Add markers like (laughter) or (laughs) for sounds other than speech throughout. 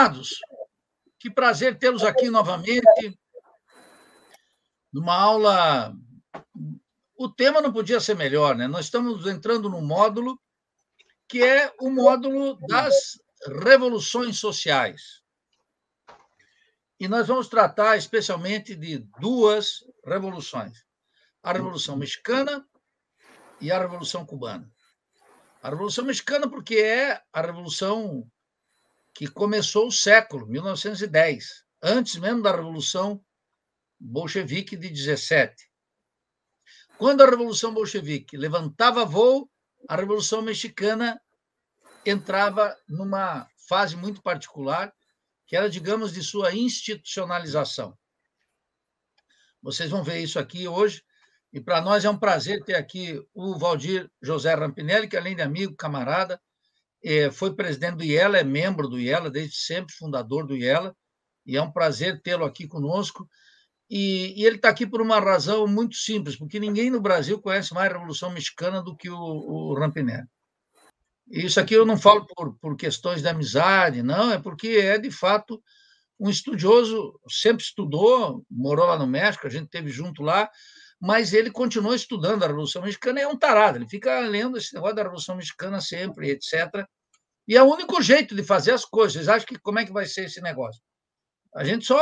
Amados, que prazer tê-los aqui novamente, numa aula. O tema não podia ser melhor, né? Nós estamos entrando num módulo que é o módulo das revoluções sociais. E nós vamos tratar especialmente de duas revoluções: a Revolução Mexicana e a Revolução Cubana. A Revolução Mexicana, porque é a revolução que começou o século, 1910, antes mesmo da Revolução Bolchevique de 17. Quando a Revolução Bolchevique levantava voo, a Revolução Mexicana entrava numa fase muito particular, que era, digamos, de sua institucionalização. Vocês vão ver isso aqui hoje, e para nós é um prazer ter aqui o Valdir José Rampinelli, que é além de amigo, camarada, é, foi presidente do IELA, é membro do IELA, desde sempre fundador do IELA, e é um prazer tê-lo aqui conosco. E, e ele está aqui por uma razão muito simples, porque ninguém no Brasil conhece mais a Revolução Mexicana do que o, o Rampinelli. Isso aqui eu não falo por, por questões de amizade, não, é porque é, de fato, um estudioso, sempre estudou, morou lá no México, a gente teve junto lá, mas ele continuou estudando a Revolução Mexicana, é um tarado, ele fica lendo esse negócio da Revolução Mexicana sempre, etc. E é o único jeito de fazer as coisas. Vocês acham que como é que vai ser esse negócio? A gente só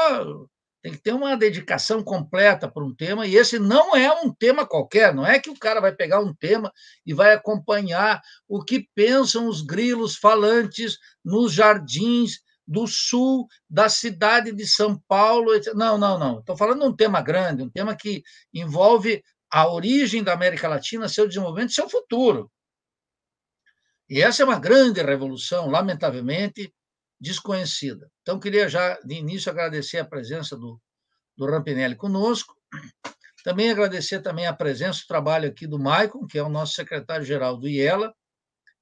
tem que ter uma dedicação completa para um tema, e esse não é um tema qualquer, não é que o cara vai pegar um tema e vai acompanhar o que pensam os grilos falantes nos jardins do sul da cidade de São Paulo. Não, não, não. Estou falando de um tema grande, um tema que envolve a origem da América Latina, seu desenvolvimento, seu futuro. E essa é uma grande revolução, lamentavelmente desconhecida. Então, queria já, de início, agradecer a presença do, do Rampinelli conosco. Também agradecer também a presença, o trabalho aqui do Maicon, que é o nosso secretário-geral do IELA,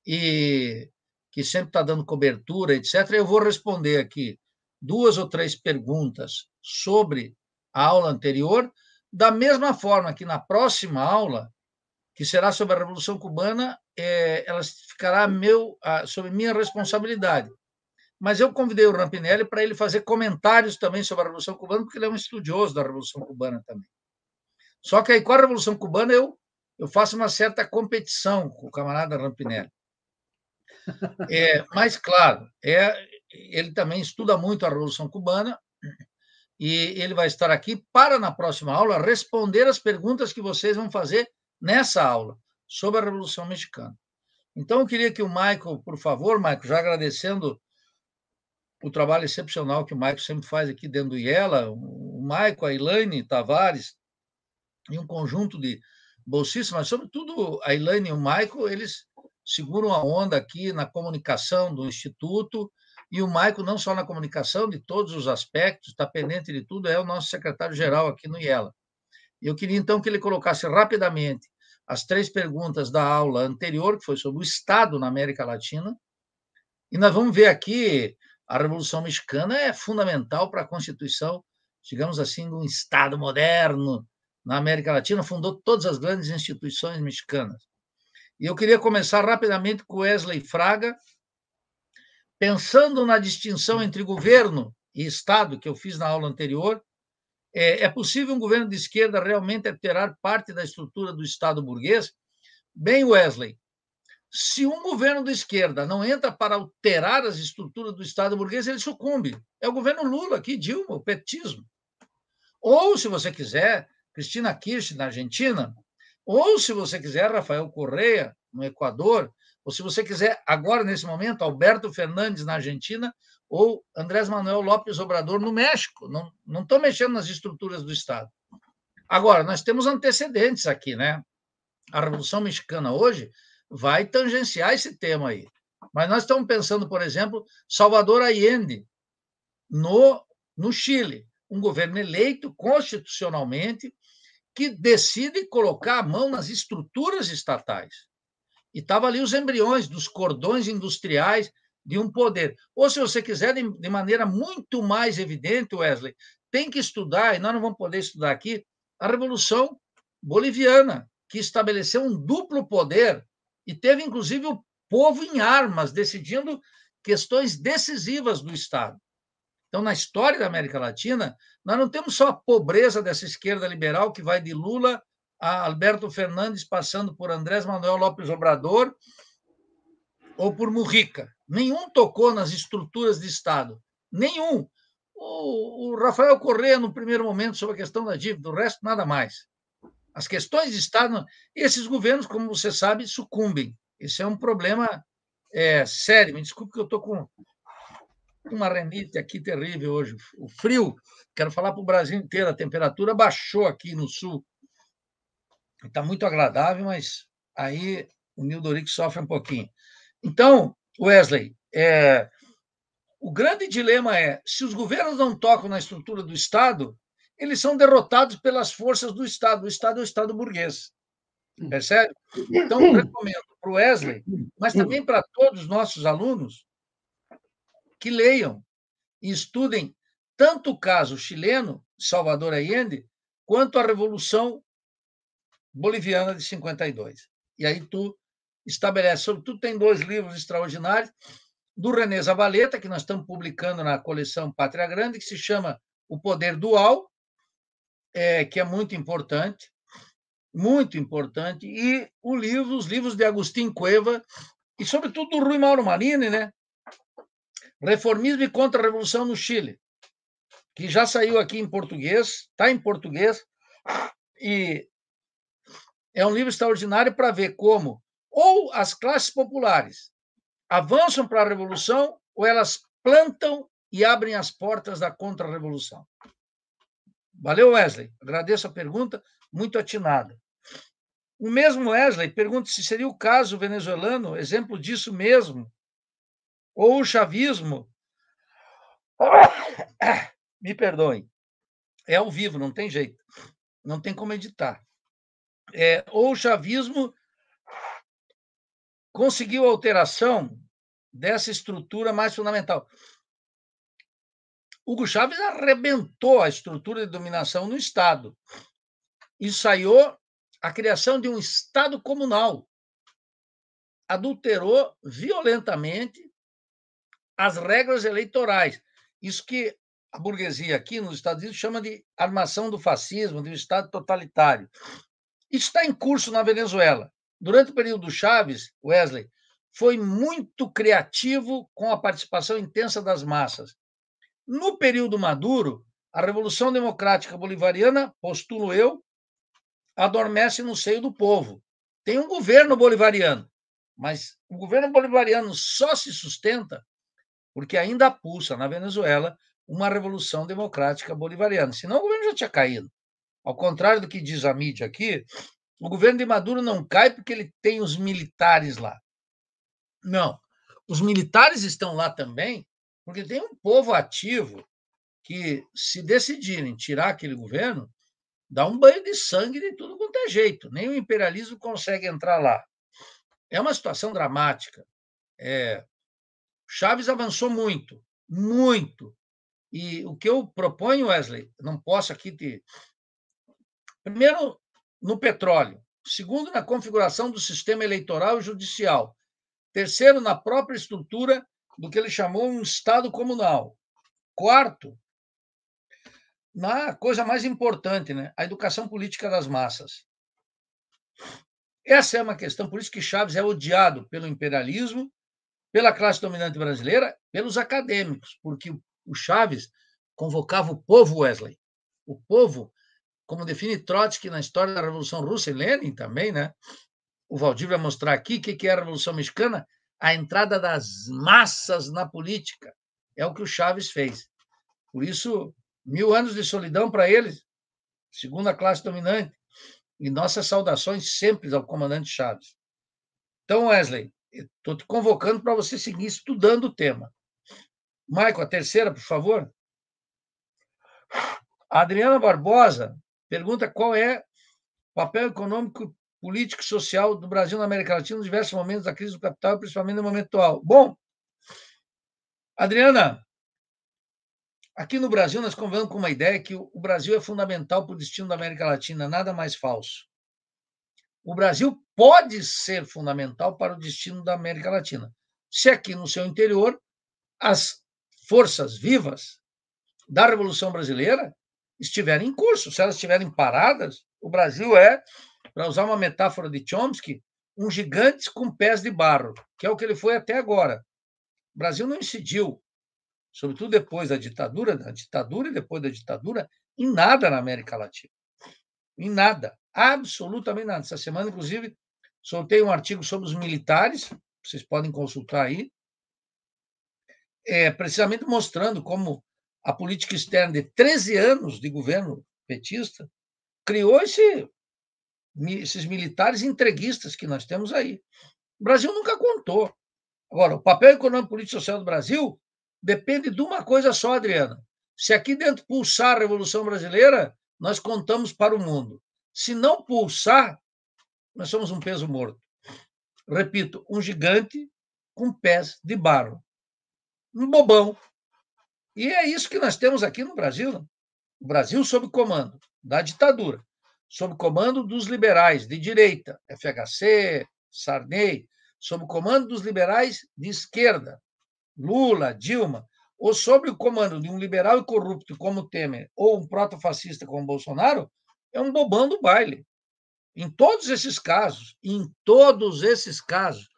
e que sempre está dando cobertura, etc., eu vou responder aqui duas ou três perguntas sobre a aula anterior, da mesma forma que na próxima aula, que será sobre a Revolução Cubana, é, ela ficará meu, a, sob minha responsabilidade. Mas eu convidei o Rampinelli para ele fazer comentários também sobre a Revolução Cubana, porque ele é um estudioso da Revolução Cubana também. Só que aí, com a Revolução Cubana, eu, eu faço uma certa competição com o camarada Rampinelli. É, mas, claro, é, ele também estuda muito a Revolução Cubana e ele vai estar aqui para, na próxima aula, responder as perguntas que vocês vão fazer nessa aula sobre a Revolução Mexicana. Então, eu queria que o Michael, por favor, Michael, já agradecendo o trabalho excepcional que o Michael sempre faz aqui dentro do IELA, o Michael, a Elaine Tavares e um conjunto de bolsistas, mas, sobretudo, a Elaine e o Michael, eles seguram a onda aqui na comunicação do Instituto, e o Maico, não só na comunicação, de todos os aspectos, está pendente de tudo, é o nosso secretário-geral aqui no IELA. Eu queria, então, que ele colocasse rapidamente as três perguntas da aula anterior, que foi sobre o Estado na América Latina, e nós vamos ver aqui a Revolução Mexicana é fundamental para a constituição, digamos assim, de um Estado moderno na América Latina, fundou todas as grandes instituições mexicanas. E eu queria começar rapidamente com Wesley Fraga, pensando na distinção entre governo e Estado, que eu fiz na aula anterior. É, é, possível um governo de esquerda realmente alterar parte da estrutura do Estado burguês? Bem, Wesley, se um governo de esquerda não entra para alterar as estruturas do Estado burguês, ele sucumbe. É o governo Lula aqui, Dilma, o petismo. Ou, se você quiser, Cristina Kirchner na Argentina, ou, se você quiser, Rafael Correa, no Equador, ou se você quiser, agora, nesse momento, Alberto Fernandes na Argentina, ou Andrés Manuel López Obrador no México. Não, não estão mexendo nas estruturas do Estado. Agora, nós temos antecedentes aqui, né? A Revolução Mexicana hoje vai tangenciar esse tema aí. Mas nós estamos pensando, por exemplo, Salvador Allende, no, no Chile, um governo eleito constitucionalmente, que decide colocar a mão nas estruturas estatais. E estavam ali os embriões dos cordões industriais de um poder. Ou, se você quiser, de maneira muito mais evidente, Wesley, tem que estudar, e nós não vamos poder estudar aqui, a Revolução Boliviana, que estabeleceu um duplo poder e teve, inclusive, o povo em armas, decidindo questões decisivas do Estado. Então, na história da América Latina, nós não temos só a pobreza dessa esquerda liberal que vai de Lula a Alberto Fernandes, passando por Andrés Manuel Lopes Obrador ou por Murrica. Nenhum tocou nas estruturas de Estado. Nenhum. O, o Rafael Correa, no primeiro momento, sobre a questão da dívida, o resto, nada mais. As questões de Estado. Esses governos, como você sabe, sucumbem. Esse é um problema é, sério. Me desculpe que eu estou com uma renite aqui terrível hoje. O frio, quero falar para o Brasil inteiro, a temperatura baixou aqui no sul. Está muito agradável, mas aí o Nildoric sofre um pouquinho. Então, Wesley, é, o grande dilema é: se os governos não tocam na estrutura do Estado, eles são derrotados pelas forças do Estado. O Estado é o Estado burguês. Hum. Percebe? Então, recomendo para o Wesley, mas também para todos os nossos alunos, que leiam e estudem tanto o caso chileno, Salvador Allende, quanto a Revolução Boliviana de 52. E aí tu estabelece, tu tem dois livros extraordinários, do René Zavaleta, que nós estamos publicando na coleção Pátria Grande, que se chama O Poder Dual, é, que é muito importante, muito importante, e o livro, os livros de Agostinho Cueva, e sobretudo do Rui Mauro Marini, né? Reformismo e Contra-Revolução no Chile, que já saiu aqui em português, está em português, e é um livro extraordinário para ver como ou as classes populares avançam para a revolução ou elas plantam e abrem as portas da contra-revolução. Valeu, Wesley. Agradeço a pergunta, muito atinada. O mesmo Wesley pergunta se seria o caso venezuelano, exemplo disso mesmo, ou o chavismo, (coughs) me perdoem, é ao vivo, não tem jeito, não tem como editar. É, ou o chavismo conseguiu alteração dessa estrutura mais fundamental. Hugo Chávez arrebentou a estrutura de dominação no Estado. e saiu a criação de um Estado comunal. Adulterou violentamente as regras eleitorais. Isso que a burguesia aqui nos Estados Unidos chama de armação do fascismo, de um Estado totalitário. Isso está em curso na Venezuela. Durante o período do Chaves, Wesley foi muito criativo com a participação intensa das massas. No período Maduro, a Revolução Democrática Bolivariana, postulo eu, adormece no seio do povo. Tem um governo bolivariano, mas o governo bolivariano só se sustenta porque ainda pulsa na Venezuela uma revolução democrática bolivariana. Senão o governo já tinha caído. Ao contrário do que diz a mídia aqui, o governo de Maduro não cai porque ele tem os militares lá. Não. Os militares estão lá também porque tem um povo ativo que, se decidirem tirar aquele governo, dá um banho de sangue de tudo quanto é jeito. Nem o imperialismo consegue entrar lá. É uma situação dramática. É, Chaves avançou muito, muito. E o que eu proponho, Wesley, não posso aqui te. Primeiro, no petróleo. Segundo, na configuração do sistema eleitoral e judicial. Terceiro, na própria estrutura do que ele chamou um Estado comunal. Quarto, na coisa mais importante, né? a educação política das massas. Essa é uma questão, por isso que Chaves é odiado pelo imperialismo pela classe dominante brasileira, pelos acadêmicos, porque o Chaves convocava o povo Wesley. O povo, como define Trotsky na história da Revolução Russa e Lenin também, né? O Valdir vai mostrar aqui o que é a Revolução Mexicana, a entrada das massas na política. É o que o Chaves fez. Por isso, mil anos de solidão para eles, segunda classe dominante. E nossas saudações sempre ao comandante Chaves. Então, Wesley, Estou te convocando para você seguir estudando o tema. Maico, a terceira, por favor. A Adriana Barbosa pergunta qual é o papel econômico, político e social do Brasil na América Latina nos diversos momentos da crise do capital, principalmente no momento atual. Bom, Adriana, aqui no Brasil nós convivemos com uma ideia que o Brasil é fundamental para o destino da América Latina, nada mais falso o Brasil pode ser fundamental para o destino da América Latina. Se aqui no seu interior as forças vivas da Revolução Brasileira estiverem em curso, se elas estiverem paradas, o Brasil é, para usar uma metáfora de Chomsky, um gigante com pés de barro, que é o que ele foi até agora. O Brasil não incidiu, sobretudo depois da ditadura, da ditadura e depois da ditadura, em nada na América Latina. Em nada absolutamente nada. Essa semana, inclusive, soltei um artigo sobre os militares, vocês podem consultar aí, é, precisamente mostrando como a política externa de 13 anos de governo petista criou esse, esses militares entreguistas que nós temos aí. O Brasil nunca contou. Agora, o papel econômico, político e social do Brasil depende de uma coisa só, Adriana. Se aqui dentro pulsar a Revolução Brasileira, nós contamos para o mundo. Se não pulsar, nós somos um peso morto. Repito, um gigante com pés de barro. Um bobão. E é isso que nós temos aqui no Brasil. Né? O Brasil sob comando da ditadura, sob comando dos liberais de direita, FHC, Sarney, sob comando dos liberais de esquerda, Lula, Dilma, ou sob o comando de um liberal e corrupto como Temer, ou um proto-fascista como Bolsonaro, é um bobão do baile. Em todos esses casos, em todos esses casos.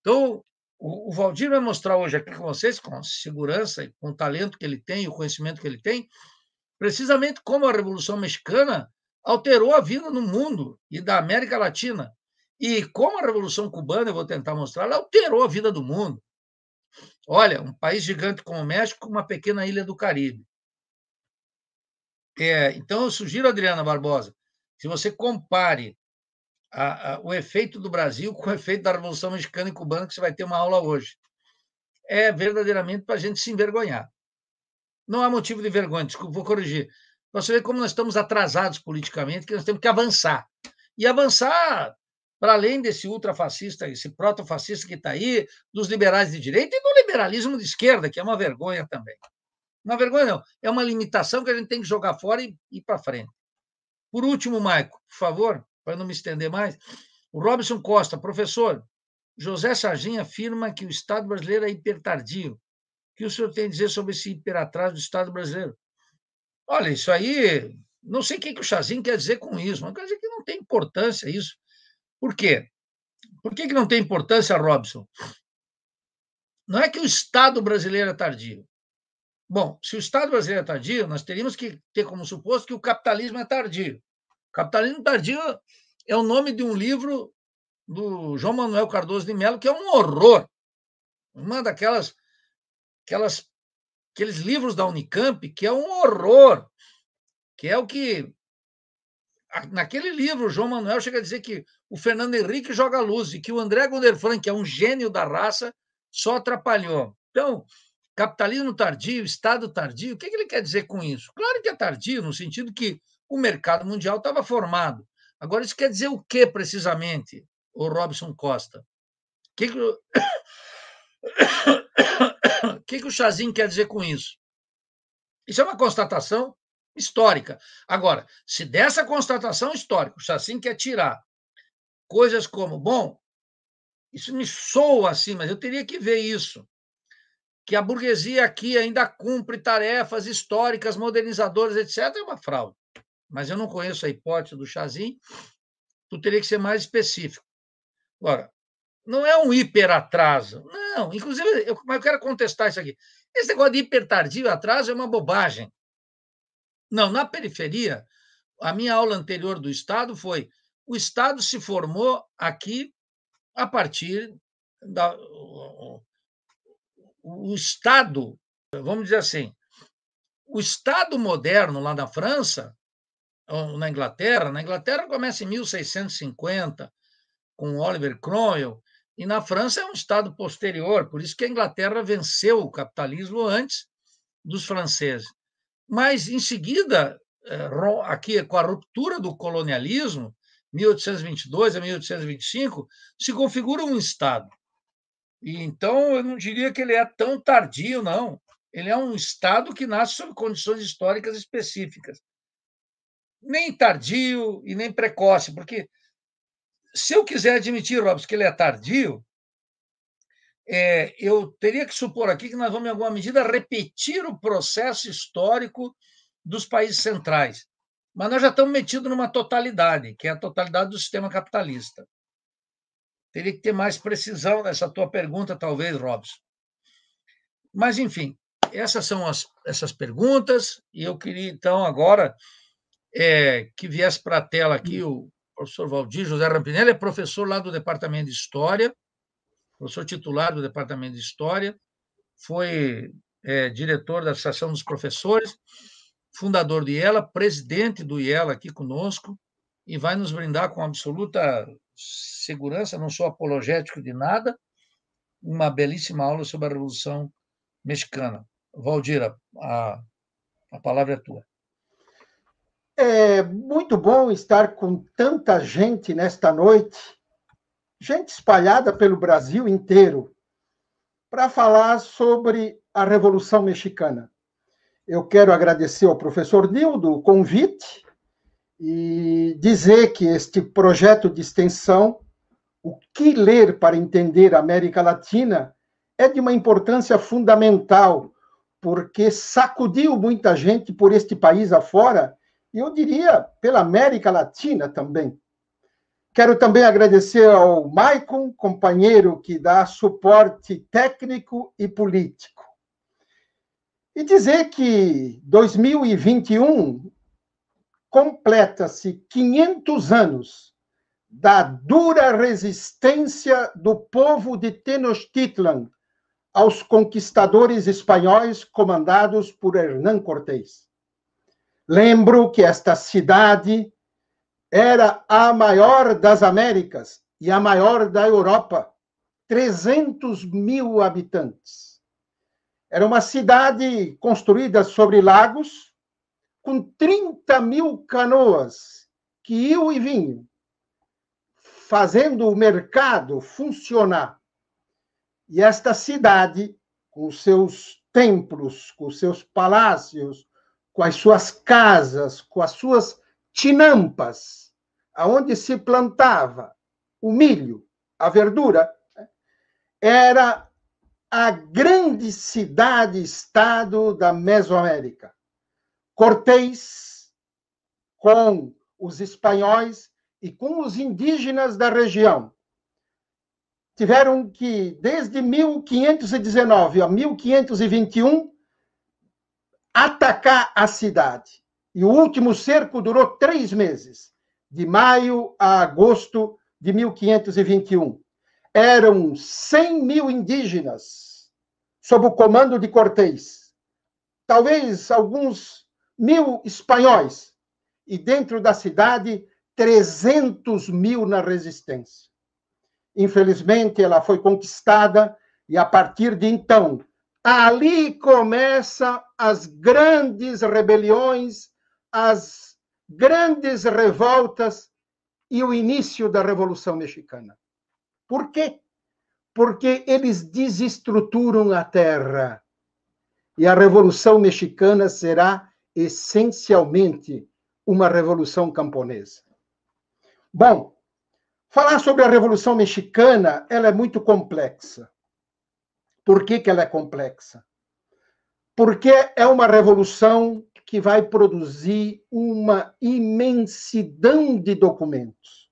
Então, o, o Valdir vai mostrar hoje aqui com vocês, com segurança e com o talento que ele tem, o conhecimento que ele tem, precisamente como a Revolução Mexicana alterou a vida no mundo e da América Latina. E como a Revolução Cubana, eu vou tentar mostrar, ela alterou a vida do mundo. Olha, um país gigante como o México, uma pequena ilha do Caribe. É, então, eu sugiro, Adriana Barbosa, se você compare a, a, o efeito do Brasil (laughs) com o efeito da Revolução Mexicana e Cubana, que você vai ter uma aula hoje. É verdadeiramente para a gente se envergonhar. Não há motivo de vergonha, desculpa, vou corrigir. Você vê como nós estamos atrasados politicamente, que nós temos que avançar. E avançar para além desse ultrafascista, esse proto-fascista que está aí, dos liberais de direita e do liberalismo de esquerda, que é uma vergonha também. Não é vergonha, não. É uma limitação que a gente tem que jogar fora e ir para frente. Por último, Maico, por favor, para não me estender mais, o Robson Costa, professor, José Sargent afirma que o Estado brasileiro é hipertardio. O que o senhor tem a dizer sobre esse hiperatraso do Estado brasileiro? Olha, isso aí, não sei o que, que o Chazinho quer dizer com isso, mas quer dizer que não tem importância isso. Por quê? Por que, que não tem importância, Robson? Não é que o Estado brasileiro é tardio. Bom, se o Estado brasileiro é tardio, nós teríamos que ter como suposto que o capitalismo é tardio. capitalismo tardio é o nome de um livro do João Manuel Cardoso de Mello, que é um horror. Uma daquelas aquelas, aqueles livros da Unicamp que é um horror, que é o que naquele livro, João Manuel chega a dizer que o Fernando Henrique joga luz e que o André Gunder Frank, que é um gênio da raça, só atrapalhou. Então, Capitalismo tardio, Estado tardio, o que, que ele quer dizer com isso? Claro que é tardio, no sentido que o mercado mundial estava formado. Agora, isso quer dizer o que precisamente, o Robson Costa? O que, que, o... (coughs) que, que o Chazinho quer dizer com isso? Isso é uma constatação histórica. Agora, se dessa constatação histórica o Chacin quer tirar coisas como, bom, isso me soa assim, mas eu teria que ver isso que a burguesia aqui ainda cumpre tarefas históricas, modernizadoras, etc., é uma fraude. Mas eu não conheço a hipótese do Chazin, tu teria que ser mais específico. Agora, não é um hiperatraso. Não, inclusive, eu, mas eu quero contestar isso aqui. Esse negócio de hipertardio atraso é uma bobagem. Não, na periferia, a minha aula anterior do Estado foi o Estado se formou aqui a partir da, o Estado, vamos dizer assim, o Estado moderno lá na França, na Inglaterra, na Inglaterra começa em 1650, com Oliver Cromwell, e na França é um Estado posterior, por isso que a Inglaterra venceu o capitalismo antes dos franceses. Mas, em seguida, eh, aqui é com a ruptura do colonialismo, 1822 a 1825, se configura um Estado. E então eu não diria que ele é tão tardio, não. Ele é um Estado que nasce sob condições históricas específicas. Nem tardio e nem precoce, porque se eu quiser admitir, Robson, que ele é tardio, é, eu teria que supor aqui que nós vamos, em alguma medida, repetir o processo histórico dos países centrais. Mas nós já estamos metidos numa totalidade, que é a totalidade do sistema capitalista. Teria que ter mais precisão nessa tua pergunta, talvez, Robson. Mas, enfim, essas são as, essas perguntas, e eu queria, então, agora, é, que viesse para a tela aqui o professor Valdir José Rampinelli, é professor lá do Departamento de História, professor titular do Departamento de História, foi é, diretor da Associação dos Professores, fundador do IELA, presidente do IELA aqui conosco, e vai nos brindar com absoluta segurança, não sou apologético de nada, uma belíssima aula sobre a Revolução Mexicana. Valdira, a, a palavra é tua. É muito bom estar com tanta gente nesta noite, gente espalhada pelo Brasil inteiro, para falar sobre a Revolução Mexicana. Eu quero agradecer ao professor Nildo o convite e dizer que este projeto de extensão, O que Ler para Entender a América Latina, é de uma importância fundamental, porque sacudiu muita gente por este país afora, e eu diria pela América Latina também. Quero também agradecer ao Maicon, companheiro que dá suporte técnico e político. E dizer que 2021 completa-se 500 anos da dura resistência do povo de Tenochtitlan aos conquistadores espanhóis comandados por Hernán Cortés. Lembro que esta cidade era a maior das Américas e a maior da Europa, 300 mil habitantes. Era uma cidade construída sobre lagos, com 30 mil canoas que iam e vinham, fazendo o mercado funcionar. E esta cidade, com seus templos, com seus palácios, com as suas casas, com as suas tinampas, aonde se plantava o milho, a verdura, era a grande cidade-estado da Mesoamérica. Cortês com os espanhóis e com os indígenas da região. Tiveram que, desde 1519 a 1521, atacar a cidade. E o último cerco durou três meses, de maio a agosto de 1521. Eram 100 mil indígenas sob o comando de Cortês. Talvez alguns mil espanhóis e dentro da cidade 300 mil na resistência. Infelizmente, ela foi conquistada e a partir de então, ali começa as grandes rebeliões, as grandes revoltas e o início da Revolução Mexicana. Por quê? Porque eles desestruturam a terra. E a Revolução Mexicana será essencialmente uma revolução camponesa. Bom, falar sobre a Revolução Mexicana, ela é muito complexa. Por que, que ela é complexa? Porque é uma revolução que vai produzir uma imensidão de documentos.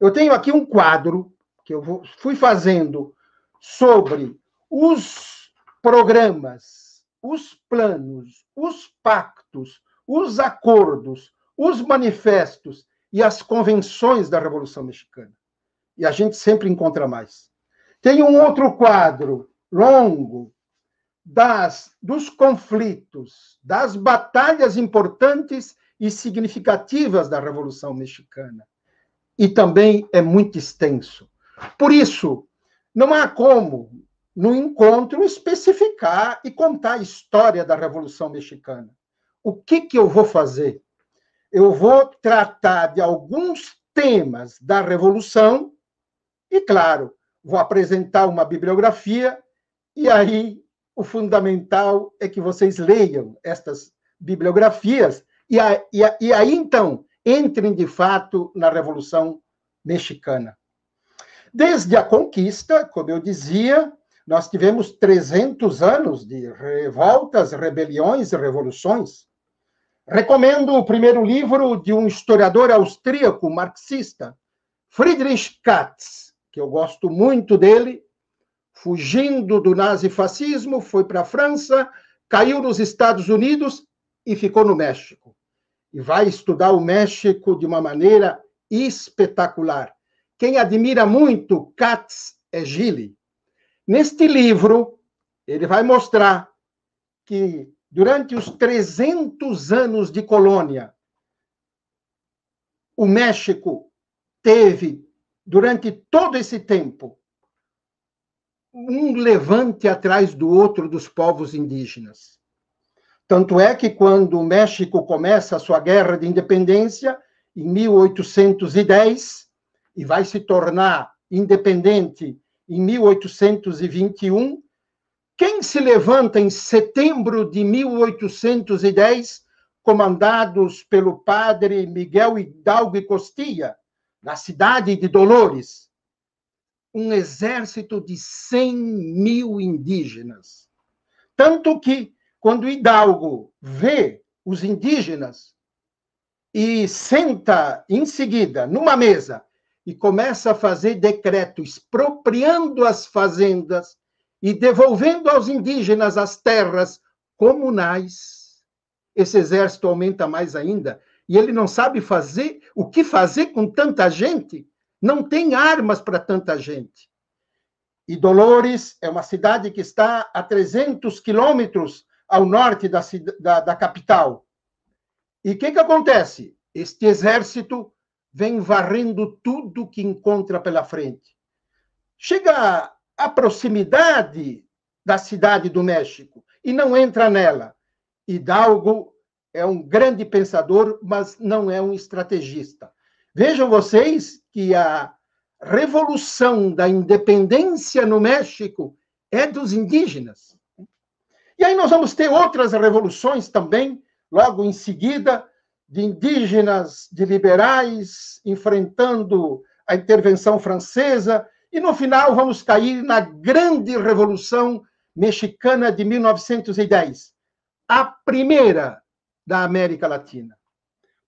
Eu tenho aqui um quadro que eu fui fazendo sobre os programas os planos, os pactos, os acordos, os manifestos e as convenções da Revolução Mexicana. E a gente sempre encontra mais. Tem um outro quadro longo das dos conflitos, das batalhas importantes e significativas da Revolução Mexicana. E também é muito extenso. Por isso, não há como no encontro, especificar e contar a história da Revolução Mexicana. O que, que eu vou fazer? Eu vou tratar de alguns temas da Revolução e, claro, vou apresentar uma bibliografia e aí o fundamental é que vocês leiam estas bibliografias e, a, e, a, e aí, então, entrem de fato na Revolução Mexicana. Desde a conquista, como eu dizia, nós tivemos 300 anos de revoltas, rebeliões e revoluções. Recomendo o primeiro livro de um historiador austríaco marxista, Friedrich Katz, que eu gosto muito dele. Fugindo do nazifascismo, foi para a França, caiu nos Estados Unidos e ficou no México. E vai estudar o México de uma maneira espetacular. Quem admira muito Katz é Gili. Neste livro, ele vai mostrar que durante os 300 anos de colônia, o México teve, durante todo esse tempo, um levante atrás do outro dos povos indígenas. Tanto é que, quando o México começa a sua guerra de independência, em 1810, e vai se tornar independente em 1821, quem se levanta em setembro de 1810, comandados pelo padre Miguel Hidalgo e Costia, na cidade de Dolores? Um exército de 100 mil indígenas. Tanto que, quando Hidalgo vê os indígenas e senta em seguida numa mesa e começa a fazer decretos, expropriando as fazendas e devolvendo aos indígenas as terras comunais. Esse exército aumenta mais ainda e ele não sabe fazer o que fazer com tanta gente, não tem armas para tanta gente. E Dolores é uma cidade que está a 300 quilômetros ao norte da, da, da capital. E o que, que acontece? Este exército vem varrendo tudo que encontra pela frente. Chega à proximidade da cidade do México e não entra nela. Hidalgo é um grande pensador, mas não é um estrategista. Vejam vocês que a revolução da independência no México é dos indígenas. E aí nós vamos ter outras revoluções também, logo em seguida, de indígenas, de liberais, enfrentando a intervenção francesa, e no final vamos cair na grande Revolução Mexicana de 1910, a primeira da América Latina.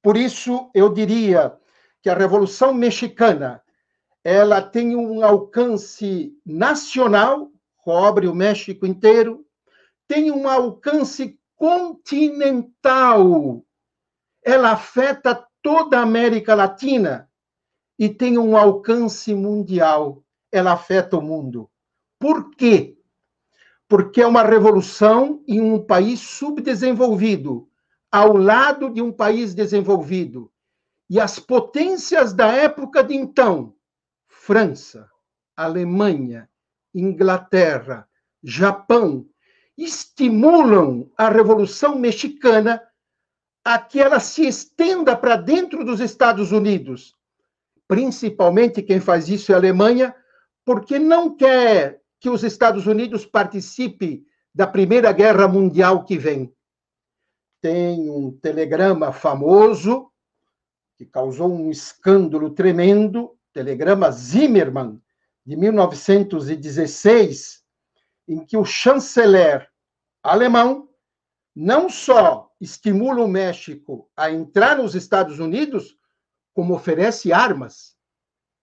Por isso, eu diria que a Revolução Mexicana ela tem um alcance nacional, cobre o México inteiro, tem um alcance continental, ela afeta toda a América Latina e tem um alcance mundial. Ela afeta o mundo. Por quê? Porque é uma revolução em um país subdesenvolvido, ao lado de um país desenvolvido. E as potências da época de então, França, Alemanha, Inglaterra, Japão, estimulam a Revolução Mexicana a que ela se estenda para dentro dos Estados Unidos. Principalmente quem faz isso é a Alemanha, porque não quer que os Estados Unidos participe da Primeira Guerra Mundial que vem. Tem um telegrama famoso que causou um escândalo tremendo, telegrama Zimmermann de 1916, em que o chanceler alemão não só estimula o México a entrar nos Estados Unidos, como oferece armas,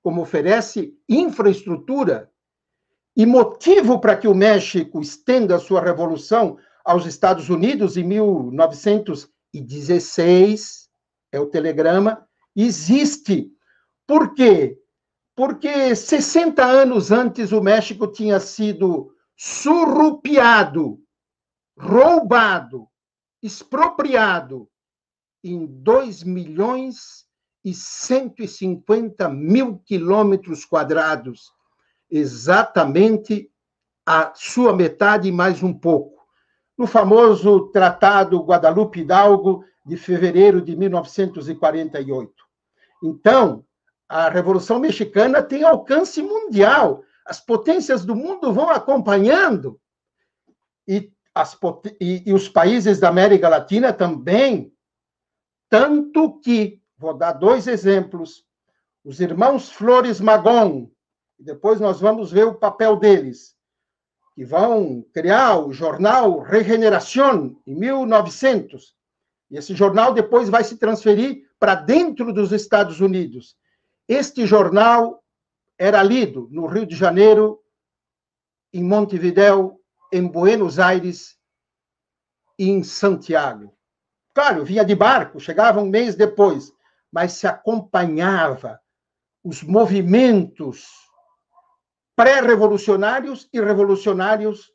como oferece infraestrutura e motivo para que o México estenda a sua revolução aos Estados Unidos em 1916, é o telegrama, existe. Por quê? Porque 60 anos antes o México tinha sido surrupiado, roubado, expropriado em 2 milhões e 150 mil quilômetros quadrados, exatamente a sua metade e mais um pouco. No famoso Tratado Guadalupe Hidalgo, de fevereiro de 1948. Então, a Revolução Mexicana tem alcance mundial, as potências do mundo vão acompanhando, e as, e, e os países da América Latina também, tanto que, vou dar dois exemplos, os irmãos Flores Magon, depois nós vamos ver o papel deles, que vão criar o jornal Regeneración, em 1900. E esse jornal depois vai se transferir para dentro dos Estados Unidos. Este jornal era lido no Rio de Janeiro, em Montevideo em Buenos Aires e em Santiago. Claro, vinha de barco, chegava um mês depois, mas se acompanhava os movimentos pré-revolucionários e revolucionários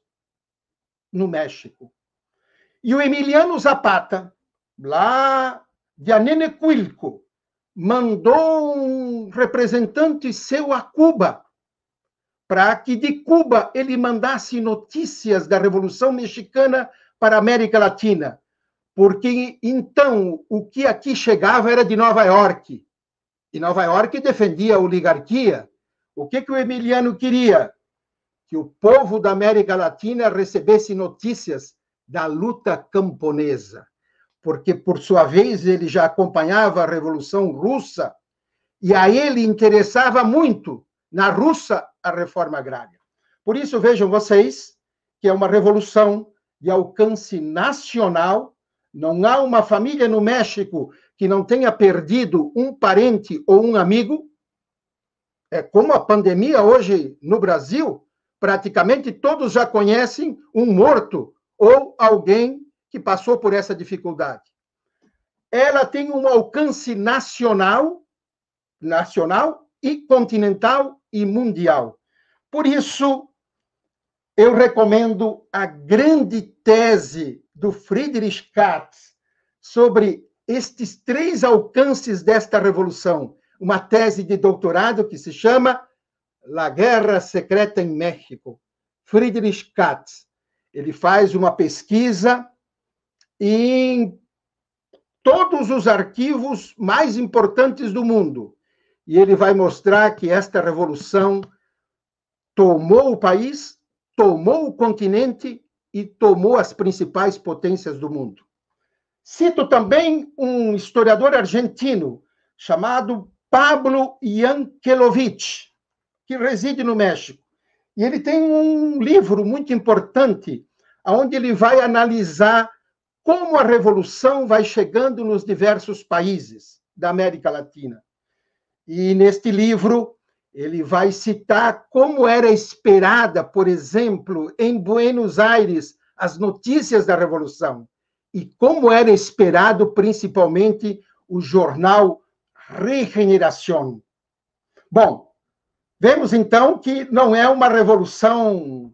no México. E o Emiliano Zapata, lá de Anenecuilco, mandou um representante seu a Cuba para que de Cuba ele mandasse notícias da Revolução Mexicana para a América Latina, porque então o que aqui chegava era de Nova York. E Nova York defendia a oligarquia. O que, que o Emiliano queria? Que o povo da América Latina recebesse notícias da luta camponesa, porque, por sua vez, ele já acompanhava a Revolução Russa e a ele interessava muito, na Rússia a reforma agrária. Por isso, vejam vocês que é uma revolução de alcance nacional. Não há uma família no México que não tenha perdido um parente ou um amigo. É como a pandemia hoje no Brasil, praticamente todos já conhecem um morto ou alguém que passou por essa dificuldade. Ela tem um alcance nacional, nacional e continental e mundial. Por isso, eu recomendo a grande tese do Friedrich Katz sobre estes três alcances desta revolução. Uma tese de doutorado que se chama La Guerra Secreta em México. Friedrich Katz. Ele faz uma pesquisa em todos os arquivos mais importantes do mundo e ele vai mostrar que esta revolução tomou o país, tomou o continente e tomou as principais potências do mundo. Cito também um historiador argentino chamado Pablo Yankelovich, que reside no México. E ele tem um livro muito importante, onde ele vai analisar como a revolução vai chegando nos diversos países da América Latina. E neste livro, ele vai citar como era esperada, por exemplo, em Buenos Aires, as notícias da Revolução, e como era esperado, principalmente, o jornal Regeneración. Bom, vemos então que não é uma revolução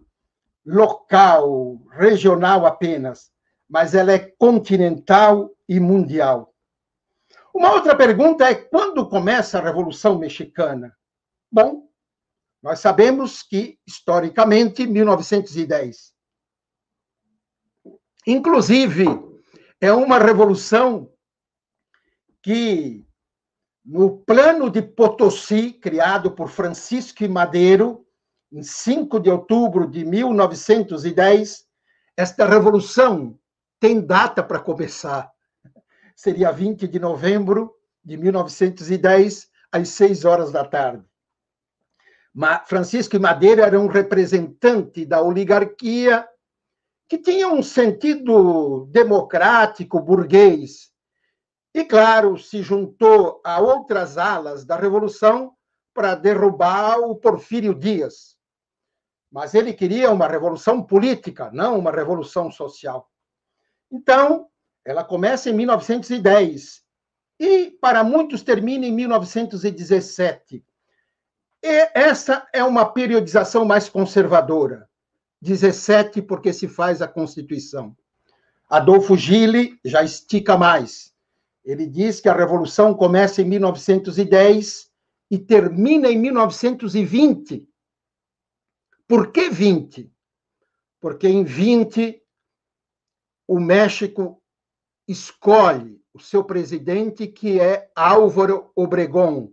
local, regional apenas, mas ela é continental e mundial. Uma outra pergunta é quando começa a Revolução Mexicana? Bom, nós sabemos que, historicamente, 1910. Inclusive, é uma revolução que, no plano de Potosí, criado por Francisco e Madeiro, em 5 de outubro de 1910, esta revolução tem data para começar seria 20 de novembro de 1910, às 6 horas da tarde. Francisco e Madeira era um representante da oligarquia que tinha um sentido democrático burguês. E, claro, se juntou a outras alas da Revolução para derrubar o Porfírio Dias. Mas ele queria uma revolução política, não uma revolução social. Então, ela começa em 1910 e, para muitos, termina em 1917. E essa é uma periodização mais conservadora. 17, porque se faz a Constituição. Adolfo Gili já estica mais. Ele diz que a Revolução começa em 1910 e termina em 1920. Por que 20? Porque em 20 o México escolhe o seu presidente, que é Álvaro Obregón.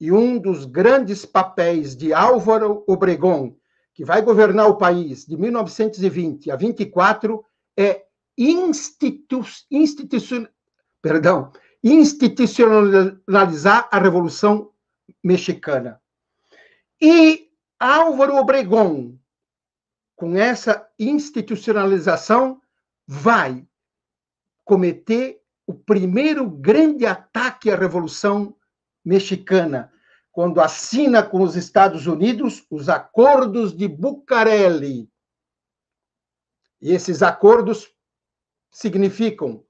E um dos grandes papéis de Álvaro Obregón, que vai governar o país de 1920 a 24, é institu institu perdão, institucionalizar a Revolução Mexicana. E Álvaro Obregón, com essa institucionalização, vai cometer o primeiro grande ataque à Revolução Mexicana, quando assina com os Estados Unidos os acordos de Bucareli. E esses acordos significam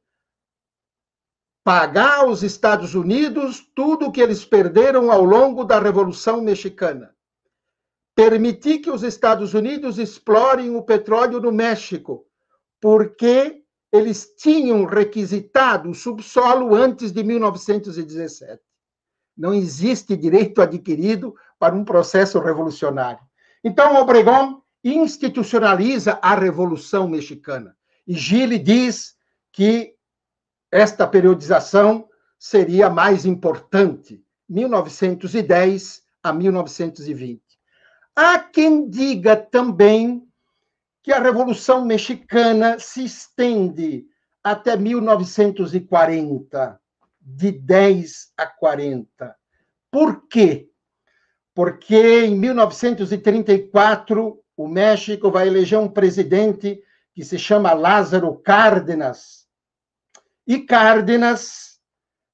pagar aos Estados Unidos tudo o que eles perderam ao longo da Revolução Mexicana. Permitir que os Estados Unidos explorem o petróleo no México, porque eles tinham requisitado o subsolo antes de 1917. Não existe direito adquirido para um processo revolucionário. Então, Obregón institucionaliza a Revolução Mexicana. E Gile diz que esta periodização seria mais importante, 1910 a 1920. Há quem diga também que a Revolução Mexicana se estende até 1940, de 10 a 40. Por quê? Porque em 1934 o México vai eleger um presidente que se chama Lázaro Cárdenas. E Cárdenas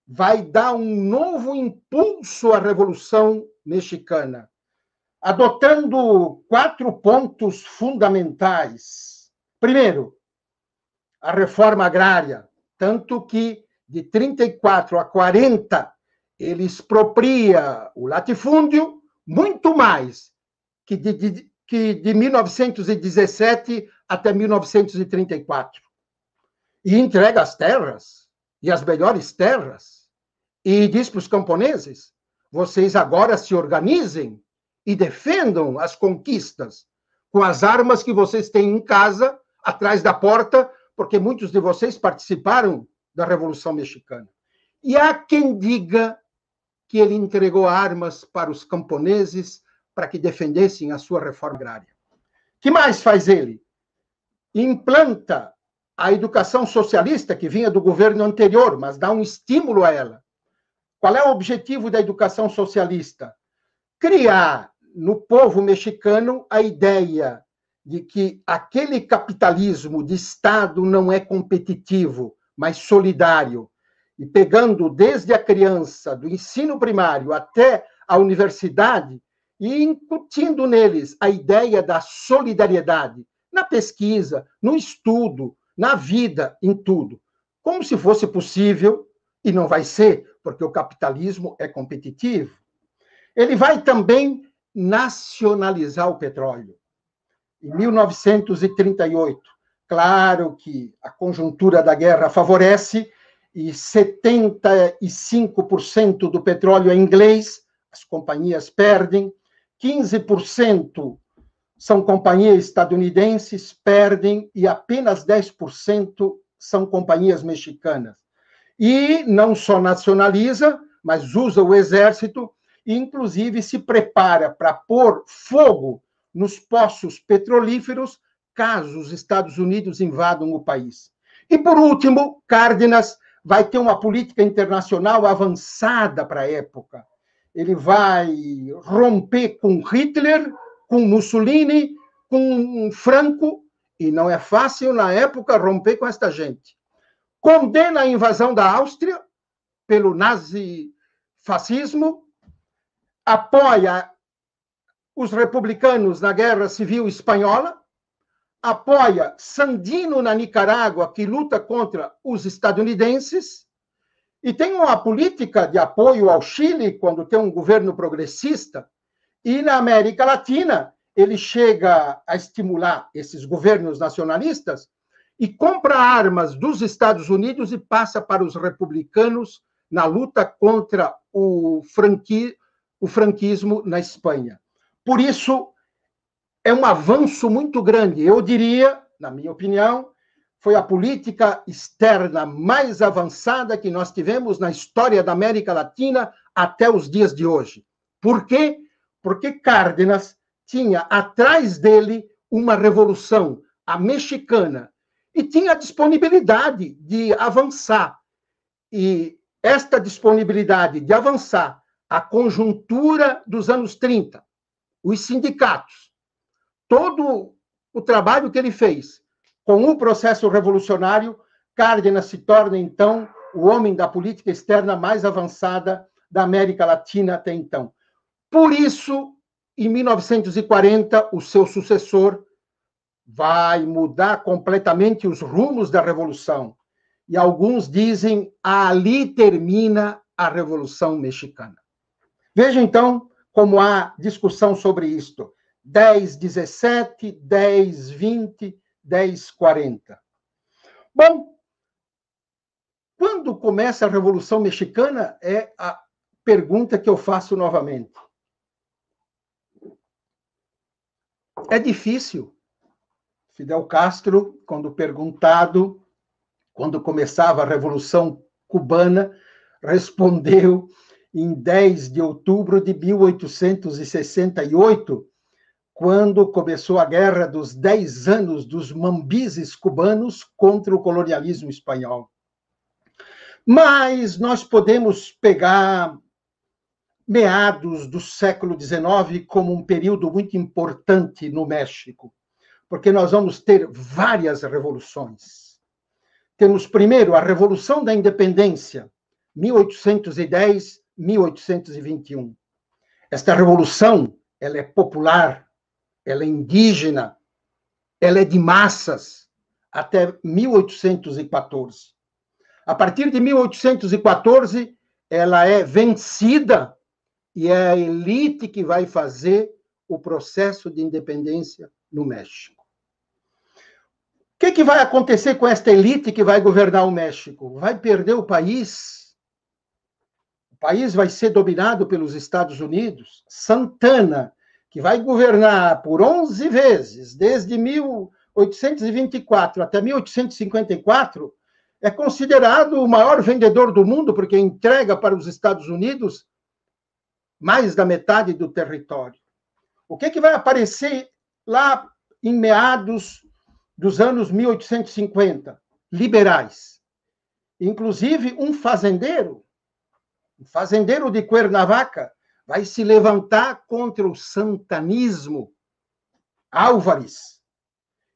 vai dar um novo impulso à Revolução Mexicana adotando quatro pontos fundamentais. Primeiro, a reforma agrária, tanto que de 34 a 40 ele expropria o latifúndio muito mais que de, de, que de 1917 até 1934. E entrega as terras, e as melhores terras, e diz para os camponeses: vocês agora se organizem e defendam as conquistas com as armas que vocês têm em casa, atrás da porta, porque muitos de vocês participaram da Revolução Mexicana. E há quem diga que ele entregou armas para os camponeses para que defendessem a sua reforma agrária. Que mais faz ele? Implanta a educação socialista que vinha do governo anterior, mas dá um estímulo a ela. Qual é o objetivo da educação socialista? Criar no povo mexicano a ideia de que aquele capitalismo de Estado não é competitivo, mas solidário. E pegando desde a criança, do ensino primário até a universidade, e incutindo neles a ideia da solidariedade na pesquisa, no estudo, na vida, em tudo. Como se fosse possível, e não vai ser, porque o capitalismo é competitivo. Ele vai também nacionalizar o petróleo. Em 1938, claro que a conjuntura da guerra favorece e 75% do petróleo é inglês, as companhias perdem, 15% são companhias estadunidenses, perdem, e apenas 10% são companhias mexicanas. E não só nacionaliza, mas usa o exército inclusive, se prepara para pôr fogo nos poços petrolíferos caso os Estados Unidos invadam o país. E, por último, Cárdenas vai ter uma política internacional avançada para a época. Ele vai romper com Hitler, com Mussolini, com Franco, e não é fácil na época romper com esta gente. Condena a invasão da Áustria pelo nazifascismo apoia os republicanos na Guerra Civil Espanhola, apoia Sandino na Nicarágua, que luta contra os estadunidenses, e tem uma política de apoio ao Chile, quando tem um governo progressista, e na América Latina ele chega a estimular esses governos nacionalistas e compra armas dos Estados Unidos e passa para os republicanos na luta contra o franquismo o franquismo na Espanha. Por isso, é um avanço muito grande. Eu diria, na minha opinião, foi a política externa mais avançada que nós tivemos na história da América Latina até os dias de hoje. Por quê? Porque Cárdenas tinha atrás dele uma revolução, a mexicana, e tinha a disponibilidade de avançar. E esta disponibilidade de avançar a conjuntura dos anos 30, os sindicatos, todo o trabalho que ele fez com o processo revolucionário, Cárdenas se torna, então, o homem da política externa mais avançada da América Latina até então. Por isso, em 1940, o seu sucessor vai mudar completamente os rumos da revolução. E alguns dizem ali termina a Revolução Mexicana. Veja então como há discussão sobre isto. 10, 17, 10, 20, 10, 40. Bom, quando começa a Revolução Mexicana é a pergunta que eu faço novamente. É difícil. Fidel Castro, quando perguntado, quando começava a Revolução Cubana, respondeu em 10 de outubro de 1868, quando começou a Guerra dos 10 Anos dos Mambises cubanos contra o colonialismo espanhol. Mas nós podemos pegar meados do século XIX como um período muito importante no México, porque nós vamos ter várias revoluções. Temos primeiro a Revolução da Independência, 1810 1821. Esta revolução, ela é popular, ela é indígena, ela é de massas até 1814. A partir de 1814, ela é vencida e é a elite que vai fazer o processo de independência no México. O que, é que vai acontecer com esta elite que vai governar o México? Vai perder o país país vai ser dominado pelos Estados Unidos, Santana, que vai governar por 11 vezes, desde 1824 até 1854, é considerado o maior vendedor do mundo, porque entrega para os Estados Unidos mais da metade do território. O que, é que vai aparecer lá em meados dos anos 1850? Liberais. Inclusive, um fazendeiro o fazendeiro de Cuernavaca vai se levantar contra o santanismo Álvares.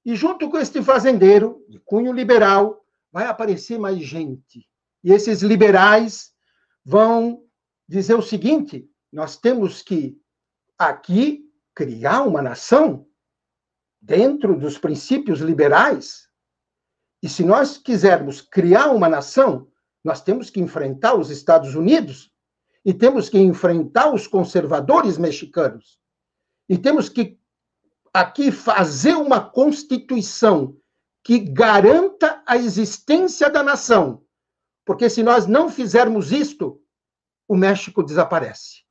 E junto com este fazendeiro, de cunho liberal, vai aparecer mais gente. E esses liberais vão dizer o seguinte: nós temos que aqui criar uma nação dentro dos princípios liberais. E se nós quisermos criar uma nação, nós temos que enfrentar os Estados Unidos e temos que enfrentar os conservadores mexicanos. E temos que aqui fazer uma constituição que garanta a existência da nação. Porque se nós não fizermos isto, o México desaparece.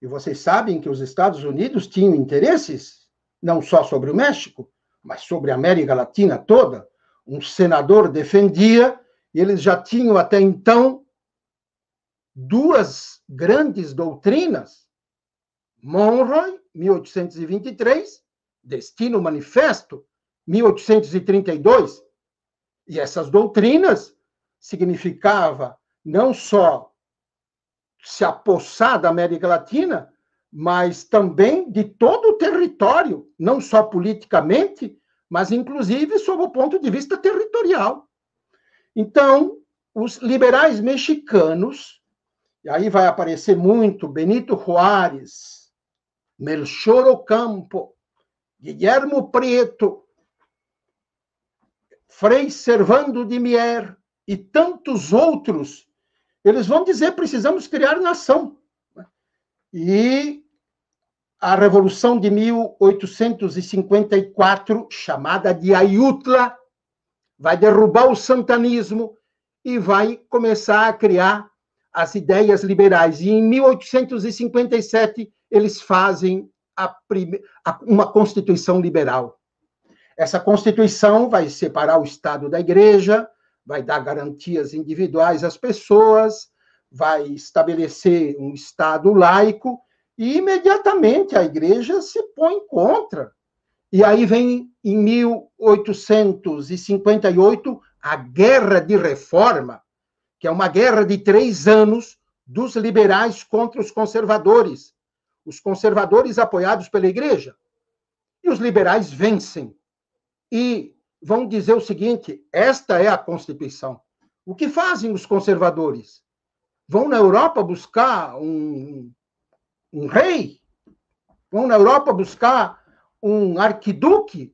E vocês sabem que os Estados Unidos tinham interesses não só sobre o México, mas sobre a América Latina toda. Um senador defendia e eles já tinham até então duas grandes doutrinas, Monroy, 1823, Destino Manifesto, 1832. E essas doutrinas significava não só se apossar da América Latina, mas também de todo o território, não só politicamente, mas inclusive sob o ponto de vista territorial. Então, os liberais mexicanos, e aí vai aparecer muito Benito Juárez, Melchor Ocampo, Guillermo Prieto, Frei Servando de Mier e tantos outros, eles vão dizer: precisamos criar nação. E a Revolução de 1854, chamada de Ayutla, vai derrubar o santanismo e vai começar a criar as ideias liberais. E em 1857 eles fazem a prime... a... uma constituição liberal. Essa constituição vai separar o Estado da Igreja, vai dar garantias individuais às pessoas, vai estabelecer um Estado laico e imediatamente a Igreja se põe contra e aí vem, em 1858, a Guerra de Reforma, que é uma guerra de três anos dos liberais contra os conservadores. Os conservadores apoiados pela Igreja. E os liberais vencem. E vão dizer o seguinte: esta é a Constituição. O que fazem os conservadores? Vão na Europa buscar um, um rei? Vão na Europa buscar um arquiduque,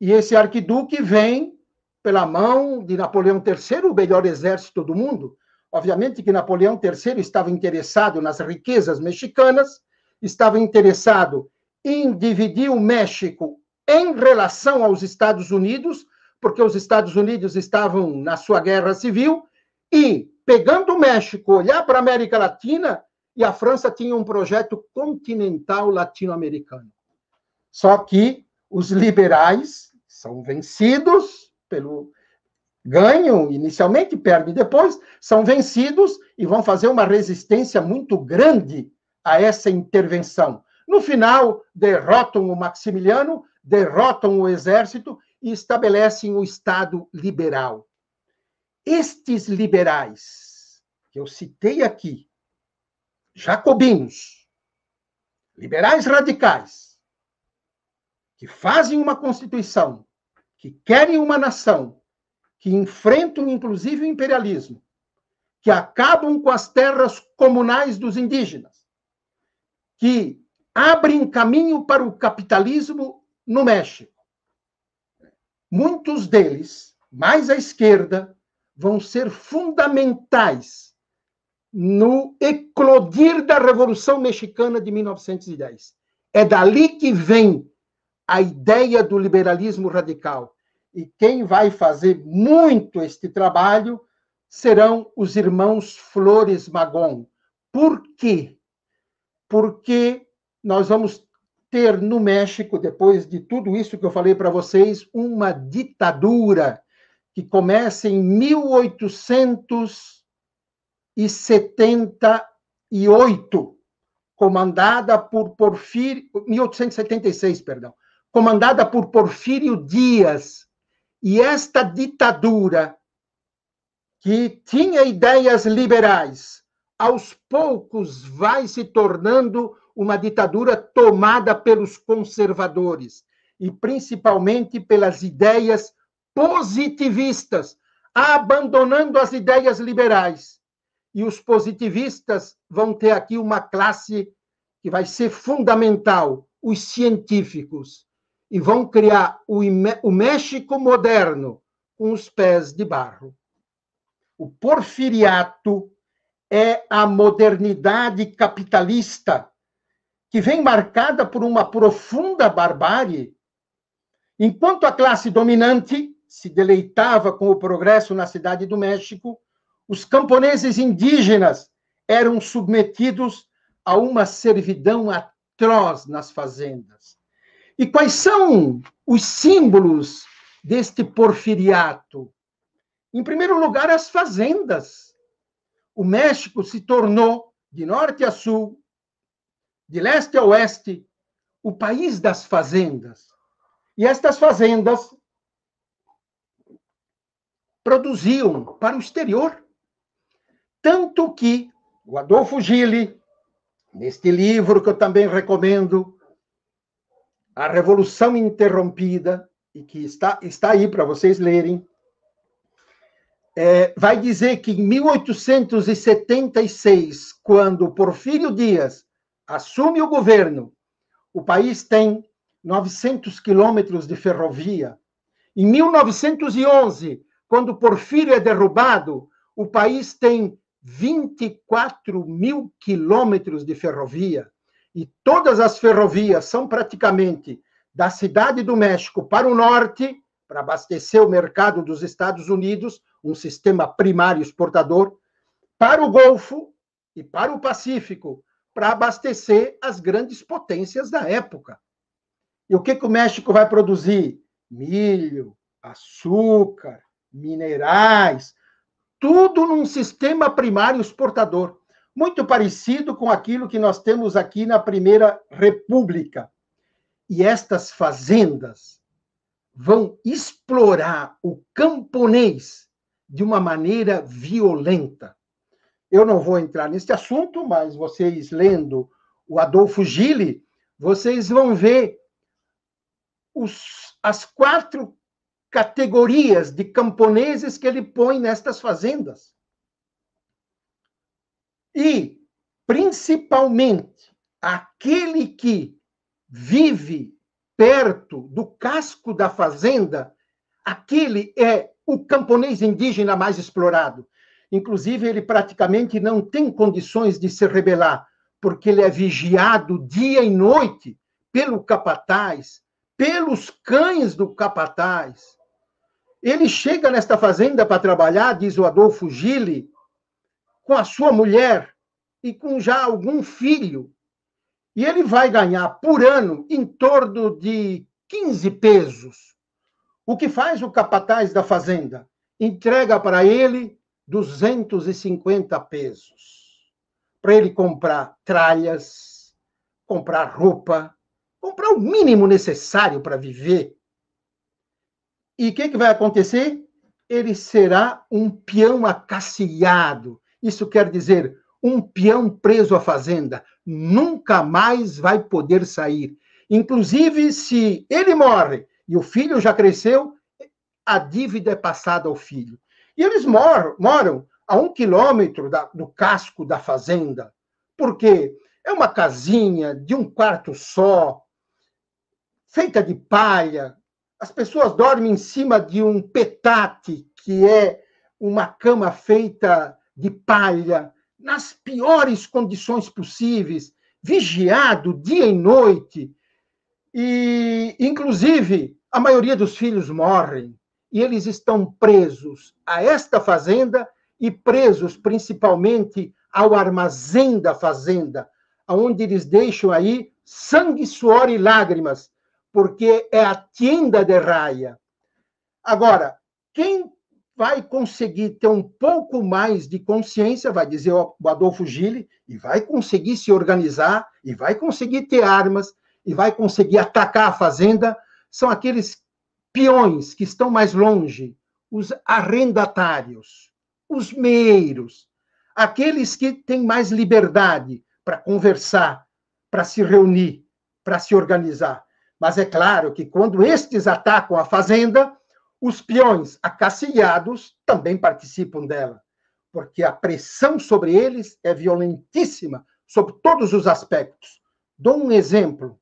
e esse arquiduque vem pela mão de Napoleão III, o melhor exército do mundo. Obviamente que Napoleão III estava interessado nas riquezas mexicanas, estava interessado em dividir o México em relação aos Estados Unidos, porque os Estados Unidos estavam na sua guerra civil, e pegando o México, olhar para a América Latina, e a França tinha um projeto continental latino-americano. Só que os liberais são vencidos pelo ganham inicialmente, perdem depois, são vencidos e vão fazer uma resistência muito grande a essa intervenção. No final, derrotam o Maximiliano, derrotam o exército e estabelecem o Estado liberal. Estes liberais que eu citei aqui, jacobinos, liberais radicais, que fazem uma Constituição, que querem uma nação, que enfrentam inclusive o imperialismo, que acabam com as terras comunais dos indígenas, que abrem caminho para o capitalismo no México. Muitos deles, mais à esquerda, vão ser fundamentais no eclodir da Revolução Mexicana de 1910. É dali que vem a ideia do liberalismo radical. E quem vai fazer muito este trabalho serão os irmãos Flores Magon. Por quê? Porque nós vamos ter no México, depois de tudo isso que eu falei para vocês, uma ditadura que começa em 1878, comandada por Porfírio, 1876, perdão, comandada por Porfírio Dias. E esta ditadura, que tinha ideias liberais, aos poucos vai se tornando uma ditadura tomada pelos conservadores e principalmente pelas ideias positivistas, abandonando as ideias liberais. E os positivistas vão ter aqui uma classe que vai ser fundamental, os científicos e vão criar o, o México moderno com os pés de barro. O porfiriato é a modernidade capitalista que vem marcada por uma profunda barbárie. Enquanto a classe dominante se deleitava com o progresso na cidade do México, os camponeses indígenas eram submetidos a uma servidão atroz nas fazendas. E quais são os símbolos deste porfiriato? Em primeiro lugar, as fazendas. O México se tornou, de norte a sul, de leste a oeste, o país das fazendas. E estas fazendas produziam para o exterior. Tanto que o Adolfo Gili, neste livro que eu também recomendo, a Revolução Interrompida, e que está, está aí para vocês lerem, é, vai dizer que em 1876, quando Porfírio Dias assume o governo, o país tem 900 quilômetros de ferrovia. Em 1911, quando Porfírio é derrubado, o país tem 24 mil quilômetros de ferrovia e todas as ferrovias são praticamente da cidade do México para o norte, para abastecer o mercado dos Estados Unidos, um sistema primário exportador, para o Golfo e para o Pacífico, para abastecer as grandes potências da época. E o que, que o México vai produzir? Milho, açúcar, minerais, tudo num sistema primário exportador muito parecido com aquilo que nós temos aqui na Primeira República. E estas fazendas vão explorar o camponês de uma maneira violenta. Eu não vou entrar nesse assunto, mas vocês lendo o Adolfo Gili, vocês vão ver os, as quatro categorias de camponeses que ele põe nestas fazendas. E, principalmente, aquele que vive perto do casco da fazenda, aquele é o camponês indígena mais explorado. Inclusive, ele praticamente não tem condições de se rebelar, porque ele é vigiado dia e noite pelo capataz, pelos cães do capataz. Ele chega nesta fazenda para trabalhar, diz o Adolfo Gili, com a sua mulher e com já algum filho, e ele vai ganhar por ano em torno de 15 pesos. O que faz o capataz da fazenda? Entrega para ele 250 pesos para ele comprar tralhas, comprar roupa, comprar o mínimo necessário para viver. E o que, que vai acontecer? Ele será um peão acaciado isso quer dizer, um peão preso à fazenda nunca mais vai poder sair. Inclusive, se ele morre e o filho já cresceu, a dívida é passada ao filho. E eles moram, moram a um quilômetro da, do casco da fazenda, porque é uma casinha de um quarto só, feita de palha. As pessoas dormem em cima de um petate, que é uma cama feita de palha, nas piores condições possíveis, vigiado dia e noite. E, inclusive, a maioria dos filhos morrem e eles estão presos a esta fazenda e presos principalmente ao armazém da fazenda, onde eles deixam aí sangue, suor e lágrimas, porque é a tienda de raia. Agora, quem vai conseguir ter um pouco mais de consciência, vai dizer o Adolfo Gile e vai conseguir se organizar, e vai conseguir ter armas, e vai conseguir atacar a fazenda, são aqueles peões que estão mais longe, os arrendatários, os meiros, aqueles que têm mais liberdade para conversar, para se reunir, para se organizar. Mas é claro que quando estes atacam a fazenda, os peões acaciados também participam dela, porque a pressão sobre eles é violentíssima sobre todos os aspectos. Dou um exemplo.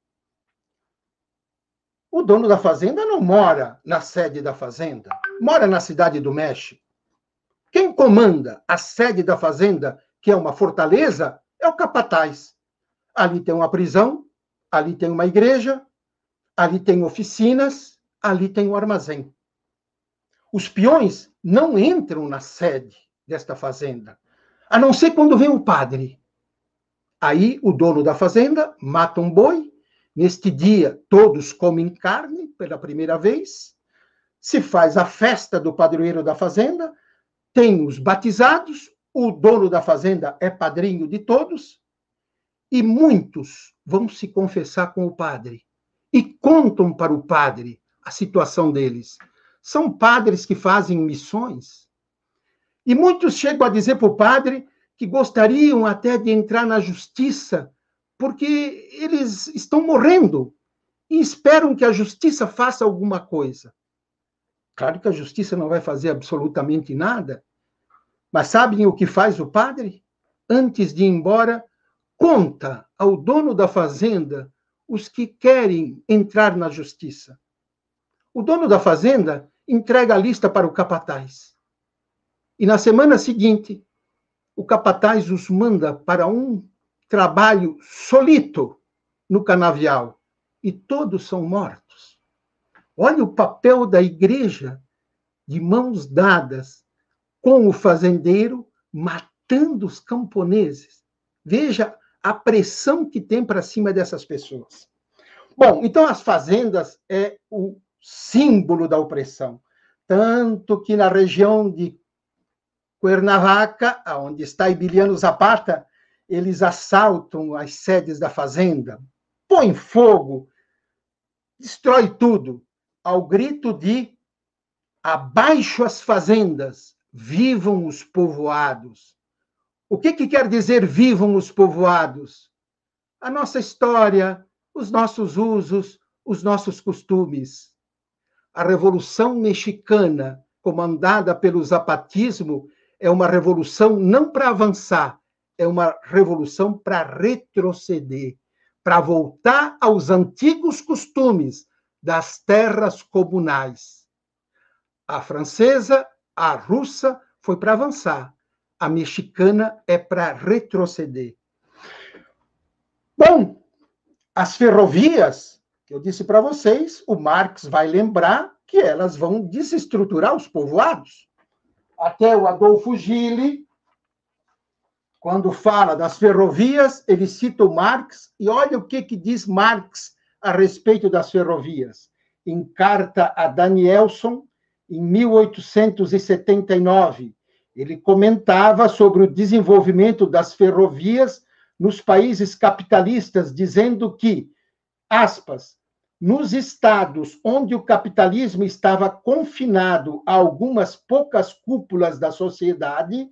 O dono da fazenda não mora na sede da fazenda, mora na cidade do México. Quem comanda a sede da fazenda, que é uma fortaleza, é o capataz. Ali tem uma prisão, ali tem uma igreja, ali tem oficinas, ali tem um armazém. Os peões não entram na sede desta fazenda, a não ser quando vem o padre. Aí o dono da fazenda mata um boi. Neste dia, todos comem carne pela primeira vez. Se faz a festa do padroeiro da fazenda. Tem os batizados. O dono da fazenda é padrinho de todos. E muitos vão se confessar com o padre e contam para o padre a situação deles são padres que fazem missões. E muitos chegam a dizer para o padre que gostariam até de entrar na justiça, porque eles estão morrendo e esperam que a justiça faça alguma coisa. Claro que a justiça não vai fazer absolutamente nada, mas sabem o que faz o padre? Antes de ir embora, conta ao dono da fazenda os que querem entrar na justiça. O dono da fazenda entrega a lista para o capataz. E na semana seguinte, o capataz os manda para um trabalho solito no canavial e todos são mortos. Olha o papel da igreja de mãos dadas com o fazendeiro matando os camponeses. Veja a pressão que tem para cima dessas pessoas. Bom, então as fazendas é o símbolo da opressão. Tanto que na região de Cuernavaca, onde está Ibiliano Zapata, eles assaltam as sedes da fazenda, põem fogo, destrói tudo, ao grito de abaixo as fazendas, vivam os povoados. O que, que quer dizer vivam os povoados? A nossa história, os nossos usos, os nossos costumes a Revolução Mexicana, comandada pelo zapatismo, é uma revolução não para avançar, é uma revolução para retroceder, para voltar aos antigos costumes das terras comunais. A francesa, a russa, foi para avançar, a mexicana é para retroceder. Bom, as ferrovias eu disse para vocês, o Marx vai lembrar que elas vão desestruturar os povoados. Até o Adolfo Gilli, quando fala das ferrovias, ele cita o Marx, e olha o que, que diz Marx a respeito das ferrovias. Em carta a Danielson, em 1879, ele comentava sobre o desenvolvimento das ferrovias nos países capitalistas, dizendo que aspas, nos estados onde o capitalismo estava confinado a algumas poucas cúpulas da sociedade,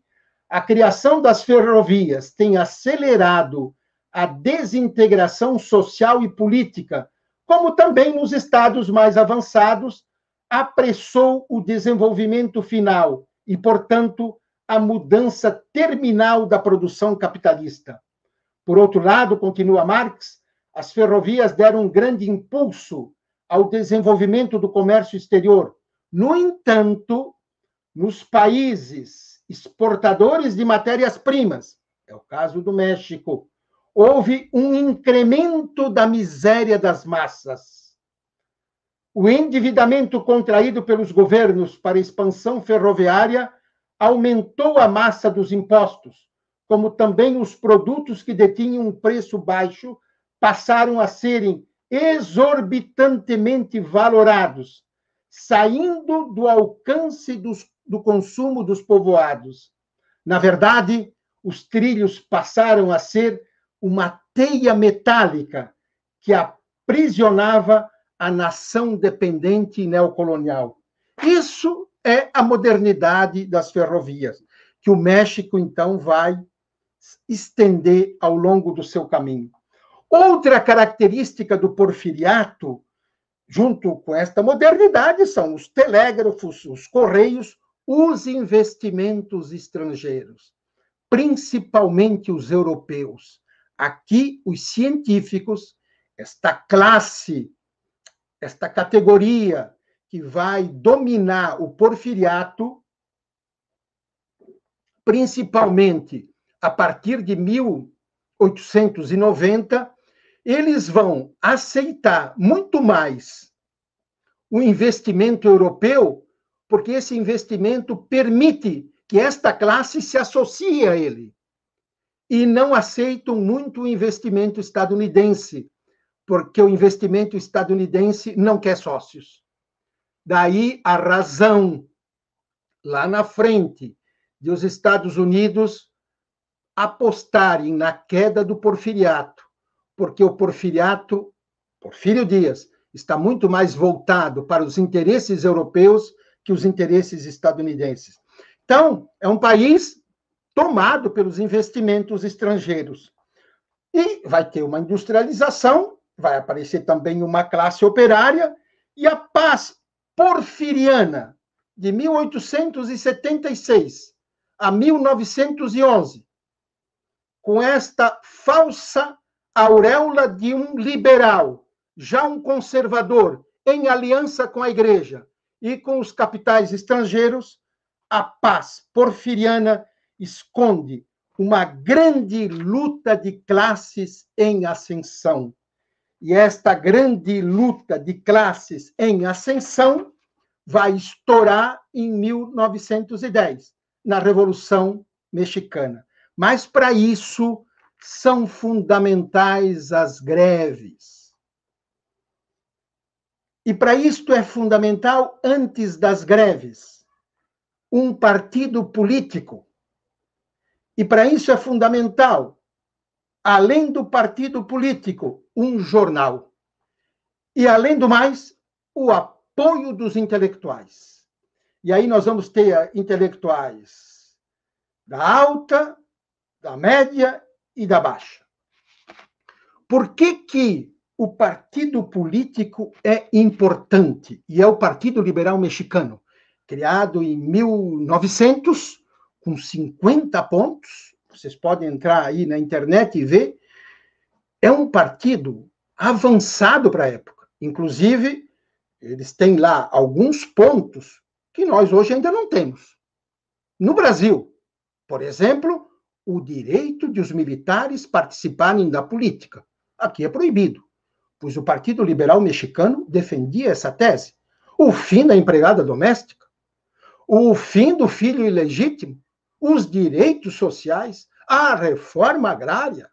a criação das ferrovias tem acelerado a desintegração social e política, como também nos estados mais avançados, apressou o desenvolvimento final e, portanto, a mudança terminal da produção capitalista. Por outro lado, continua Marx, as ferrovias deram um grande impulso ao desenvolvimento do comércio exterior. No entanto, nos países exportadores de matérias-primas, é o caso do México, houve um incremento da miséria das massas. O endividamento contraído pelos governos para expansão ferroviária aumentou a massa dos impostos, como também os produtos que detinham um preço baixo passaram a serem exorbitantemente valorados, saindo do alcance dos, do consumo dos povoados. Na verdade, os trilhos passaram a ser uma teia metálica que aprisionava a nação dependente e neocolonial. Isso é a modernidade das ferrovias, que o México, então, vai estender ao longo do seu caminho. Outra característica do porfiriato, junto com esta modernidade, são os telégrafos, os correios, os investimentos estrangeiros, principalmente os europeus. Aqui, os científicos, esta classe, esta categoria que vai dominar o porfiriato, principalmente a partir de 1890, eles vão aceitar muito mais o investimento europeu, porque esse investimento permite que esta classe se associe a ele. E não aceitam muito o investimento estadunidense, porque o investimento estadunidense não quer sócios. Daí a razão, lá na frente, de os Estados Unidos apostarem na queda do porfiriato porque o Porfiriato, Porfírio Dias, está muito mais voltado para os interesses europeus que os interesses estadunidenses. Então, é um país tomado pelos investimentos estrangeiros. E vai ter uma industrialização, vai aparecer também uma classe operária, e a paz porfiriana de 1876 a 1911, com esta falsa auréola de um liberal, já um conservador, em aliança com a Igreja e com os capitais estrangeiros, a paz porfiriana esconde uma grande luta de classes em ascensão. E esta grande luta de classes em ascensão vai estourar em 1910, na Revolução Mexicana. Mas para isso são fundamentais as greves. E para isto é fundamental, antes das greves, um partido político. E para isso é fundamental, além do partido político, um jornal. E além do mais, o apoio dos intelectuais. E aí nós vamos ter eh, intelectuais da alta, da média e da baixa. Por que, que o partido político é importante? E é o Partido Liberal Mexicano, criado em 1900, com 50 pontos. Vocês podem entrar aí na internet e ver. É um partido avançado para a época. Inclusive, eles têm lá alguns pontos que nós hoje ainda não temos. No Brasil, por exemplo, o direito de os militares participarem da política. Aqui é proibido, pois o Partido Liberal Mexicano defendia essa tese. O fim da empregada doméstica, o fim do filho ilegítimo, os direitos sociais, a reforma agrária,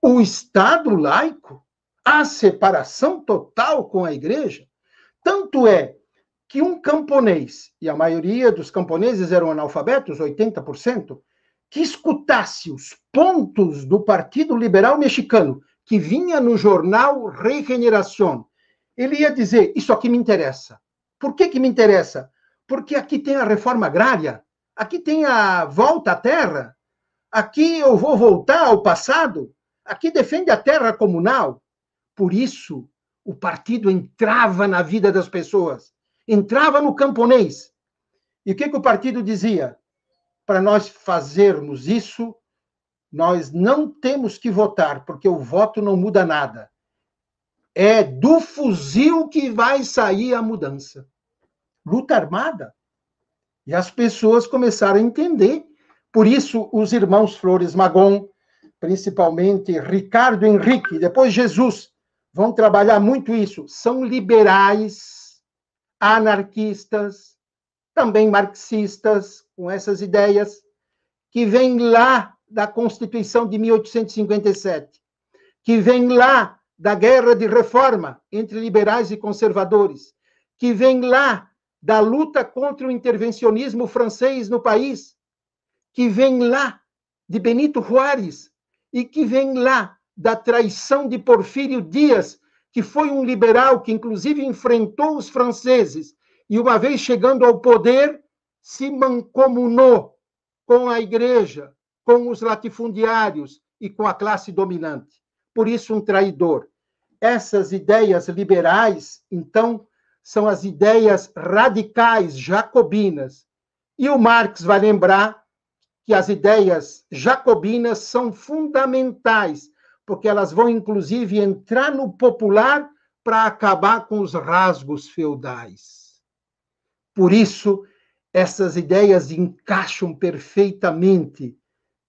o Estado laico, a separação total com a Igreja. Tanto é que um camponês, e a maioria dos camponeses eram analfabetos, 80%, que escutasse os pontos do Partido Liberal Mexicano, que vinha no jornal Regeneración, ele ia dizer: Isso aqui me interessa. Por que, que me interessa? Porque aqui tem a reforma agrária, aqui tem a volta à terra, aqui eu vou voltar ao passado, aqui defende a terra comunal. Por isso, o partido entrava na vida das pessoas, entrava no camponês. E o que, que o partido dizia? Para nós fazermos isso, nós não temos que votar, porque o voto não muda nada. É do fuzil que vai sair a mudança. Luta armada. E as pessoas começaram a entender. Por isso, os irmãos Flores Magon, principalmente Ricardo Henrique, depois Jesus, vão trabalhar muito isso. São liberais, anarquistas, também marxistas, com essas ideias que vem lá da Constituição de 1857, que vem lá da guerra de reforma entre liberais e conservadores, que vem lá da luta contra o intervencionismo francês no país, que vem lá de Benito Juárez e que vem lá da traição de Porfírio Dias, que foi um liberal que inclusive enfrentou os franceses e uma vez chegando ao poder, se mancomunou com a igreja, com os latifundiários e com a classe dominante. Por isso, um traidor. Essas ideias liberais, então, são as ideias radicais jacobinas. E o Marx vai lembrar que as ideias jacobinas são fundamentais, porque elas vão, inclusive, entrar no popular para acabar com os rasgos feudais. Por isso essas ideias encaixam perfeitamente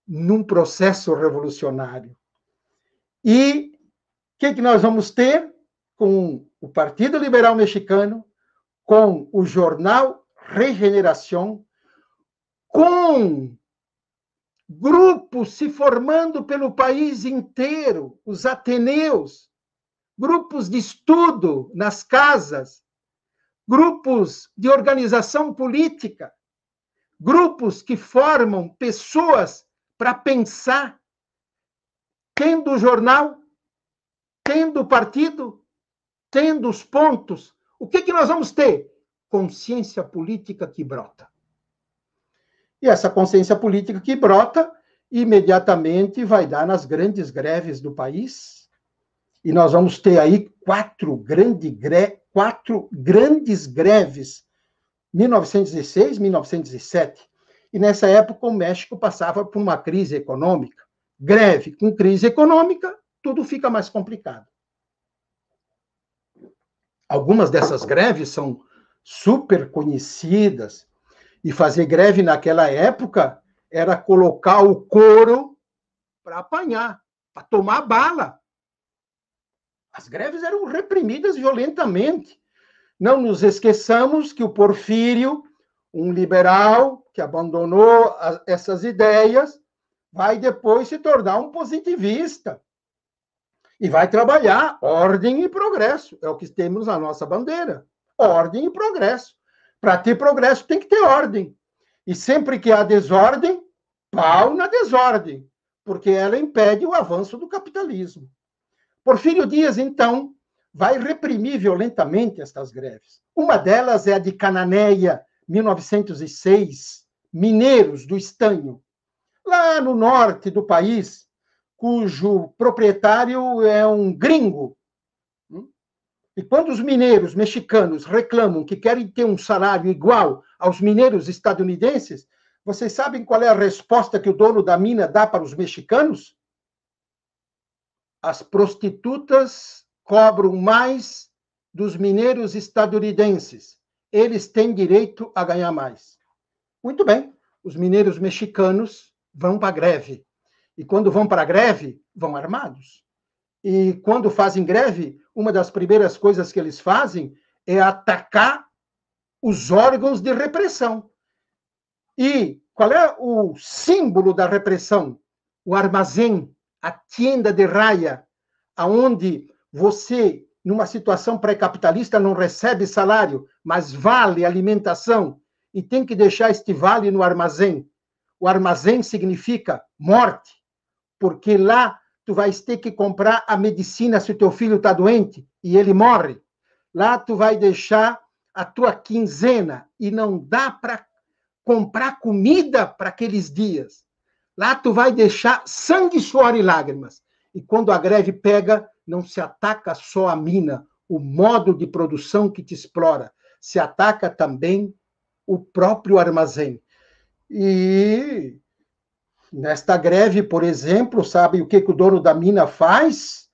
num processo revolucionário. E o que, que nós vamos ter com o Partido Liberal Mexicano, com o jornal Regeneração, com grupos se formando pelo país inteiro, os Ateneus, grupos de estudo nas casas, grupos de organização política, grupos que formam pessoas para pensar, tendo o jornal, tendo o partido, tendo os pontos. O que, que nós vamos ter? Consciência política que brota. E essa consciência política que brota imediatamente vai dar nas grandes greves do país. E nós vamos ter aí quatro grande gre quatro grandes greves, 1916, 1917. E nessa época o México passava por uma crise econômica. Greve com crise econômica, tudo fica mais complicado. Algumas dessas greves são super conhecidas. E fazer greve naquela época era colocar o couro para apanhar, para tomar bala. As greves eram reprimidas violentamente. Não nos esqueçamos que o Porfírio, um liberal que abandonou a, essas ideias, vai depois se tornar um positivista e vai trabalhar ordem e progresso. É o que temos na nossa bandeira: ordem e progresso. Para ter progresso tem que ter ordem. E sempre que há desordem, pau na desordem, porque ela impede o avanço do capitalismo. Porfírio Dias, então, vai reprimir violentamente estas greves. Uma delas é a de Cananéia, 1906, mineiros do estanho, lá no norte do país, cujo proprietário é um gringo. Hum? E quando os mineiros mexicanos reclamam que querem ter um salário igual aos mineiros estadunidenses, vocês sabem qual é a resposta que o dono da mina dá para os mexicanos? as prostitutas cobram mais dos mineiros estadunidenses. Eles têm direito a ganhar mais. Muito bem, os mineiros mexicanos vão para a greve. E quando vão para a greve, vão armados. E quando fazem greve, uma das primeiras coisas que eles fazem é atacar os órgãos de repressão. E qual é o símbolo da repressão? O armazém a tienda de raia, aonde você, numa situação pré-capitalista, não recebe salário, mas vale alimentação e tem que deixar este vale no armazém. O armazém significa morte, porque lá tu vais ter que comprar a medicina se o teu filho está doente e ele morre. Lá tu vai deixar a tua quinzena e não dá para comprar comida para aqueles dias. Lá tu vai deixar sangue, suor e lágrimas. E quando a greve pega, não se ataca só a mina, o modo de produção que te explora, se ataca também o próprio armazém. E nesta greve, por exemplo, sabe o que, que o dono da mina faz?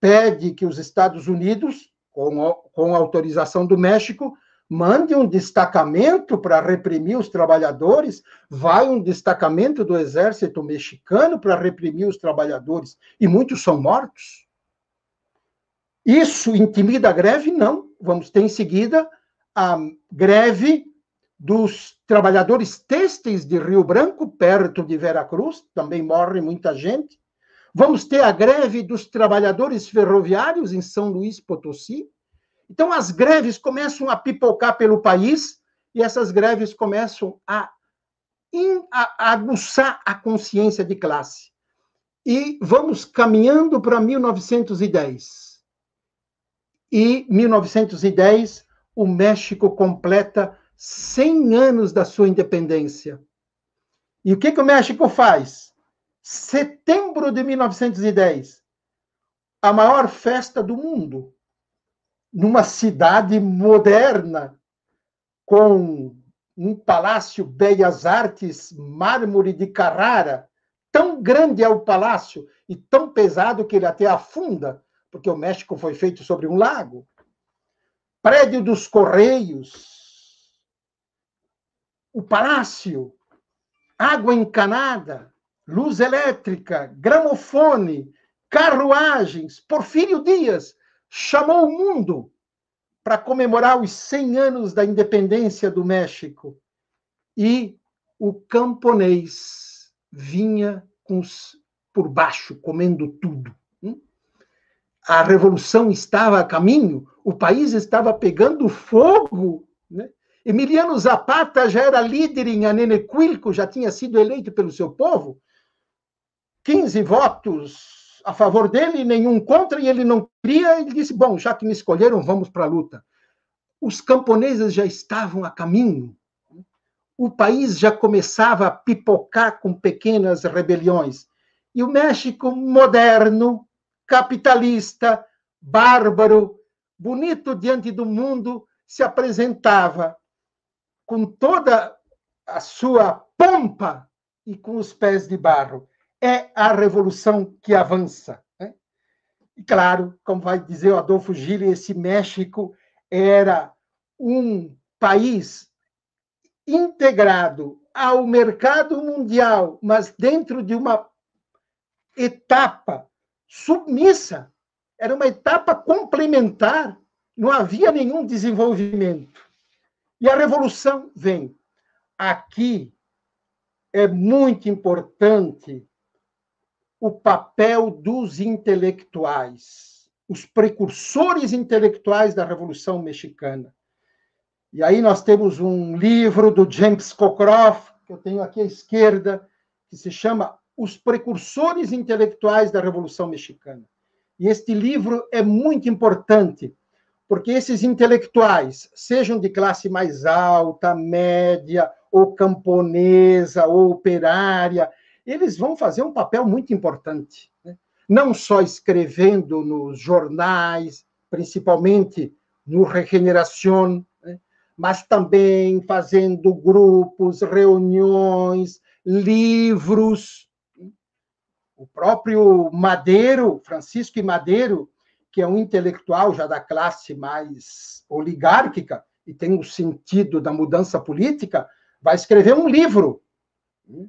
Pede que os Estados Unidos, com, com autorização do México, mande um destacamento para reprimir os trabalhadores, vai um destacamento do exército mexicano para reprimir os trabalhadores, e muitos são mortos. Isso intimida a greve? Não. Vamos ter em seguida a greve dos trabalhadores têxteis de Rio Branco, perto de Veracruz, também morre muita gente. Vamos ter a greve dos trabalhadores ferroviários em São Luís Potosí, então, as greves começam a pipocar pelo país e essas greves começam a, in, a, a aguçar a consciência de classe. E vamos caminhando para 1910. E 1910, o México completa 100 anos da sua independência. E o que, que o México faz? Setembro de 1910, a maior festa do mundo, numa cidade moderna, com um palácio Belas Artes, mármore de Carrara. Tão grande é o palácio e tão pesado que ele até afunda, porque o México foi feito sobre um lago. Prédio dos Correios, o palácio, água encanada, luz elétrica, gramofone, carruagens, Porfírio Dias, chamou o mundo para comemorar os 100 anos da independência do México. E o camponês vinha os, por baixo, comendo tudo. Hum? A revolução estava a caminho, o país estava pegando fogo. Né? Emiliano Zapata já era líder em Anenequilco, já tinha sido eleito pelo seu povo. 15 votos a favor dele, nenhum contra, e ele não queria, ele disse: Bom, já que me escolheram, vamos para a luta. Os camponeses já estavam a caminho, o país já começava a pipocar com pequenas rebeliões. E o México moderno, capitalista, bárbaro, bonito diante do mundo, se apresentava com toda a sua pompa e com os pés de barro é a revolução que avança. Né? E claro, como vai dizer o Adolfo Gili, esse México era um país integrado ao mercado mundial, mas dentro de uma etapa submissa, era uma etapa complementar, não havia nenhum desenvolvimento. E a revolução vem. Aqui é muito importante o papel dos intelectuais, os precursores intelectuais da Revolução Mexicana. E aí nós temos um livro do James Cockcroft, que eu tenho aqui à esquerda, que se chama Os Precursores Intelectuais da Revolução Mexicana. E este livro é muito importante, porque esses intelectuais, sejam de classe mais alta, média, ou camponesa, ou operária, eles vão fazer um papel muito importante, né? não só escrevendo nos jornais, principalmente no Regeneración, né? mas também fazendo grupos, reuniões, livros. O próprio Madeiro, Francisco e Madeiro, que é um intelectual já da classe mais oligárquica e tem o um sentido da mudança política, vai escrever um livro né?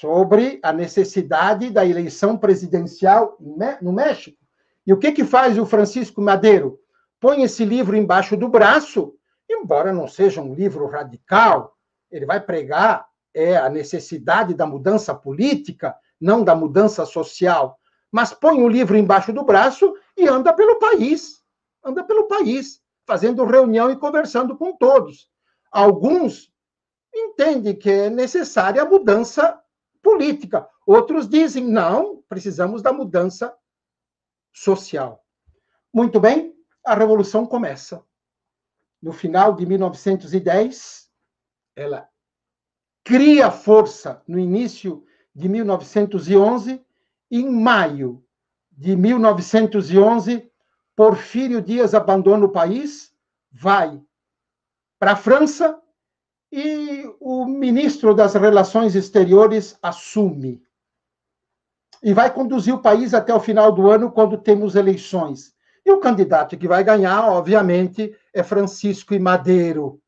sobre a necessidade da eleição presidencial no México. E o que, que faz o Francisco Madeiro? Põe esse livro embaixo do braço, embora não seja um livro radical, ele vai pregar é, a necessidade da mudança política, não da mudança social, mas põe o livro embaixo do braço e anda pelo país, anda pelo país, fazendo reunião e conversando com todos. Alguns entendem que é necessária a mudança política. Outros dizem, não, precisamos da mudança social. Muito bem, a revolução começa. No final de 1910, ela cria força no início de 1911 em maio de 1911, Porfírio Dias abandona o país, vai para a França e o ministro das Relações Exteriores assume e vai conduzir o país até o final do ano, quando temos eleições. E o candidato que vai ganhar, obviamente, é Francisco I. Madeiro.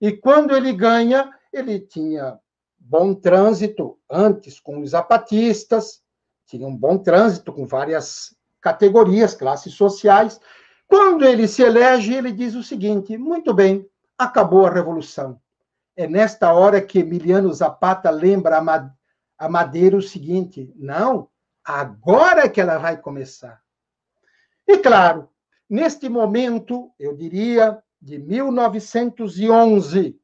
E quando ele ganha, ele tinha bom trânsito antes com os zapatistas, tinha um bom trânsito com várias categorias, classes sociais. Quando ele se elege, ele diz o seguinte: muito bem, acabou a revolução. É nesta hora que Emiliano Zapata lembra a Madeira o seguinte: não, agora é que ela vai começar. E claro, neste momento, eu diria, de 1911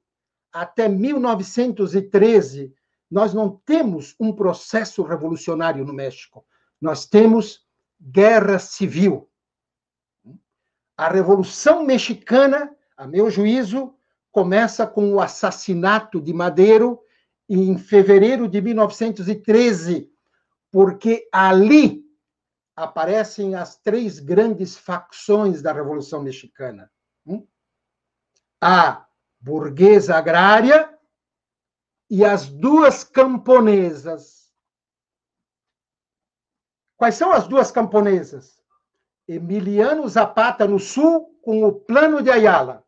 até 1913, nós não temos um processo revolucionário no México. Nós temos guerra civil. A Revolução Mexicana, a meu juízo, começa com o assassinato de Madeiro em fevereiro de 1913, porque ali aparecem as três grandes facções da Revolução Mexicana: hum? a burguesa agrária e as duas camponesas. Quais são as duas camponesas? Emiliano Zapata no sul, com o plano de Ayala,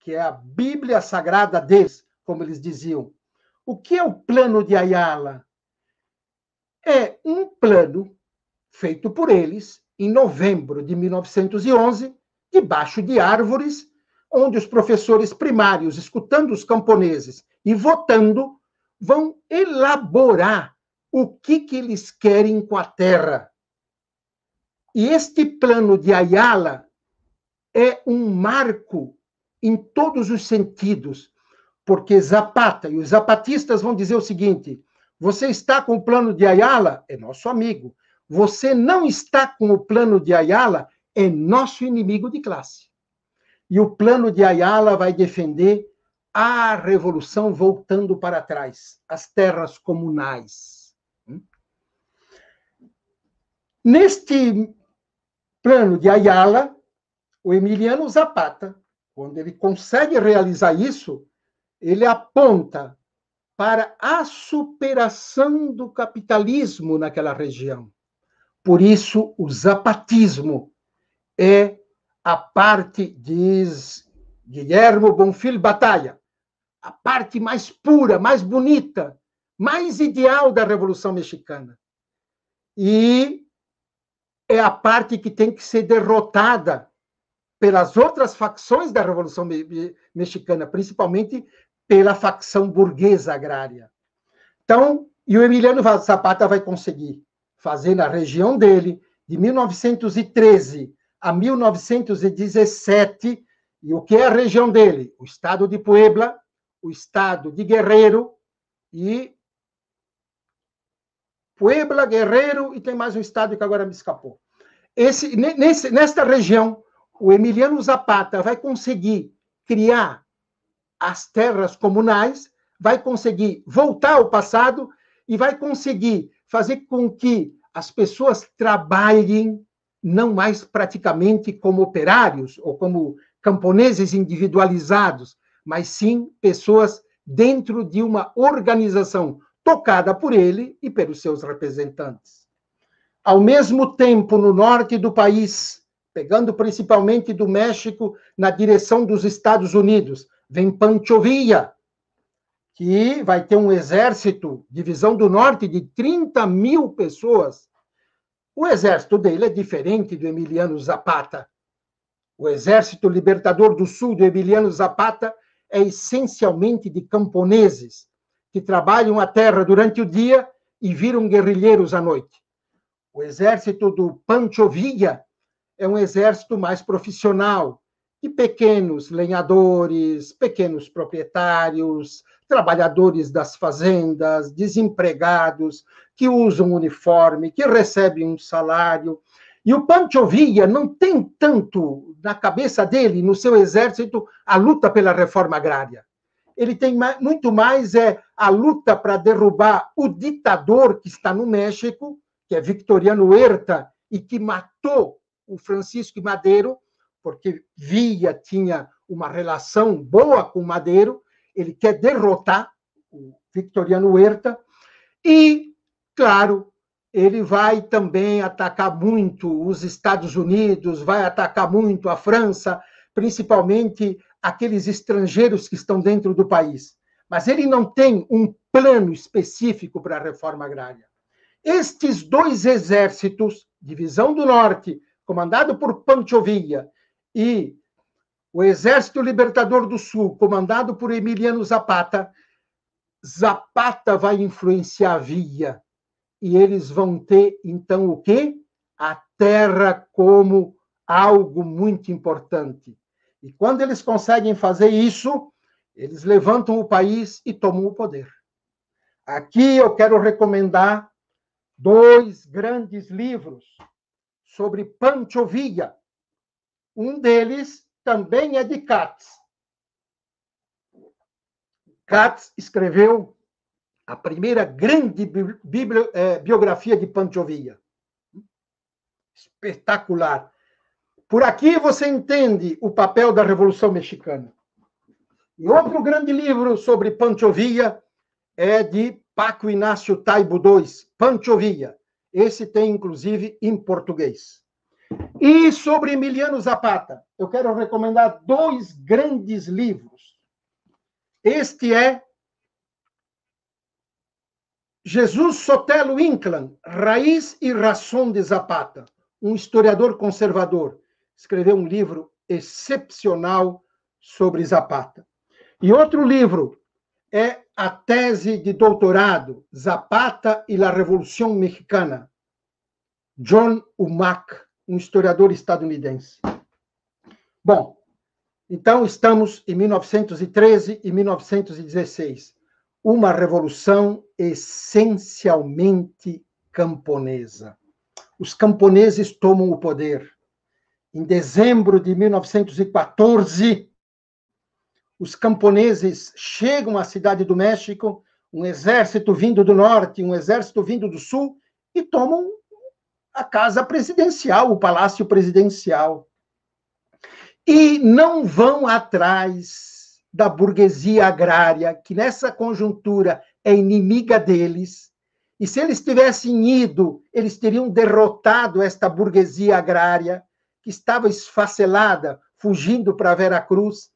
que é a Bíblia Sagrada deles, como eles diziam. O que é o plano de Ayala? É um plano feito por eles em novembro de 1911, debaixo de árvores, onde os professores primários, escutando os camponeses e votando, vão elaborar o que, que eles querem com a terra. E este plano de Ayala é um marco em todos os sentidos, porque Zapata e os zapatistas vão dizer o seguinte: você está com o plano de Ayala? É nosso amigo. Você não está com o plano de Ayala? É nosso inimigo de classe. E o plano de Ayala vai defender a revolução voltando para trás, as terras comunais. Hum? Neste plano de Ayala, o Emiliano Zapata quando ele consegue realizar isso, ele aponta para a superação do capitalismo naquela região. Por isso, o zapatismo é a parte, diz Guilhermo Bonfil Batalha, a parte mais pura, mais bonita, mais ideal da Revolução Mexicana. E é a parte que tem que ser derrotada pelas outras facções da Revolução Mexicana, principalmente pela facção burguesa agrária. Então, e o Emiliano Zapata vai conseguir fazer na região dele, de 1913 a 1917, e o que é a região dele? O estado de Puebla, o estado de Guerreiro e Puebla, Guerreiro e tem mais um estado que agora me escapou. Esse, nesse, nesta região o Emiliano Zapata vai conseguir criar as terras comunais, vai conseguir voltar ao passado e vai conseguir fazer com que as pessoas trabalhem não mais praticamente como operários ou como camponeses individualizados, mas sim pessoas dentro de uma organização tocada por ele e pelos seus representantes. Ao mesmo tempo, no norte do país, pegando principalmente do México na direção dos Estados Unidos. Vem Panchovia, que vai ter um exército, divisão do norte, de 30 mil pessoas. O exército dele é diferente do Emiliano Zapata. O exército libertador do sul do Emiliano Zapata é essencialmente de camponeses, que trabalham a terra durante o dia e viram guerrilheiros à noite. O exército do Panchovia, é um exército mais profissional, de pequenos lenhadores, pequenos proprietários, trabalhadores das fazendas, desempregados, que usam uniforme, que recebem um salário. E o Pancho Villa não tem tanto na cabeça dele, no seu exército, a luta pela reforma agrária. Ele tem muito mais é a luta para derrubar o ditador que está no México, que é Victoriano Huerta, e que matou o Francisco Madeiro, porque Villa tinha uma relação boa com Madeiro, ele quer derrotar o Victoriano Huerta, e, claro, ele vai também atacar muito os Estados Unidos, vai atacar muito a França, principalmente aqueles estrangeiros que estão dentro do país. Mas ele não tem um plano específico para a reforma agrária. Estes dois exércitos, Divisão do Norte comandado por Villa, e o Exército Libertador do Sul, comandado por Emiliano Zapata, Zapata vai influenciar Villa e eles vão ter então o quê? A terra como algo muito importante. E quando eles conseguem fazer isso, eles levantam o país e tomam o poder. Aqui eu quero recomendar dois grandes livros sobre Panchovia. Um deles também é de Katz. Katz escreveu a primeira grande é, biografia de Panchovia. Espetacular. Por aqui você entende o papel da Revolução Mexicana. E outro grande livro sobre Panchovia é de Paco Inácio Taibo II, Panchovia, esse tem, inclusive, em português. E sobre Emiliano Zapata, eu quero recomendar dois grandes livros. Este é Jesus Sotelo Inclan, Raiz e Ração de Zapata, um historiador conservador, escreveu um livro excepcional sobre Zapata. E outro livro é a tese de doutorado Zapata e la Revolução Mexicana, John Umack, um historiador estadunidense. Bom, então estamos em 1913 e 1916, uma revolução essencialmente camponesa. Os camponeses tomam o poder. Em dezembro de 1914, os camponeses chegam à cidade do México, um exército vindo do norte, um exército vindo do sul, e tomam a casa presidencial, o palácio presidencial. E não vão atrás da burguesia agrária, que nessa conjuntura é inimiga deles. E se eles tivessem ido, eles teriam derrotado esta burguesia agrária, que estava esfacelada, fugindo para Veracruz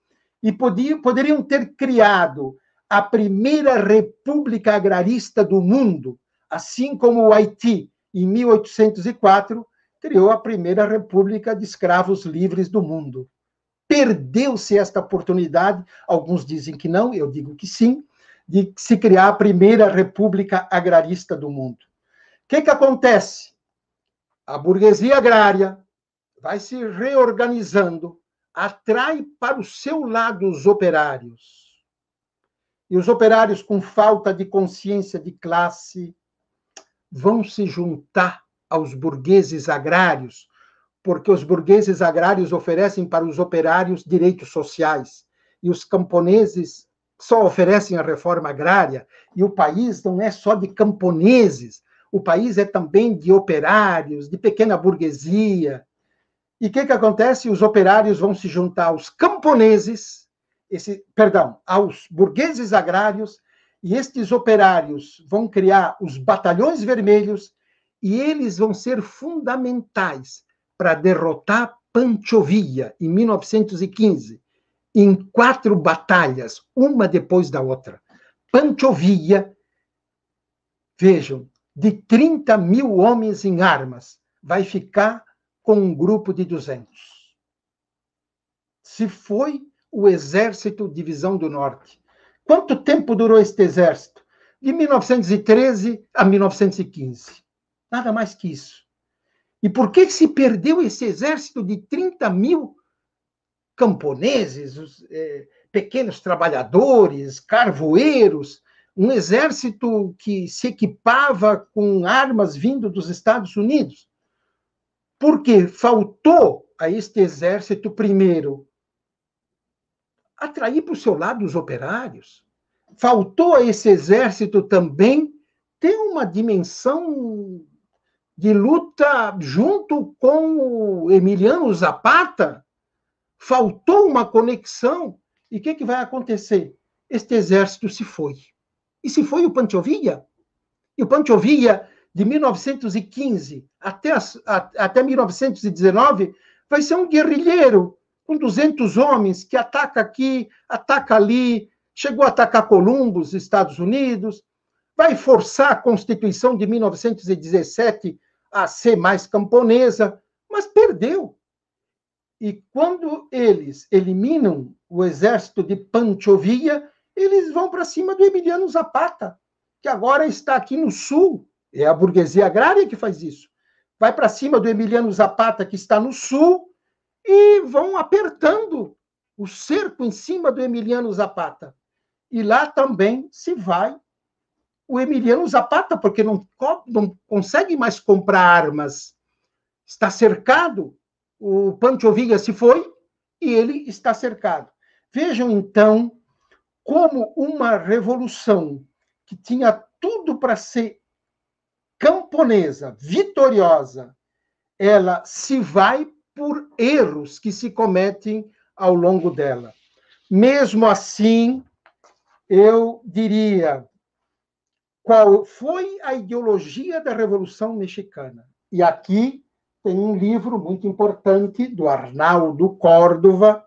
e podiam, poderiam ter criado a primeira república agrarista do mundo, assim como o Haiti, em 1804, criou a primeira república de escravos livres do mundo. Perdeu-se esta oportunidade, alguns dizem que não, eu digo que sim, de se criar a primeira república agrarista do mundo. O que, que acontece? A burguesia agrária vai se reorganizando, atrai para o seu lado os operários. E os operários com falta de consciência de classe vão se juntar aos burgueses agrários, porque os burgueses agrários oferecem para os operários direitos sociais e os camponeses só oferecem a reforma agrária e o país não é só de camponeses, o país é também de operários, de pequena burguesia, e o que, que acontece? Os operários vão se juntar aos camponeses, esse, perdão, aos burgueses agrários, e estes operários vão criar os batalhões vermelhos, e eles vão ser fundamentais para derrotar Panchovia em 1915, em quatro batalhas, uma depois da outra. Panchovia, vejam, de 30 mil homens em armas, vai ficar com um grupo de 200. Se foi o Exército Divisão do Norte. Quanto tempo durou este exército? De 1913 a 1915. Nada mais que isso. E por que se perdeu esse exército de 30 mil camponeses, os, eh, pequenos trabalhadores, carvoeiros, um exército que se equipava com armas vindo dos Estados Unidos? porque faltou a este exército, primeiro, atrair para o seu lado os operários, faltou a esse exército também ter uma dimensão de luta junto com o Emiliano Zapata, faltou uma conexão. E o que, é que vai acontecer? Este exército se foi. E se foi o Pantovia. E o Villa de 1915 até, até 1919, vai ser um guerrilheiro com 200 homens que ataca aqui, ataca ali, chegou a atacar Columbus, Estados Unidos, vai forçar a Constituição de 1917 a ser mais camponesa, mas perdeu. E quando eles eliminam o exército de Panchovia, eles vão para cima do Emiliano Zapata, que agora está aqui no sul é a burguesia agrária que faz isso. Vai para cima do Emiliano Zapata, que está no sul, e vão apertando o cerco em cima do Emiliano Zapata. E lá também se vai o Emiliano Zapata, porque não, não consegue mais comprar armas. Está cercado, o Pancho Villa se foi e ele está cercado. Vejam então como uma revolução que tinha tudo para ser camponesa vitoriosa, ela se vai por erros que se cometem ao longo dela. Mesmo assim, eu diria qual foi a ideologia da Revolução Mexicana. E aqui tem um livro muito importante do Arnaldo Córdova,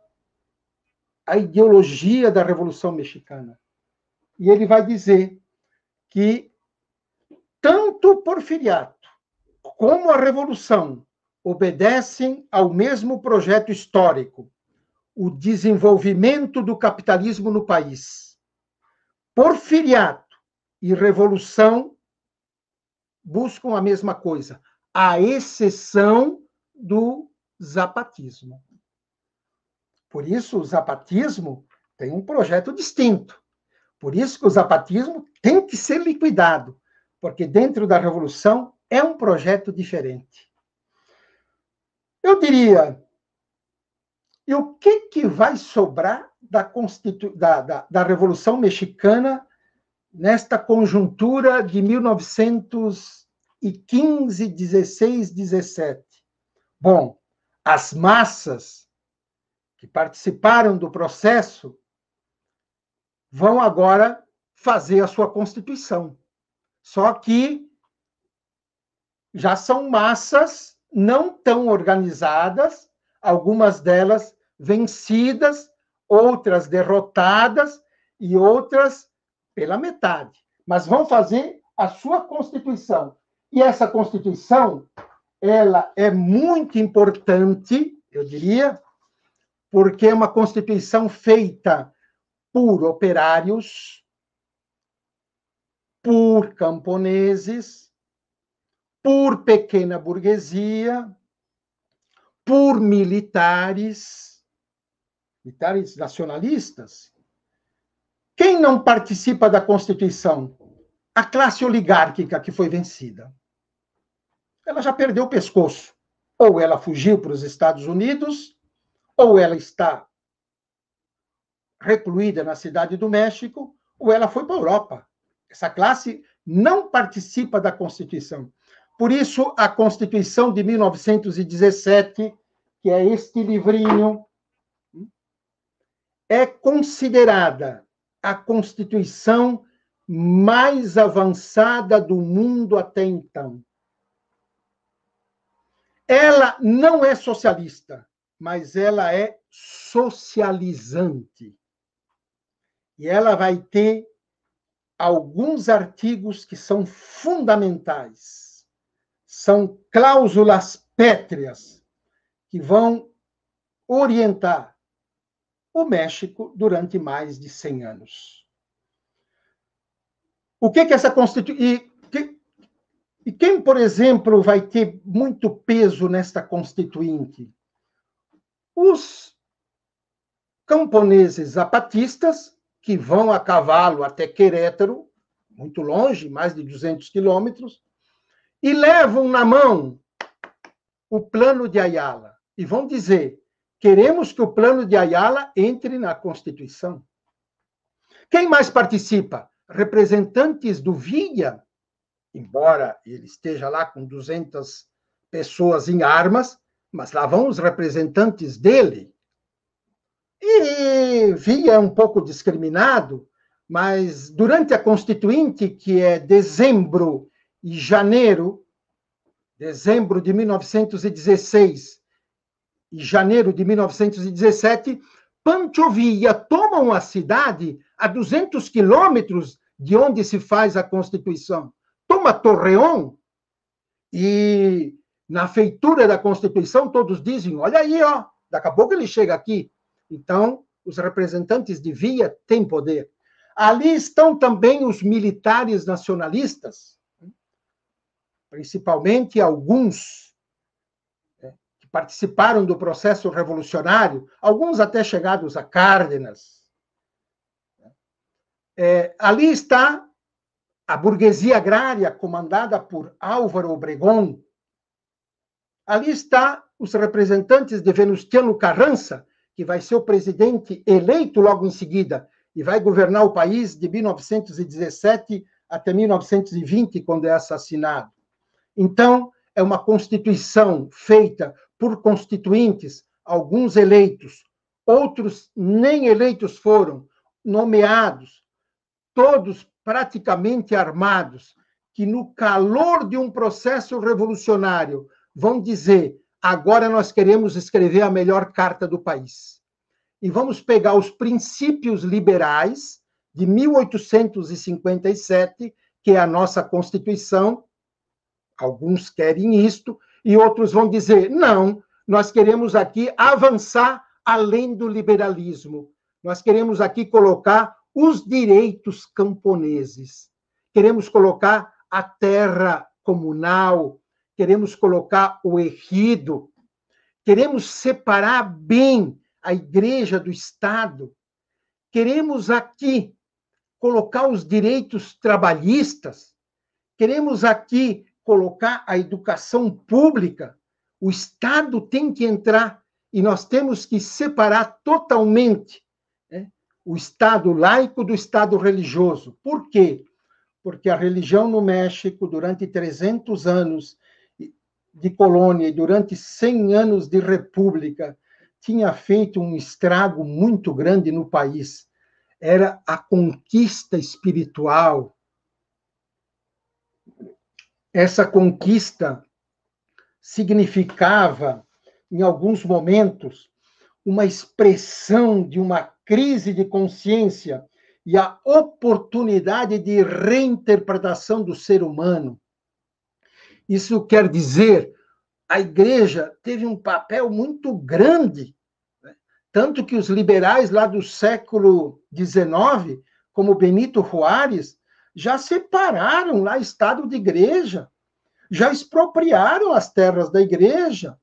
A Ideologia da Revolução Mexicana. E ele vai dizer que tanto o porfiriato como a revolução obedecem ao mesmo projeto histórico, o desenvolvimento do capitalismo no país. Porfiriato e revolução buscam a mesma coisa, à exceção do zapatismo. Por isso, o zapatismo tem um projeto distinto. Por isso que o zapatismo tem que ser liquidado porque dentro da revolução é um projeto diferente. Eu diria, e o que, que vai sobrar da, Constitu... da, da, da Revolução Mexicana nesta conjuntura de 1915, 16, 17? Bom, as massas que participaram do processo vão agora fazer a sua Constituição. Só que já são massas não tão organizadas, algumas delas vencidas, outras derrotadas e outras pela metade. Mas vão fazer a sua constituição. E essa constituição, ela é muito importante, eu diria, porque é uma constituição feita por operários, por camponeses, por pequena burguesia, por militares, militares nacionalistas. Quem não participa da Constituição? A classe oligárquica que foi vencida. Ela já perdeu o pescoço. Ou ela fugiu para os Estados Unidos, ou ela está recluída na cidade do México, ou ela foi para a Europa. Essa classe não participa da Constituição. Por isso, a Constituição de 1917, que é este livrinho, é considerada a Constituição mais avançada do mundo até então. Ela não é socialista, mas ela é socializante. E ela vai ter alguns artigos que são fundamentais. São cláusulas pétreas que vão orientar o México durante mais de 100 anos. O que que essa Constituição... E, e quem, por exemplo, vai ter muito peso nesta Constituinte? Os camponeses zapatistas que vão a cavalo até Querétaro, muito longe, mais de 200 quilômetros, e levam na mão o plano de Ayala e vão dizer: queremos que o plano de Ayala entre na Constituição. Quem mais participa? Representantes do Villa, embora ele esteja lá com 200 pessoas em armas, mas lá vão os representantes dele e via um pouco discriminado, mas durante a Constituinte, que é dezembro e janeiro, dezembro de 1916 e janeiro de 1917, Panchovia tomam a cidade a 200 quilômetros de onde se faz a Constituição. Toma Torreão e na feitura da Constituição todos dizem, olha aí, ó, daqui a pouco ele chega aqui, então, os representantes de Via têm poder. Ali estão também os militares nacionalistas, principalmente alguns né, que participaram do processo revolucionário, alguns até chegados a Cárdenas. Né. É, ali está a burguesia agrária, comandada por Álvaro Obregón. Ali está os representantes de Venustiano Carranza, que vai ser o presidente eleito logo em seguida e vai governar o país de 1917 até 1920, quando é assassinado. Então, é uma constituição feita por constituintes, alguns eleitos, outros nem eleitos foram, nomeados, todos praticamente armados, que no calor de um processo revolucionário vão dizer Agora nós queremos escrever a melhor carta do país. E vamos pegar os princípios liberais de 1857, que é a nossa Constituição. Alguns querem isto e outros vão dizer: não, nós queremos aqui avançar além do liberalismo. Nós queremos aqui colocar os direitos camponeses. Queremos colocar a terra comunal, queremos colocar o errido, queremos separar bem a igreja do Estado, queremos aqui colocar os direitos trabalhistas, queremos aqui colocar a educação pública, o Estado tem que entrar e nós temos que separar totalmente né, o Estado laico do Estado religioso. Por quê? Porque a religião no México, durante 300 anos, de colônia e durante 100 anos de república tinha feito um estrago muito grande no país. Era a conquista espiritual. Essa conquista significava, em alguns momentos, uma expressão de uma crise de consciência e a oportunidade de reinterpretação do ser humano. Isso quer dizer, a igreja teve um papel muito grande, né? tanto que os liberais lá do século XIX, como Benito Juárez, já separaram lá estado de igreja, já expropriaram as terras da igreja,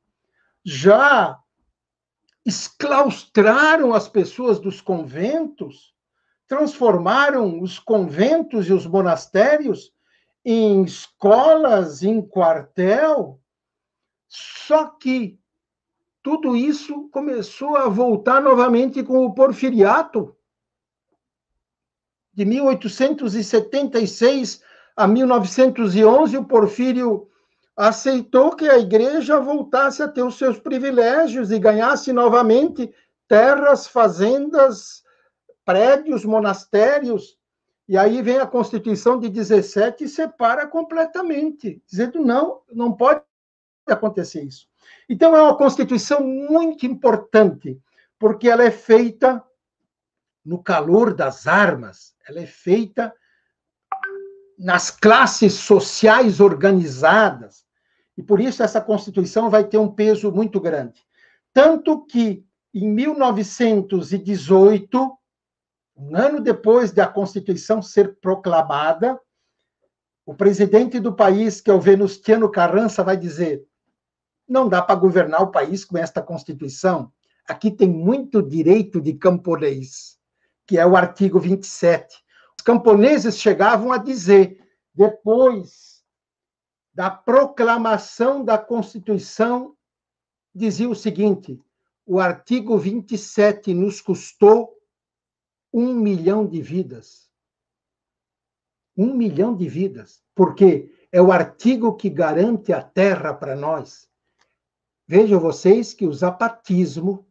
já esclaustraram as pessoas dos conventos, transformaram os conventos e os monastérios em escolas, em quartel, só que tudo isso começou a voltar novamente com o Porfiriato, de 1876 a 1911, o Porfírio aceitou que a igreja voltasse a ter os seus privilégios e ganhasse novamente terras, fazendas, prédios, monastérios, e aí vem a Constituição de 17 e separa completamente, dizendo não, não pode acontecer isso. Então é uma Constituição muito importante, porque ela é feita no calor das armas, ela é feita nas classes sociais organizadas. E por isso essa Constituição vai ter um peso muito grande. Tanto que em 1918 um ano depois da Constituição ser proclamada, o presidente do país, que é o Venustiano Carranza, vai dizer: não dá para governar o país com esta Constituição. Aqui tem muito direito de camponês, que é o artigo 27. Os camponeses chegavam a dizer, depois da proclamação da Constituição, dizia o seguinte: o artigo 27 nos custou um milhão de vidas. Um milhão de vidas. Porque é o artigo que garante a terra para nós. Vejam vocês que o zapatismo,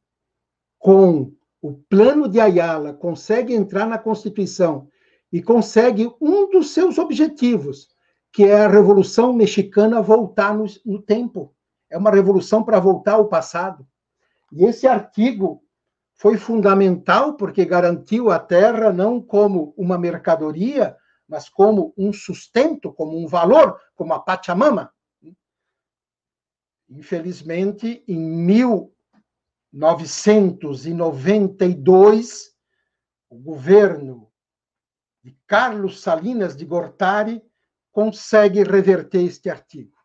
com o plano de Ayala, consegue entrar na Constituição e consegue um dos seus objetivos, que é a Revolução Mexicana voltar no, no tempo. É uma revolução para voltar ao passado. E esse artigo foi fundamental porque garantiu a terra não como uma mercadoria, mas como um sustento, como um valor, como a Pachamama. Infelizmente, em 1992, o governo de Carlos Salinas de Gortari consegue reverter este artigo.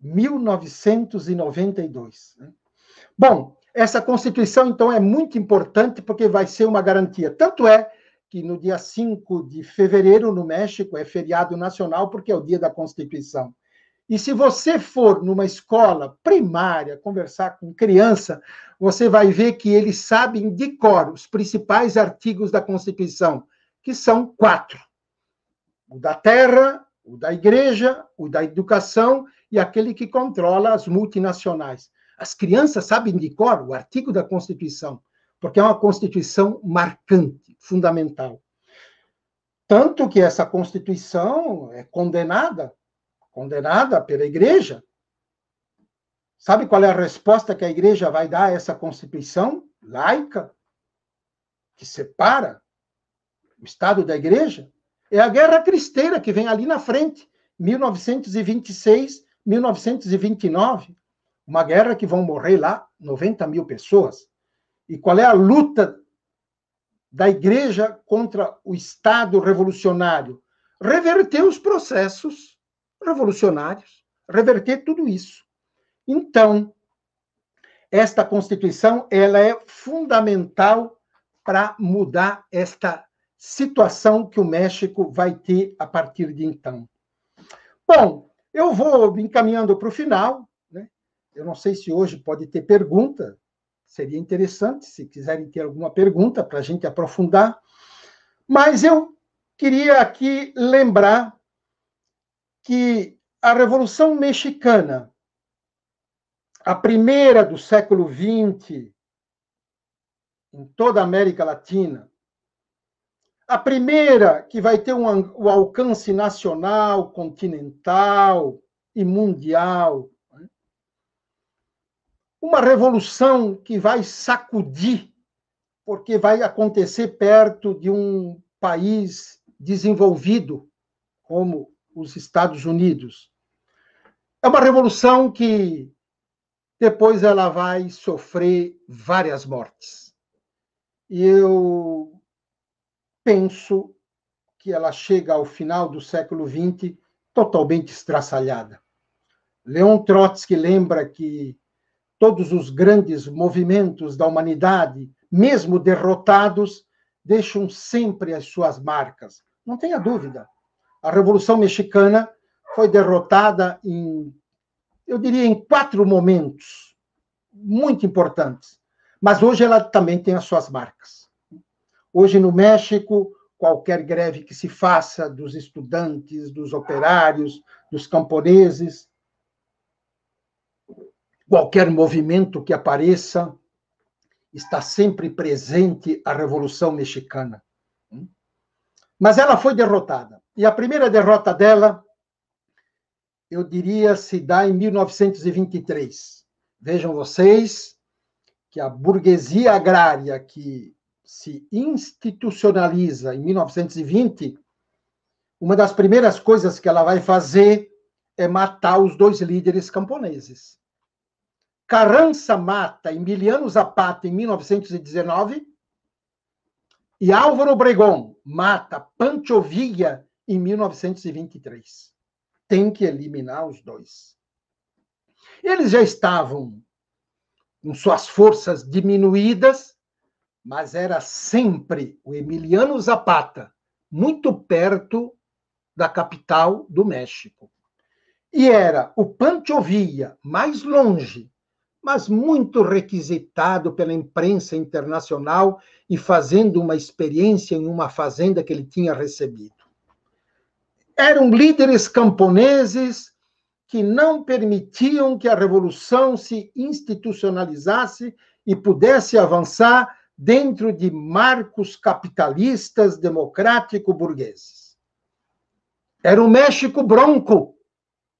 1992. Né? Bom, essa Constituição, então, é muito importante porque vai ser uma garantia. Tanto é que no dia 5 de fevereiro, no México, é feriado nacional porque é o dia da Constituição. E se você for numa escola primária conversar com criança, você vai ver que eles sabem de cor os principais artigos da Constituição, que são quatro: o da terra, o da igreja, o da educação e aquele que controla as multinacionais. As crianças sabem de cor o artigo da Constituição, porque é uma Constituição marcante, fundamental. Tanto que essa Constituição é condenada, condenada pela Igreja. Sabe qual é a resposta que a Igreja vai dar a essa Constituição laica, que separa o Estado da Igreja? É a Guerra Cristeira que vem ali na frente, 1926, 1929. Uma guerra que vão morrer lá 90 mil pessoas. E qual é a luta da igreja contra o Estado revolucionário? Reverter os processos revolucionários, reverter tudo isso. Então, esta Constituição ela é fundamental para mudar esta situação que o México vai ter a partir de então. Bom, eu vou encaminhando para o final. Eu não sei se hoje pode ter pergunta, seria interessante se quiserem ter alguma pergunta para a gente aprofundar, mas eu queria aqui lembrar que a Revolução Mexicana, a primeira do século XX em toda a América Latina, a primeira que vai ter um, um alcance nacional, continental e mundial, uma revolução que vai sacudir, porque vai acontecer perto de um país desenvolvido como os Estados Unidos. É uma revolução que depois ela vai sofrer várias mortes. E eu penso que ela chega ao final do século XX totalmente estraçalhada. Leon Trotsky lembra que todos os grandes movimentos da humanidade, mesmo derrotados, deixam sempre as suas marcas. Não tenha dúvida. A Revolução Mexicana foi derrotada em, eu diria, em quatro momentos muito importantes. Mas hoje ela também tem as suas marcas. Hoje no México, qualquer greve que se faça dos estudantes, dos operários, dos camponeses, Qualquer movimento que apareça, está sempre presente a Revolução Mexicana. Hum? Mas ela foi derrotada. E a primeira derrota dela, eu diria, se dá em 1923. Vejam vocês que a burguesia agrária que se institucionaliza em 1920, uma das primeiras coisas que ela vai fazer é matar os dois líderes camponeses. Carrança mata Emiliano Zapata em 1919 e Álvaro Obregón mata Pancho Villa em 1923. Tem que eliminar os dois. Eles já estavam com suas forças diminuídas, mas era sempre o Emiliano Zapata, muito perto da capital do México. E era o Pancho Villa, mais longe, mas muito requisitado pela imprensa internacional e fazendo uma experiência em uma fazenda que ele tinha recebido. Eram líderes camponeses que não permitiam que a revolução se institucionalizasse e pudesse avançar dentro de marcos capitalistas democrático-burgueses. Era o México bronco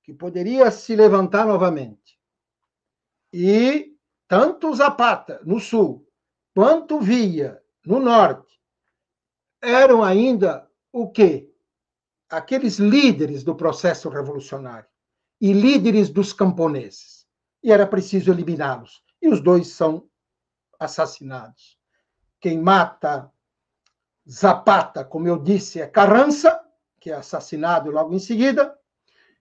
que poderia se levantar novamente e tanto Zapata, no sul, quanto Via, no norte, eram ainda o quê? Aqueles líderes do processo revolucionário e líderes dos camponeses. E era preciso eliminá-los. E os dois são assassinados. Quem mata Zapata, como eu disse, é Carranza, que é assassinado logo em seguida,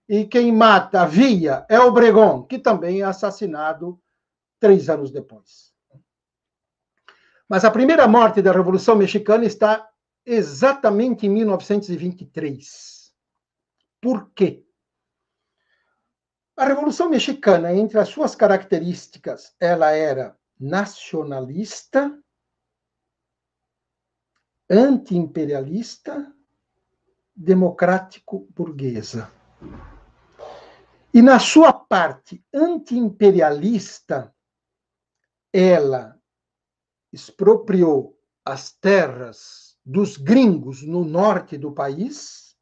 e quem mata Via é Obregón, que também é assassinado três anos depois. Mas a primeira morte da Revolução Mexicana está exatamente em 1923. Por quê? A Revolução Mexicana, entre as suas características, ela era nacionalista, antiimperialista, democrático-burguesa. E na sua parte antiimperialista, ela expropriou as terras dos gringos no norte do país,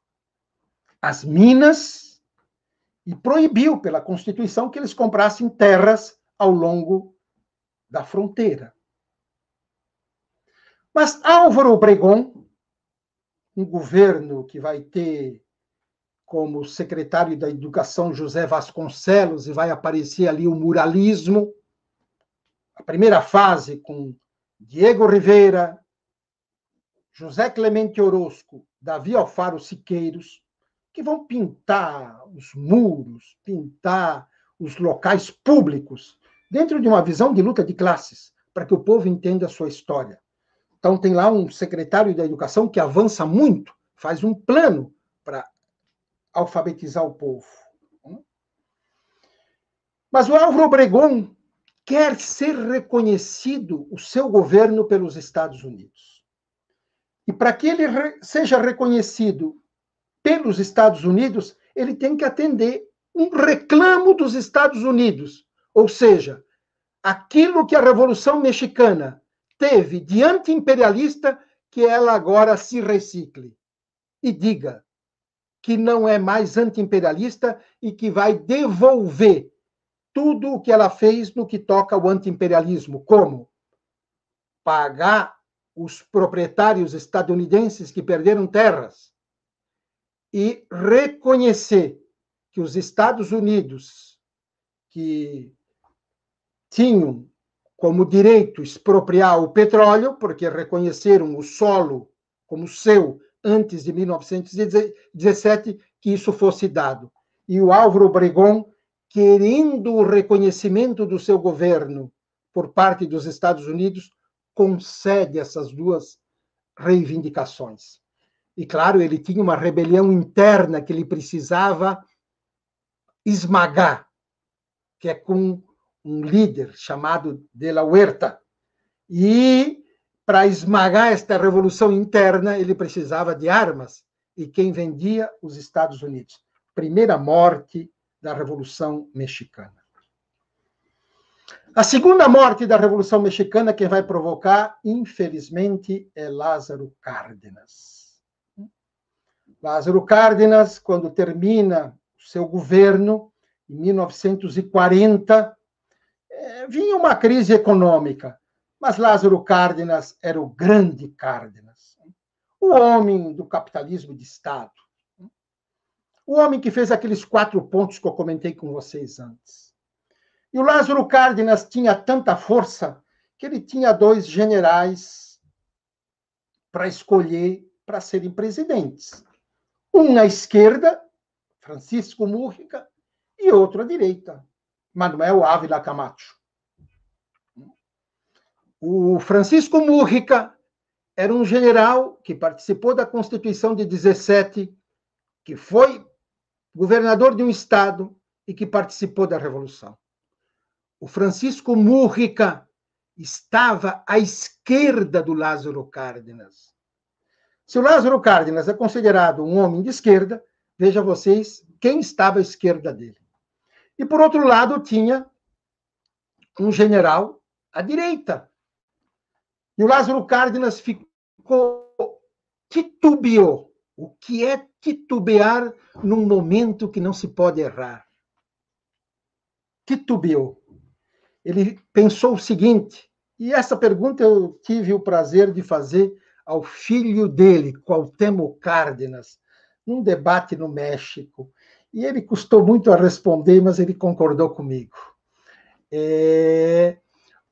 as minas, e proibiu pela Constituição que eles comprassem terras ao longo da fronteira. Mas Álvaro Obregón, um governo que vai ter como o secretário da Educação José Vasconcelos, e vai aparecer ali o muralismo. A primeira fase com Diego Rivera, José Clemente Orozco, Davi Alfaro Siqueiros, que vão pintar os muros, pintar os locais públicos, dentro de uma visão de luta de classes, para que o povo entenda a sua história. Então, tem lá um secretário da Educação que avança muito, faz um plano alfabetizar o povo. Mas o Álvaro Obregón quer ser reconhecido o seu governo pelos Estados Unidos. E para que ele seja reconhecido pelos Estados Unidos, ele tem que atender um reclamo dos Estados Unidos, ou seja, aquilo que a Revolução Mexicana teve de anti-imperialista, que ela agora se recicle e diga: que não é mais antiimperialista e que vai devolver tudo o que ela fez no que toca ao antiimperialismo, como pagar os proprietários estadunidenses que perderam terras e reconhecer que os Estados Unidos, que tinham como direito expropriar o petróleo, porque reconheceram o solo como seu antes de 1917 que isso fosse dado. E o Álvaro Obregón querendo o reconhecimento do seu governo por parte dos Estados Unidos, concede essas duas reivindicações. E claro, ele tinha uma rebelião interna que ele precisava esmagar, que é com um líder chamado De La Huerta. E para esmagar esta revolução interna, ele precisava de armas. E quem vendia? Os Estados Unidos. Primeira morte da Revolução Mexicana. A segunda morte da Revolução Mexicana, quem vai provocar, infelizmente, é Lázaro Cárdenas. Lázaro Cárdenas, quando termina o seu governo, em 1940, eh, vinha uma crise econômica mas Lázaro Cárdenas era o grande Cárdenas, o homem do capitalismo de Estado, o homem que fez aqueles quatro pontos que eu comentei com vocês antes. E o Lázaro Cárdenas tinha tanta força que ele tinha dois generais para escolher para serem presidentes. Um à esquerda, Francisco Múrrica, e outro à direita, Manuel Ávila Camacho. O Francisco Múrrica era um general que participou da Constituição de 17, que foi governador de um estado e que participou da Revolução. O Francisco Múrrica estava à esquerda do Lázaro Cárdenas. Se o Lázaro Cárdenas é considerado um homem de esquerda, veja vocês quem estava à esquerda dele. E por outro lado, tinha um general à direita, e o Lázaro Cárdenas ficou titubeou. O que é titubear num momento que não se pode errar? Titubeou. Ele pensou o seguinte, e essa pergunta eu tive o prazer de fazer ao filho dele, Qualtemo Cárdenas, num debate no México. E ele custou muito a responder, mas ele concordou comigo. É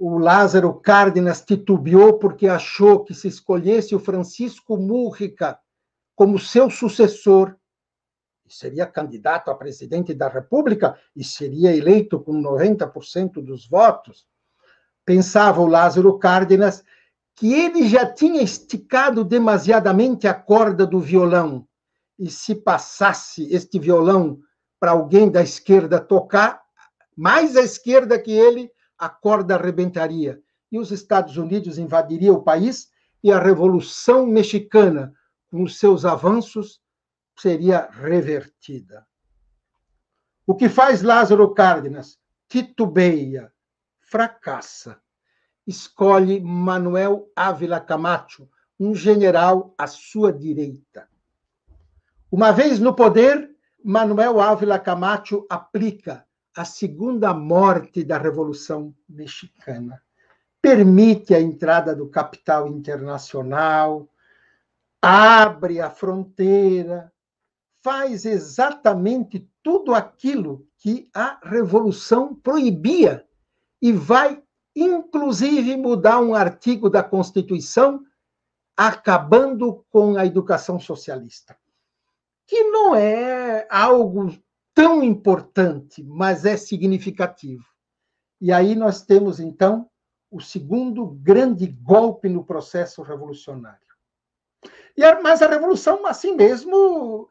o Lázaro Cárdenas titubeou porque achou que se escolhesse o Francisco Múrrica como seu sucessor, seria candidato a presidente da República e seria eleito com 90% dos votos, pensava o Lázaro Cárdenas que ele já tinha esticado demasiadamente a corda do violão e se passasse este violão para alguém da esquerda tocar, mais à esquerda que ele, a corda arrebentaria e os Estados Unidos invadiriam o país e a Revolução Mexicana, com os seus avanços, seria revertida. O que faz Lázaro Cárdenas? Titubeia, fracassa. Escolhe Manuel Ávila Camacho, um general à sua direita. Uma vez no poder, Manuel Ávila Camacho aplica a segunda morte da Revolução Mexicana. Permite a entrada do capital internacional, abre a fronteira, faz exatamente tudo aquilo que a Revolução proibia e vai, inclusive, mudar um artigo da Constituição, acabando com a educação socialista, que não é algo tão importante, mas é significativo. E aí nós temos, então, o segundo grande golpe no processo revolucionário. E a, mas a revolução, assim mesmo,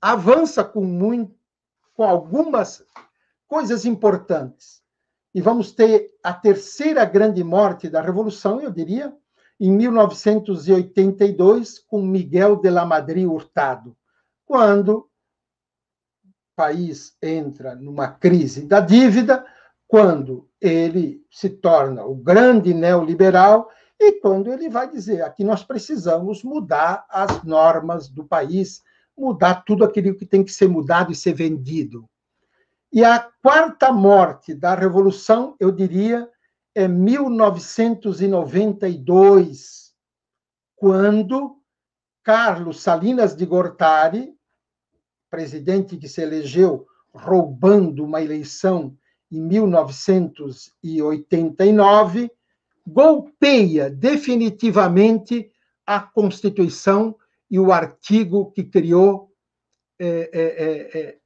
avança com, muito, com algumas coisas importantes. E vamos ter a terceira grande morte da revolução, eu diria, em 1982, com Miguel de la Madrid Hurtado, quando país entra numa crise da dívida, quando ele se torna o grande neoliberal e quando ele vai dizer aqui nós precisamos mudar as normas do país, mudar tudo aquilo que tem que ser mudado e ser vendido. E a quarta morte da revolução, eu diria, é 1992, quando Carlos Salinas de Gortari presidente que se elegeu roubando uma eleição em 1989, golpeia definitivamente a Constituição e o artigo que criou é, é, é,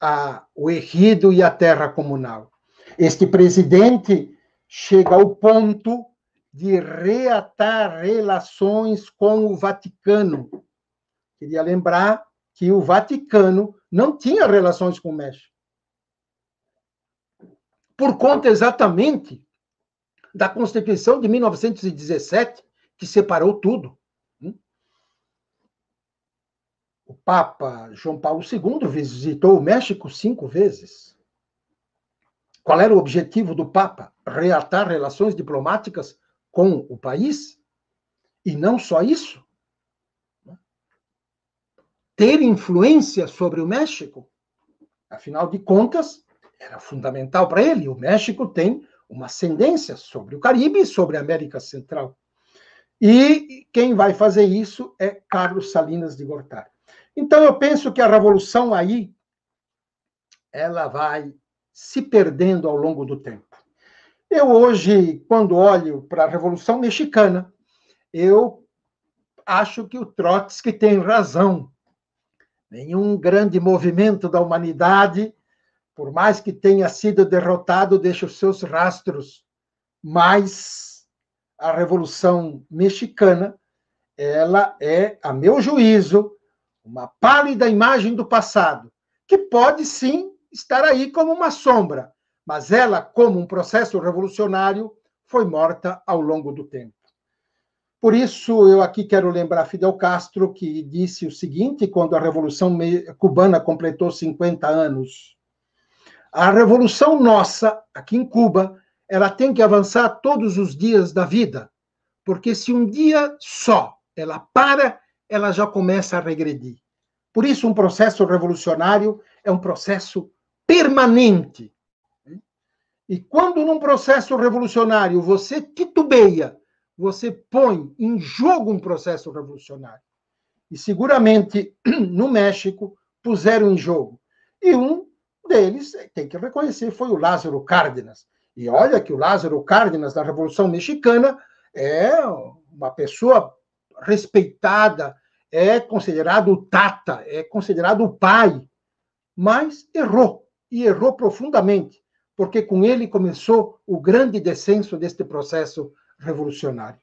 a, o errido e a terra comunal. Este presidente chega ao ponto de reatar relações com o Vaticano. Queria lembrar que o Vaticano não tinha relações com o México. Por conta exatamente da Constituição de 1917, que separou tudo. O Papa João Paulo II visitou o México cinco vezes. Qual era o objetivo do Papa? Reatar relações diplomáticas com o país? E não só isso, ter influência sobre o México. Afinal de contas, era fundamental para ele. O México tem uma ascendência sobre o Caribe e sobre a América Central. E quem vai fazer isso é Carlos Salinas de Gortari. Então eu penso que a revolução aí ela vai se perdendo ao longo do tempo. Eu hoje, quando olho para a Revolução Mexicana, eu acho que o Trotsky tem razão Nenhum grande movimento da humanidade, por mais que tenha sido derrotado, deixa os seus rastros. Mas a Revolução Mexicana, ela é, a meu juízo, uma pálida imagem do passado, que pode sim estar aí como uma sombra, mas ela, como um processo revolucionário, foi morta ao longo do tempo. Por isso, eu aqui quero lembrar Fidel Castro, que disse o seguinte quando a Revolução Cubana completou 50 anos: A revolução nossa, aqui em Cuba, ela tem que avançar todos os dias da vida, porque se um dia só ela para, ela já começa a regredir. Por isso, um processo revolucionário é um processo permanente. E quando num processo revolucionário você titubeia, você põe em jogo um processo revolucionário. E seguramente (clears throat) no México puseram em jogo. E um deles, eh, tem que reconhecer, foi o Lázaro Cárdenas. E olha que o Lázaro Cárdenas, da Revolução Mexicana, é uma pessoa respeitada, é considerado o tata, é considerado o pai, mas errou, e errou profundamente, porque com ele começou o grande descenso deste processo revolucionário.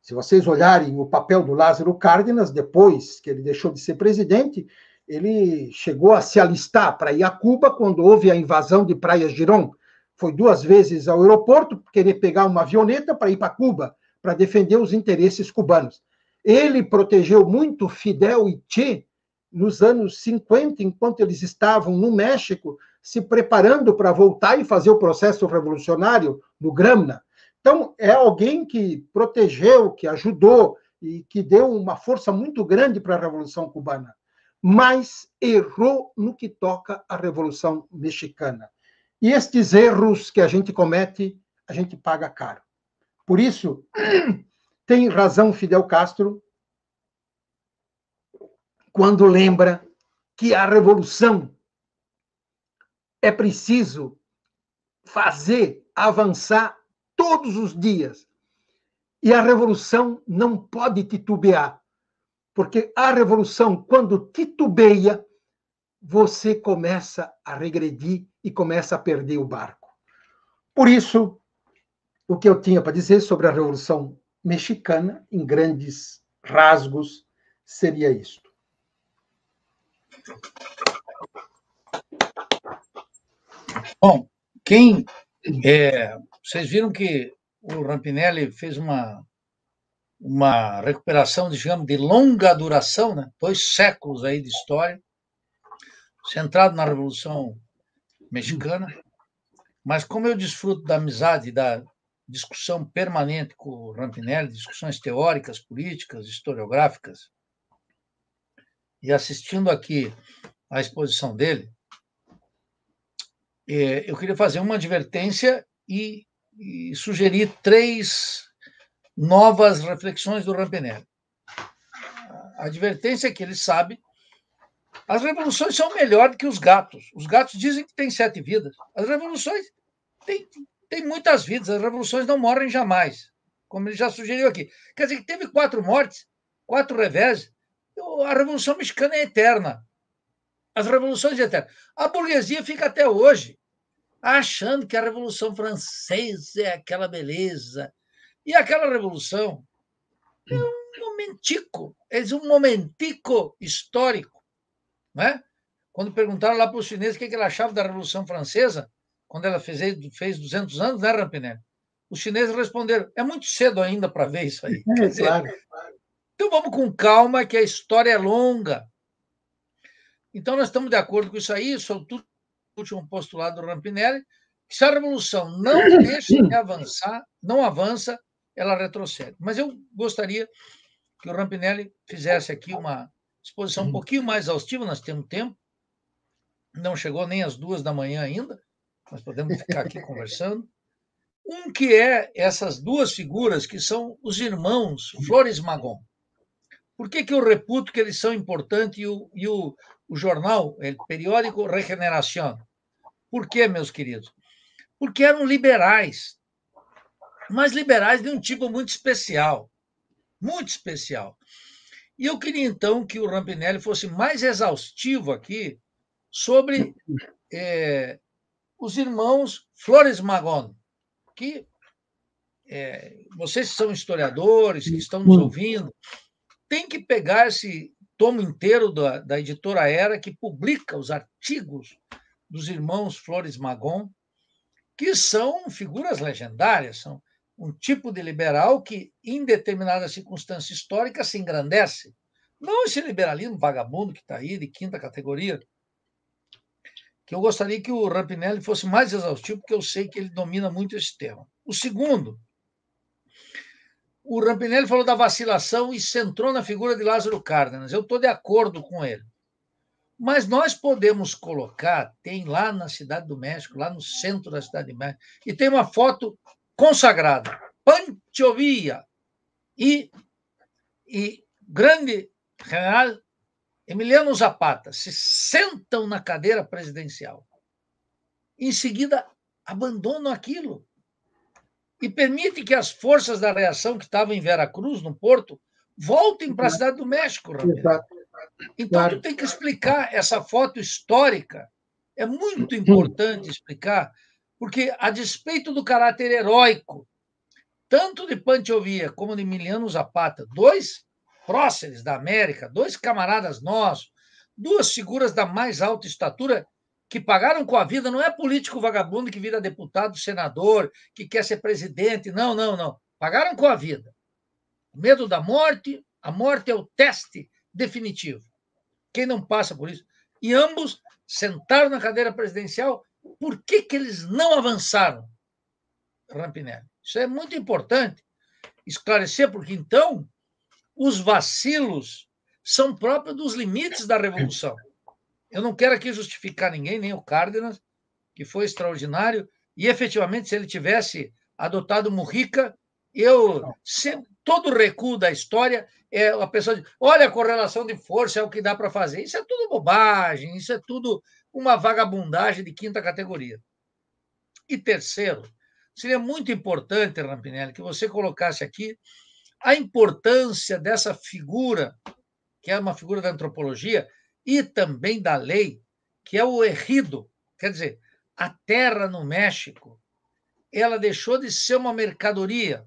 Se vocês olharem o papel do Lázaro Cárdenas, depois que ele deixou de ser presidente, ele chegou a se alistar para ir a Cuba quando houve a invasão de Praia Girón. Foi duas vezes ao aeroporto querer pegar uma avioneta para ir para Cuba, para defender os interesses cubanos. Ele protegeu muito Fidel e Che nos anos 50, enquanto eles estavam no México, se preparando para voltar e fazer o processo revolucionário no Gramna. Então, é alguém que protegeu, que ajudou e que deu uma força muito grande para a Revolução Cubana, mas errou no que toca à Revolução Mexicana. E estes erros que a gente comete, a gente paga caro. Por isso, (clears throat) tem razão Fidel Castro quando lembra que a revolução é preciso fazer avançar todos os dias. E a revolução não pode titubear, porque a revolução, quando titubeia, você começa a regredir e começa a perder o barco. Por isso, o que eu tinha para dizer sobre a Revolução Mexicana, em grandes rasgos, seria isto. Bom, quem é, vocês viram que o Rampinelli fez uma, uma recuperação, digamos, de longa duração, né? dois séculos aí de história, centrado na Revolução Mexicana. Mas como eu desfruto da amizade, da discussão permanente com o Rampinelli, discussões teóricas, políticas, historiográficas, e assistindo aqui à exposição dele, eh, eu queria fazer uma advertência e e sugerir três novas reflexões do Rampinelli. A advertência é que ele sabe as revoluções são melhor do que os gatos. Os gatos dizem que têm sete vidas. As revoluções têm, têm muitas vidas. As revoluções não morrem jamais, como ele já sugeriu aqui. Quer dizer, que teve quatro mortes, quatro revés. A Revolução Mexicana é eterna. As revoluções são é eternas. A burguesia fica até hoje achando que a Revolução Francesa é aquela beleza. E aquela revolução é um momentico, é um momentico histórico. Né? Quando perguntaram lá para os chineses o que, que ele achava da Revolução Francesa, quando ela fez, fez 200 anos, né, Rampinelli? Os chineses responderam: é muito cedo ainda para ver isso aí. É, dizer, claro. Então vamos com calma, que a história é longa. Então nós estamos de acordo com isso aí, isso tudo último postulado do Rampinelli, que se a revolução não (coughs) deixa de avançar, não avança, ela retrocede. Mas eu gostaria que o Rampinelli fizesse aqui uma exposição um uhum. pouquinho mais exaustiva, nós temos tempo, não chegou nem às duas da manhã ainda, nós podemos ficar aqui (laughs) conversando. Um que é essas duas figuras que são os irmãos Flores Magon. Por que, que eu reputo que eles são importantes e o, e o, o jornal, o periódico Regeneração? Por quê, meus queridos? Porque eram liberais, mas liberais de um tipo muito especial, muito especial. E eu queria, então, que o Rampinelli fosse mais exaustivo aqui sobre é, os irmãos Flores Magon, que é, vocês são historiadores, que estão nos ouvindo, tem que pegar esse tomo inteiro da, da editora Era, que publica os artigos dos irmãos Flores Magon, que são figuras legendárias, são um tipo de liberal que, em determinada circunstância histórica, se engrandece. Não esse liberalismo vagabundo que está aí, de quinta categoria, que eu gostaria que o Rampinelli fosse mais exaustivo, porque eu sei que ele domina muito esse tema. O segundo o Rampinelli falou da vacilação e centrou na figura de Lázaro Cárdenas. Eu estou de acordo com ele. Mas nós podemos colocar, tem lá na Cidade do México, lá no centro da Cidade do México, e tem uma foto consagrada, Panchovia e, e grande general Emiliano Zapata se sentam na cadeira presidencial. Em seguida, abandonam aquilo e permite que as forças da reação que estavam em Veracruz, no Porto, voltem para a uhum. Cidade do México, Então, tu tem que explicar essa foto histórica. É muito uhum. importante explicar, porque, a despeito do caráter heróico, tanto de Panteovia como de Emiliano Zapata, dois próceres da América, dois camaradas nossos, duas figuras da mais alta estatura, que pagaram com a vida, não é político vagabundo que vira deputado, senador, que quer ser presidente. Não, não, não. Pagaram com a vida. O medo da morte, a morte é o teste definitivo. Quem não passa por isso? E ambos sentaram na cadeira presidencial. Por que, que eles não avançaram, Rampinelli? Isso é muito importante esclarecer, porque então os vacilos são próprios dos limites da revolução. Eu não quero aqui justificar ninguém, nem o Cárdenas, que foi extraordinário. E efetivamente, se ele tivesse adotado Murica, eu sempre, todo o recuo da história é a pessoa diz, olha a correlação de força é o que dá para fazer. Isso é tudo bobagem, isso é tudo uma vagabundagem de quinta categoria. E terceiro, seria muito importante, Rampinelli, que você colocasse aqui a importância dessa figura, que é uma figura da antropologia, e também da lei, que é o errido, quer dizer, a terra no México, ela deixou de ser uma mercadoria.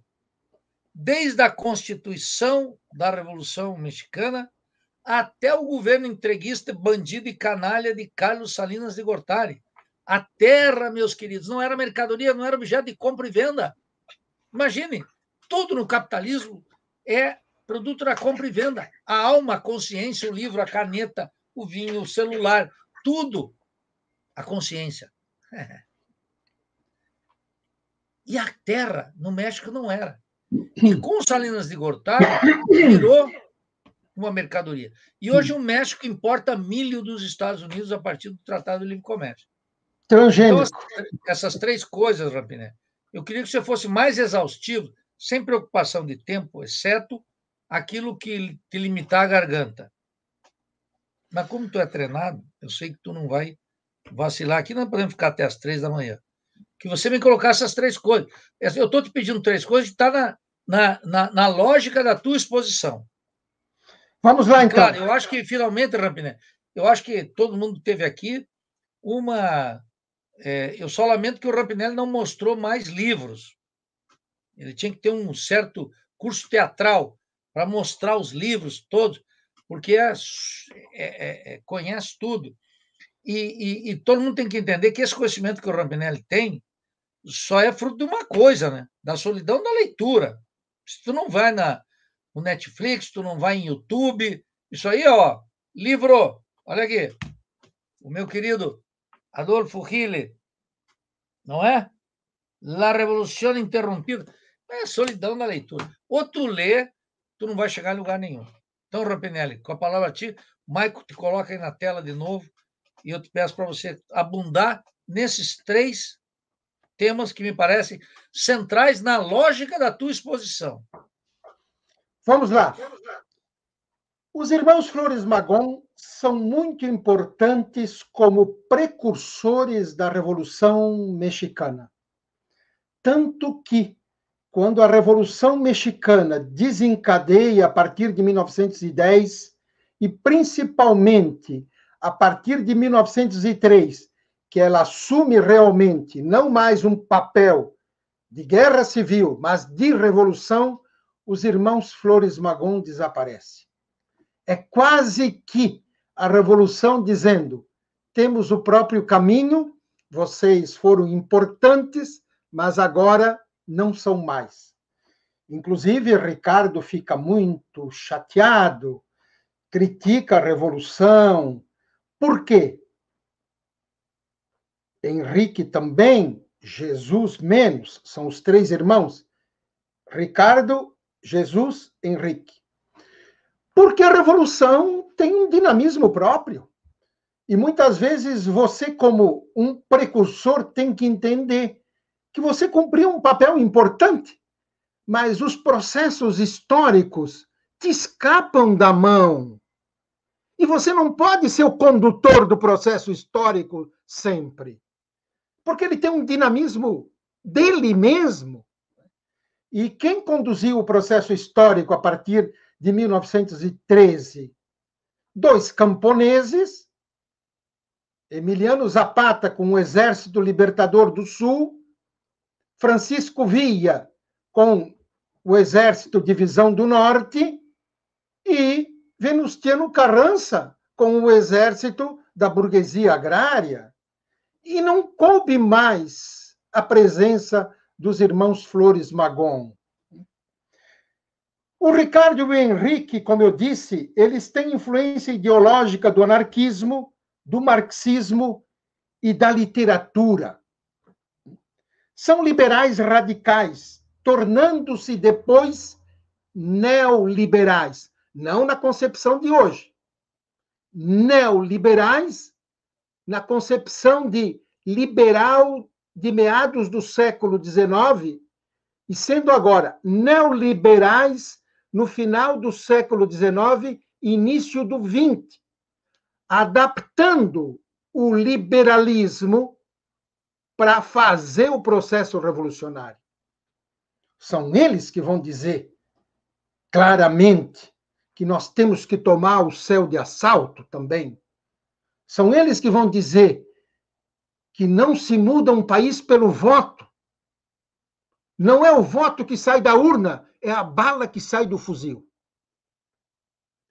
Desde a Constituição da Revolução Mexicana até o governo entreguista, bandido e canalha de Carlos Salinas de Gortari. A terra, meus queridos, não era mercadoria, não era objeto de compra e venda. Imagine, tudo no capitalismo é produto da compra e venda. A alma, a consciência, o livro, a caneta, o vinho, o celular, tudo. A consciência. (laughs) E a terra no México não era. E com Salinas de Gortari virou uma mercadoria. E hoje o México importa milho dos Estados Unidos a partir do Tratado de Livre Comércio. Transgênico. Então, essas três coisas, Rapiné, eu queria que você fosse mais exaustivo, sem preocupação de tempo, exceto aquilo que te limitar a garganta. Mas como tu é treinado, eu sei que tu não vai vacilar. Aqui não podemos ficar até as três da manhã. Que você me colocasse essas três coisas. Eu estou te pedindo três coisas está na, na, na, na, lógica da tua exposição. Vamos lá, então. Claro, eu acho que finalmente, Rampiné, eu acho que todo mundo teve aqui uma. É, eu só lamento que o Rampinelli não mostrou mais livros. Ele tinha que ter um certo curso teatral para mostrar os livros todos porque é é, é, é, conhece tudo. E, e, e, todo mundo tem que entender que esse conhecimento que o Rampinelli tem só é fruto de uma coisa, né? da solidão da leitura. Se tu não vai na, no Netflix, tu não vai em YouTube, isso aí, ó, livro, olha aqui, o meu querido Adolfo Hille, não é? La Revolução Interrompida. É solidão da leitura. Ou tu lê, tu não vai chegar a lugar nenhum. Então, Rampinelli, com a palavra a ti, Maico te coloca aí na tela de novo e eu te peço para você abundar nesses três temas que me parecem centrais na lógica da tua exposição. Vamos lá. Vamos lá. Os irmãos Flores Magon são muito importantes como precursores da Revolução Mexicana. Tanto que quando a Revolução Mexicana desencadeia a partir de 1910 e principalmente a partir de 1903, que ela assume realmente não mais um papel de guerra civil, mas de revolução, os irmãos Flores Magon desaparecem. É quase que a revolução dizendo: temos o próprio caminho, vocês foram importantes, mas agora não são mais. Inclusive, Ricardo fica muito chateado, critica a revolução. Por quê? Henrique também, Jesus menos, são os três irmãos. Ricardo, Jesus, Henrique. Porque a revolução tem um dinamismo próprio. E muitas vezes você, como um precursor, tem que entender que você cumpriu um papel importante, mas os processos históricos te escapam da mão. E você não pode ser o condutor do processo histórico sempre, porque ele tem um dinamismo dele mesmo. E quem conduziu o processo histórico a partir de 1913? Dois camponeses, Emiliano Zapata com o Exército Libertador do Sul Francisco Villa com o Exército Divisão do Norte e Venustiano Carrança com o Exército da Burguesia Agrária. E não coube mais a presença dos irmãos Flores Magon. O Ricardo e o Henrique, como eu disse, eles têm influência ideológica do anarquismo, do marxismo e da literatura são liberais radicais, tornando-se depois neoliberais, não na concepção de hoje. Neoliberais na concepção de liberal de meados do século XIX e sendo agora neoliberais no final do século XIX início do XX, adaptando o liberalismo para fazer o processo revolucionário. São eles que vão dizer claramente que nós temos que tomar o céu de assalto também. São eles que vão dizer que não se muda um país pelo voto. Não é o voto que sai da urna, é a bala que sai do fuzil.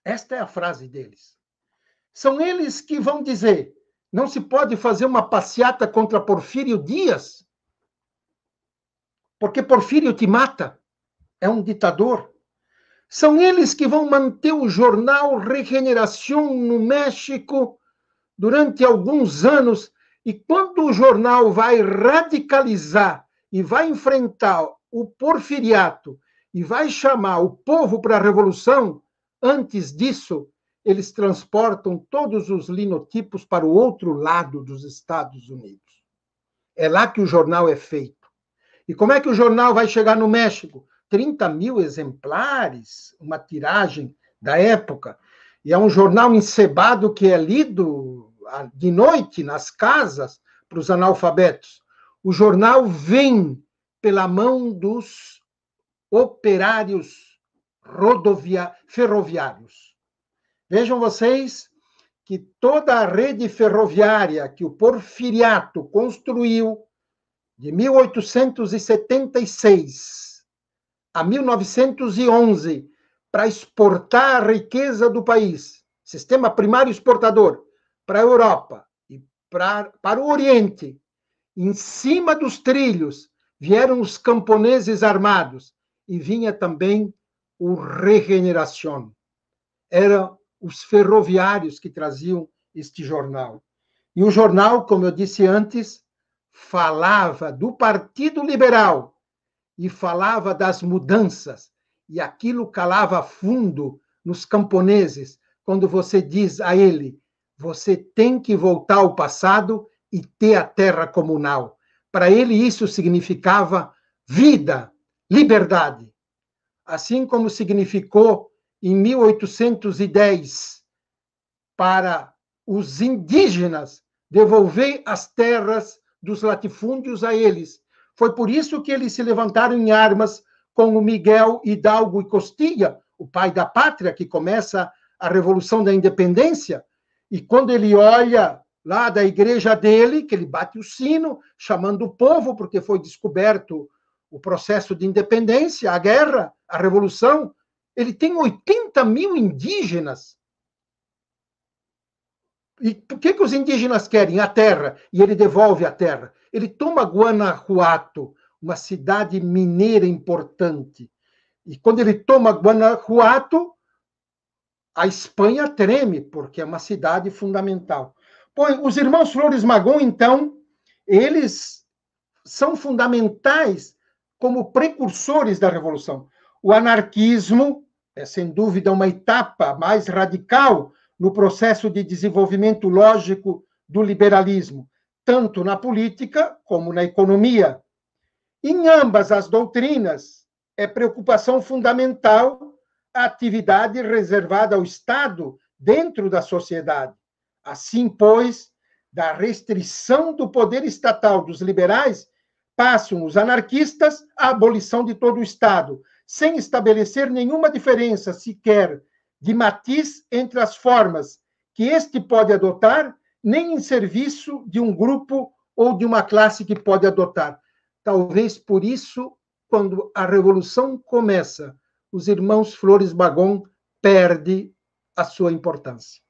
Esta é a frase deles. São eles que vão dizer não se pode fazer uma passeata contra Porfírio Dias, porque Porfírio te mata, é um ditador. São eles que vão manter o jornal Regeneração no México durante alguns anos. E quando o jornal vai radicalizar e vai enfrentar o porfiriato e vai chamar o povo para a revolução, antes disso, eles transportam todos os linotipos para o outro lado dos Estados Unidos. É lá que o jornal é feito. E como é que o jornal vai chegar no México? 30 mil exemplares, uma tiragem da época. E é um jornal encebado que é lido de noite nas casas para os analfabetos. O jornal vem pela mão dos operários rodovia ferroviários. Vejam vocês que toda a rede ferroviária que o Porfiriato construiu de 1876 a 1911 para exportar a riqueza do país, sistema primário exportador, para a Europa e pra, para o Oriente. Em cima dos trilhos vieram os camponeses armados e vinha também o Regeneración. Era os ferroviários que traziam este jornal. E o jornal, como eu disse antes, falava do Partido Liberal e falava das mudanças, e aquilo calava fundo nos camponeses quando você diz a ele: você tem que voltar ao passado e ter a terra comunal. Para ele, isso significava vida, liberdade. Assim como significou em 1810 para os indígenas devolver as terras dos latifúndios a eles. Foi por isso que eles se levantaram em armas com o Miguel Hidalgo e Costilla, o pai da pátria, que começa a Revolução da Independência. E quando ele olha lá da igreja dele, que ele bate o sino, chamando o povo, porque foi descoberto o processo de independência, a guerra, a revolução, ele tem 80 mil indígenas. E por que, que os indígenas querem? A terra. E ele devolve a terra. Ele toma Guanajuato, uma cidade mineira importante. E quando ele toma Guanajuato, a Espanha treme, porque é uma cidade fundamental. Bom, os irmãos Flores Magón, então, eles são fundamentais como precursores da revolução. O anarquismo é, sem dúvida, uma etapa mais radical no processo de desenvolvimento lógico do liberalismo, tanto na política como na economia. Em ambas as doutrinas, é preocupação fundamental a atividade reservada ao Estado dentro da sociedade. Assim, pois, da restrição do poder estatal dos liberais, passam os anarquistas à abolição de todo o Estado, sem estabelecer nenhuma diferença sequer de matiz entre as formas que este pode adotar, nem em serviço de um grupo ou de uma classe que pode adotar. Talvez por isso, quando a revolução começa, os irmãos Flores Bagon perde a sua importância.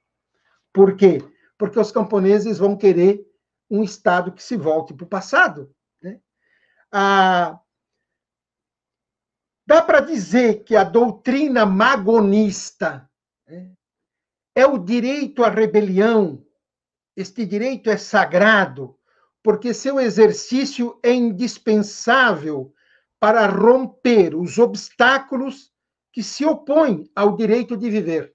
Por quê? Porque os camponeses vão querer um Estado que se volte para o passado. Né? A, Dá para dizer que a doutrina magonista né, é o direito à rebelião. Este direito é sagrado, porque seu exercício é indispensável para romper os obstáculos que se opõem ao direito de viver.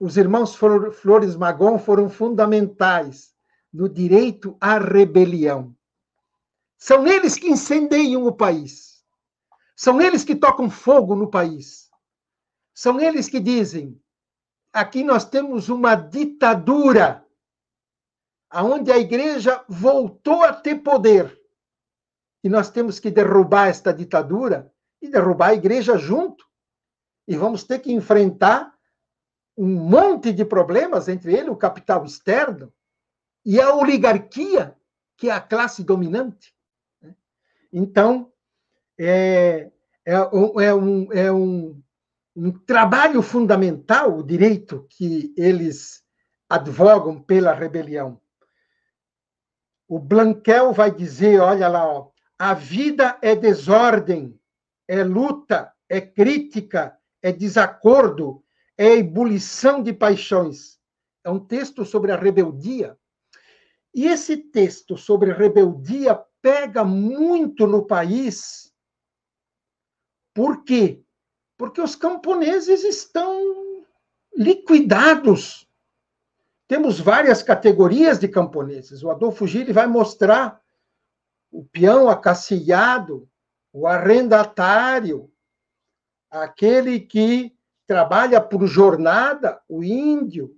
Os irmãos Flores Magon foram fundamentais no direito à rebelião. São eles que incendeiam o país. São eles que tocam fogo no país. São eles que dizem: aqui nós temos uma ditadura, aonde a igreja voltou a ter poder. E nós temos que derrubar esta ditadura e derrubar a igreja junto. E vamos ter que enfrentar um monte de problemas, entre ele o capital externo e a oligarquia, que é a classe dominante. Então, é, é, é, um, é um, um trabalho fundamental o direito que eles advogam pela rebelião. O Blanquel vai dizer, olha lá, ó, a vida é desordem, é luta, é crítica, é desacordo, é ebulição de paixões. É um texto sobre a rebeldia. E esse texto sobre rebeldia pega muito no país. Por quê? Porque os camponeses estão liquidados. Temos várias categorias de camponeses. O Adolfo Gili vai mostrar o peão acaciado o arrendatário, aquele que trabalha por jornada, o índio,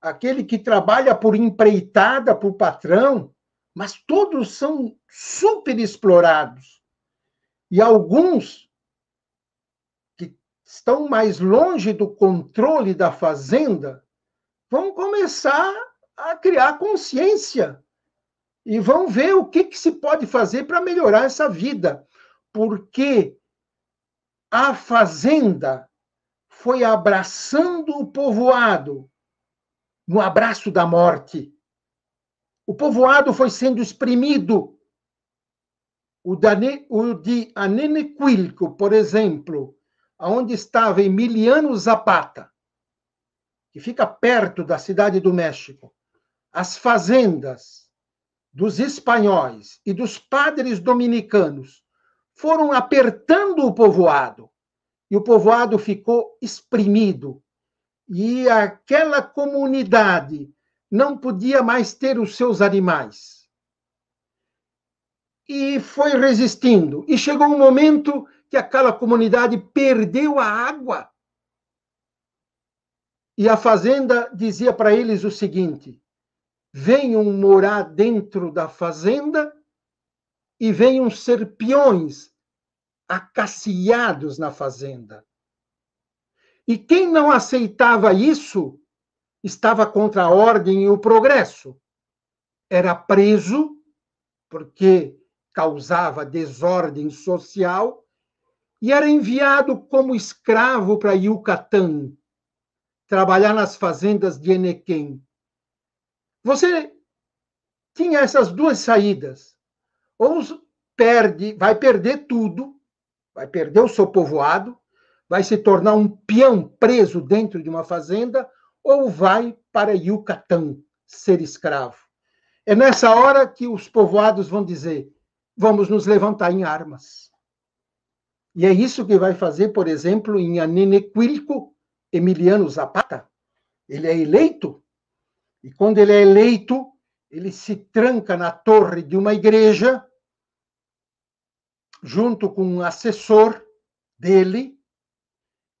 aquele que trabalha por empreitada, por patrão, mas todos são super explorados. E alguns que estão mais longe do controle da fazenda vão começar a criar consciência e vão ver o que, que se pode fazer para melhorar essa vida, porque a fazenda foi abraçando o povoado no abraço da morte. O povoado foi sendo exprimido. O, de Anenequilco, por exemplo, aonde estava Emiliano Zapata, que fica perto da cidade do México, as fazendas dos espanhóis e dos padres dominicanos foram apertando o povoado e o povoado ficou exprimido. E aquela comunidade não podia mais ter os seus animais. E foi resistindo. E chegou um momento que aquela comunidade perdeu a água. E a fazenda dizia para eles o seguinte: venham morar dentro da fazenda e venham ser peões acaciados na fazenda. E quem não aceitava isso estava contra a ordem e o progresso. Era preso porque causava desordem social e era enviado como escravo para Yucatán, trabalhar nas fazendas de Enequém. Você tinha essas duas saídas. Ou perde, vai perder tudo, vai perder o seu povoado, vai se tornar um peão preso dentro de uma fazenda, ou vai para Yucatán ser escravo. É nessa hora que os povoados vão dizer: vamos nos levantar em armas. E é isso que vai fazer, por exemplo, em Anenequilco, Emiliano Zapata. Ele é eleito, e quando ele é eleito, ele se tranca na torre de uma igreja, junto com um assessor dele,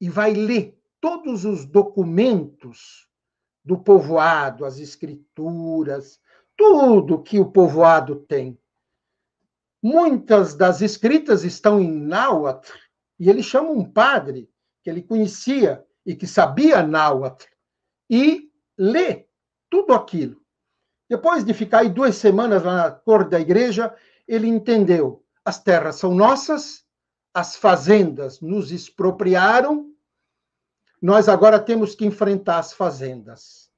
e vai ler todos os documentos do povoado, as escrituras, tudo que o povoado tem. Muitas das escritas estão em náhuatl, e ele chama um padre que ele conhecia e que sabia náhuatl, e lê tudo aquilo. Depois de ficar aí duas semanas na cor da igreja, ele entendeu: as terras são nossas, as fazendas nos expropriaram, nós agora temos que enfrentar as fazendas.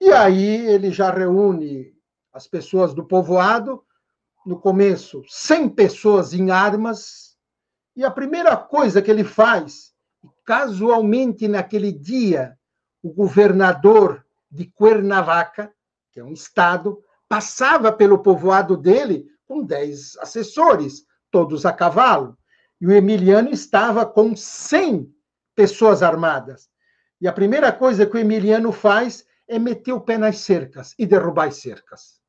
E aí ele já reúne as pessoas do povoado, no começo, 100 pessoas em armas, e a primeira coisa que ele faz, casualmente naquele dia, o governador de Cuernavaca, que é um estado, passava pelo povoado dele com 10 assessores, todos a cavalo, e o Emiliano estava com 100 pessoas armadas. E a primeira coisa que o Emiliano faz é meter o pé nas cercas e derrubar as cercas.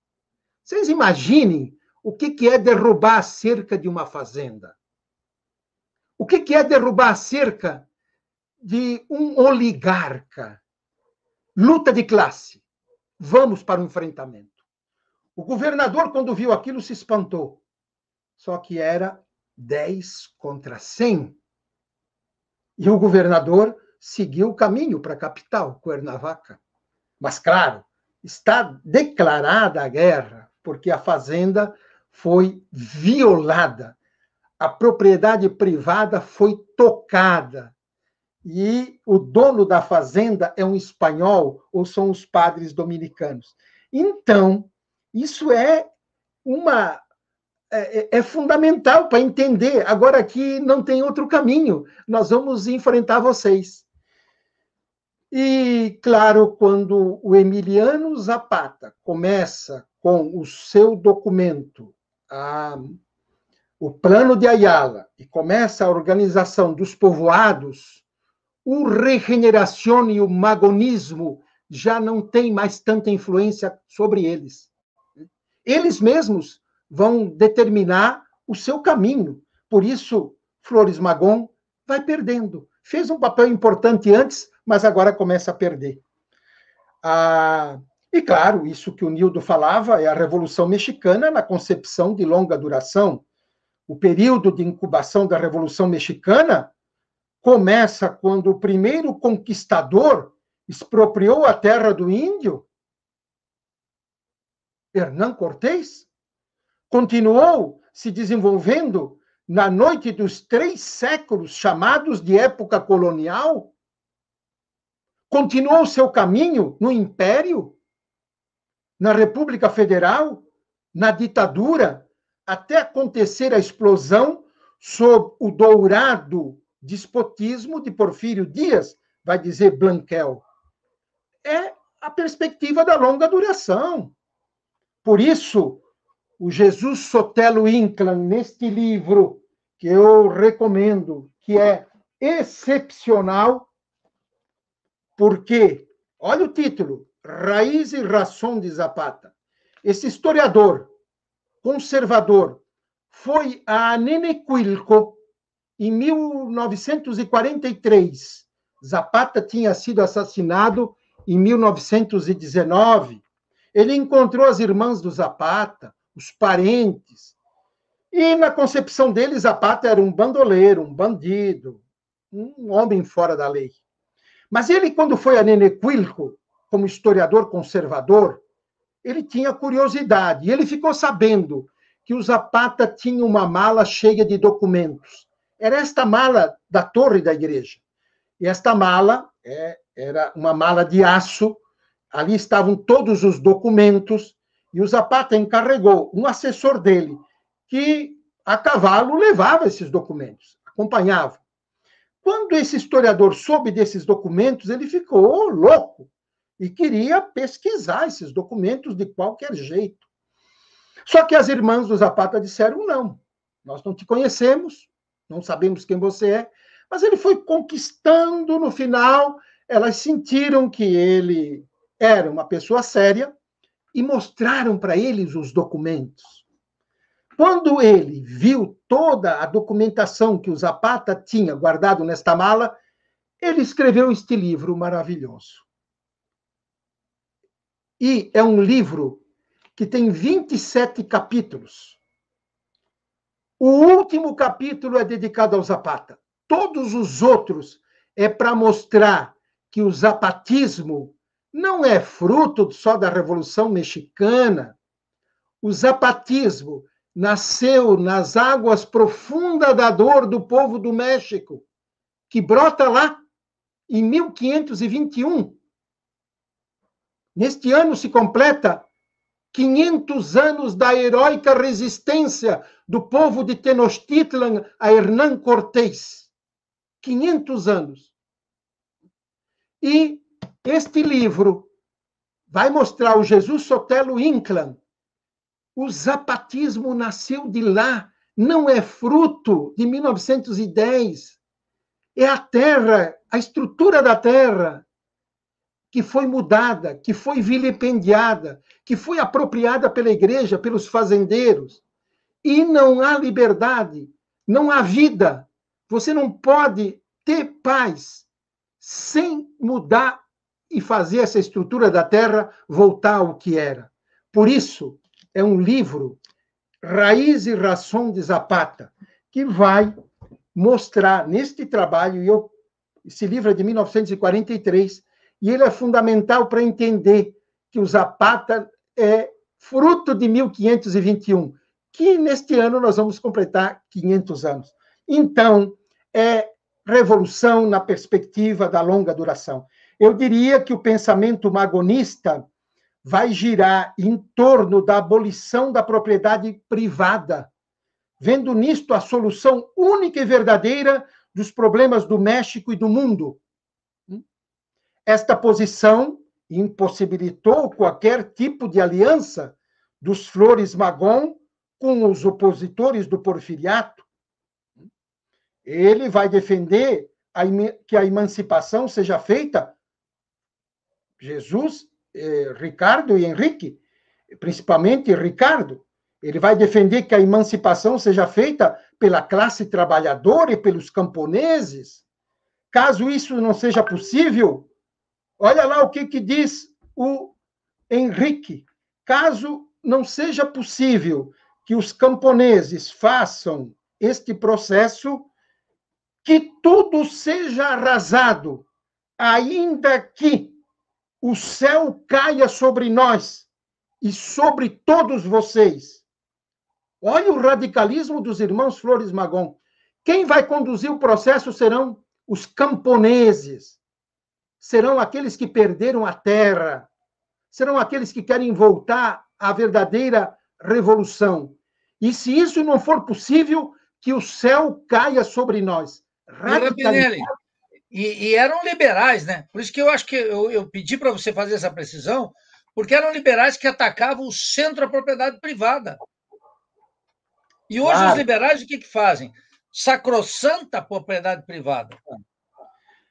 Vocês imaginem o que é derrubar a cerca de uma fazenda. O que é derrubar a cerca de um oligarca? Luta de classe. Vamos para o um enfrentamento. O governador, quando viu aquilo, se espantou. Só que era 10 contra 100. E o governador seguiu o caminho para a capital, Cuernavaca. Mas, claro, está declarada a guerra, porque a fazenda foi violada, a propriedade privada foi tocada. E o dono da fazenda é um espanhol ou são os padres dominicanos. Então, isso é uma é, é, é, fundamental para entender. Agora aqui não tem outro caminho. Nós vamos enfrentar vocês. E, claro, quando o Emiliano Zapata começa com o seu documento, a, o plano de Ayala, e começa a organização dos povoados, o regeneracione e o magonismo já não tem mais tanta influência sobre eles. Eles mesmos vão determinar o seu caminho. Por isso, Flores Magon vai perdendo. Fez um papel importante antes, mas agora começa a perder. Ah, e claro, isso que o Nildo falava é a Revolução Mexicana na concepção de longa duração. O período de incubação da Revolução Mexicana começa quando o primeiro conquistador expropriou a terra do índio, Hernán Cortés, continuou se desenvolvendo na noite dos três séculos chamados de época colonial? Continuou seu caminho no Império, na República Federal, na ditadura, até acontecer a explosão sob o dourado despotismo de Porfírio Dias, vai dizer Blanquel. É a perspectiva da longa duração. Por isso, o Jesus Sotelo Inclan, neste livro que eu recomendo, que é excepcional, porque, olha o título, Raiz e Ração de Zapata. Esse historiador conservador foi a Nenequilco em 1943. Zapata tinha sido assassinado em 1919. Ele encontrou as irmãs do Zapata, os parentes. E na concepção dele, Zapata era um bandoleiro, um bandido, um homem fora da lei. Mas ele, quando foi a Nenequilco, como historiador conservador, ele tinha curiosidade. E ele ficou sabendo que o Zapata tinha uma mala cheia de documentos. Era esta mala da torre da igreja. E esta mala é, era uma mala de aço. Ali estavam todos os documentos e o Zapata encarregou um assessor dele, que a cavalo levava esses documentos, acompanhava. Quando esse historiador soube desses documentos, ele ficou louco e queria pesquisar esses documentos de qualquer jeito. Só que as irmãs do Zapata disseram: não, nós não te conhecemos, não sabemos quem você é. Mas ele foi conquistando no final, elas sentiram que ele era uma pessoa séria, e mostraram para eles os documentos. Quando ele viu toda a documentação que o Zapata tinha guardado nesta mala, ele escreveu este livro maravilhoso. E é um livro que tem 27 capítulos. O último capítulo é dedicado ao Zapata. Todos os outros é para mostrar que o zapatismo não é fruto só da Revolução Mexicana. O zapatismo nasceu nas águas profundas da dor do povo do México, que brota lá em 1521. Neste ano se completa 500 anos da heróica resistência do povo de Tenochtitlan a Hernán Cortés. 500 anos. E este livro vai mostrar o Jesus Sotelo Inclan. O zapatismo nasceu de lá, não é fruto de 1910. É a terra, a estrutura da terra que foi mudada, que foi vilipendiada, que foi apropriada pela igreja, pelos fazendeiros. E não há liberdade, não há vida. Você não pode ter paz sem mudar e fazer essa estrutura da Terra voltar ao que era. Por isso, é um livro, Raiz e Ração de Zapata, que vai mostrar neste trabalho, e eu, esse livro é de 1943, e ele é fundamental para entender que o Zapata é fruto de 1521, que neste ano nós vamos completar 500 anos. Então, é revolução na perspectiva da longa duração. Eu diria que o pensamento magonista vai girar em torno da abolição da propriedade privada, vendo nisto a solução única e verdadeira dos problemas do México e do mundo. Esta posição impossibilitou qualquer tipo de aliança dos Flores Magon com os opositores do Porfiriato. Ele vai defender que a emancipação seja feita Jesus, eh, Ricardo e Henrique, principalmente Ricardo, ele vai defender que a emancipação seja feita pela classe trabalhadora e pelos camponeses. Caso isso não seja possível, olha lá o que, que diz o Henrique. Caso não seja possível que os camponeses façam este processo, que tudo seja arrasado, ainda que o céu caia sobre nós e sobre todos vocês. Olha o radicalismo dos irmãos Flores Magon. Quem vai conduzir o processo serão os camponeses, serão aqueles que perderam a terra, serão aqueles que querem voltar à verdadeira revolução. E se isso não for possível, que o céu caia sobre nós. Radicalismo e, e, eram liberais, né? Por isso que eu acho que eu, eu pedi para você fazer essa precisão, porque eram liberais que atacavam o centro da propriedade privada. E hoje claro. os liberais o que, que fazem? Sacrossanta propriedade privada.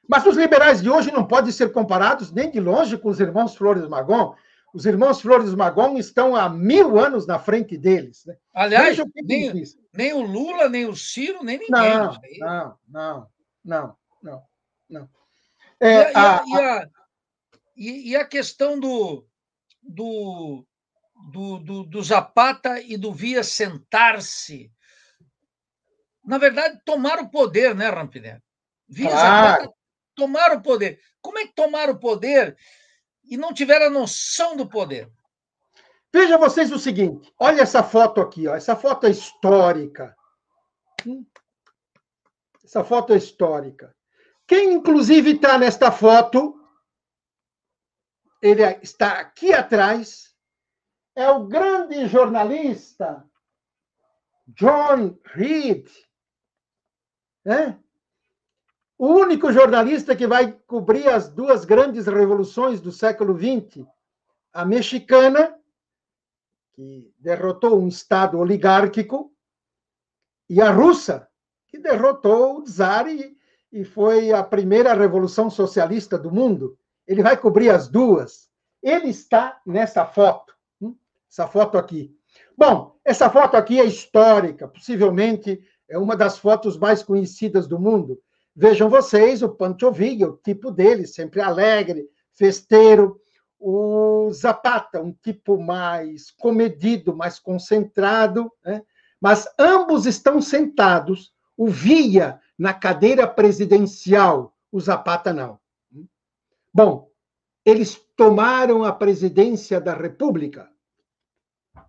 Mas os liberais de hoje não podem ser comparados nem de longe com os irmãos Flores Magon. Os irmãos Flores Magon estão há mil anos na frente deles. Né? Aliás, o nem, nem, o Lula, nem o Ciro, nem ninguém. Não, não, não, não, não não. É, e, a, e, a, a... E, e, a, questão do, do, do, do, do Zapata e do Via sentar-se. Na verdade, tomar o poder, né, Rampinelli? Via claro. Zapata tomaram o poder. Como é que tomaram o poder e não tiveram a noção do poder? Veja vocês o seguinte: olha essa foto aqui, ó, essa foto é histórica. Essa foto é histórica. Quem, inclusive, está nesta foto, ele está aqui atrás, é o grande jornalista John Reed, né? o único jornalista que vai cobrir as duas grandes revoluções do século XX, a mexicana, que derrotou um Estado oligárquico, e a russa, que derrotou o czar e e foi a primeira revolução socialista do mundo. Ele vai cobrir as duas. Ele está nessa foto, hum? essa foto aqui. Bom, essa foto aqui é histórica, possivelmente é uma das fotos mais conhecidas do mundo. Vejam vocês o Panchovig, o tipo dele, sempre alegre, festeiro. O Zapata, um tipo mais comedido, mais concentrado, né? mas ambos estão sentados o via na cadeira presidencial, o Zapata não. Bom, eles tomaram a presidência da República,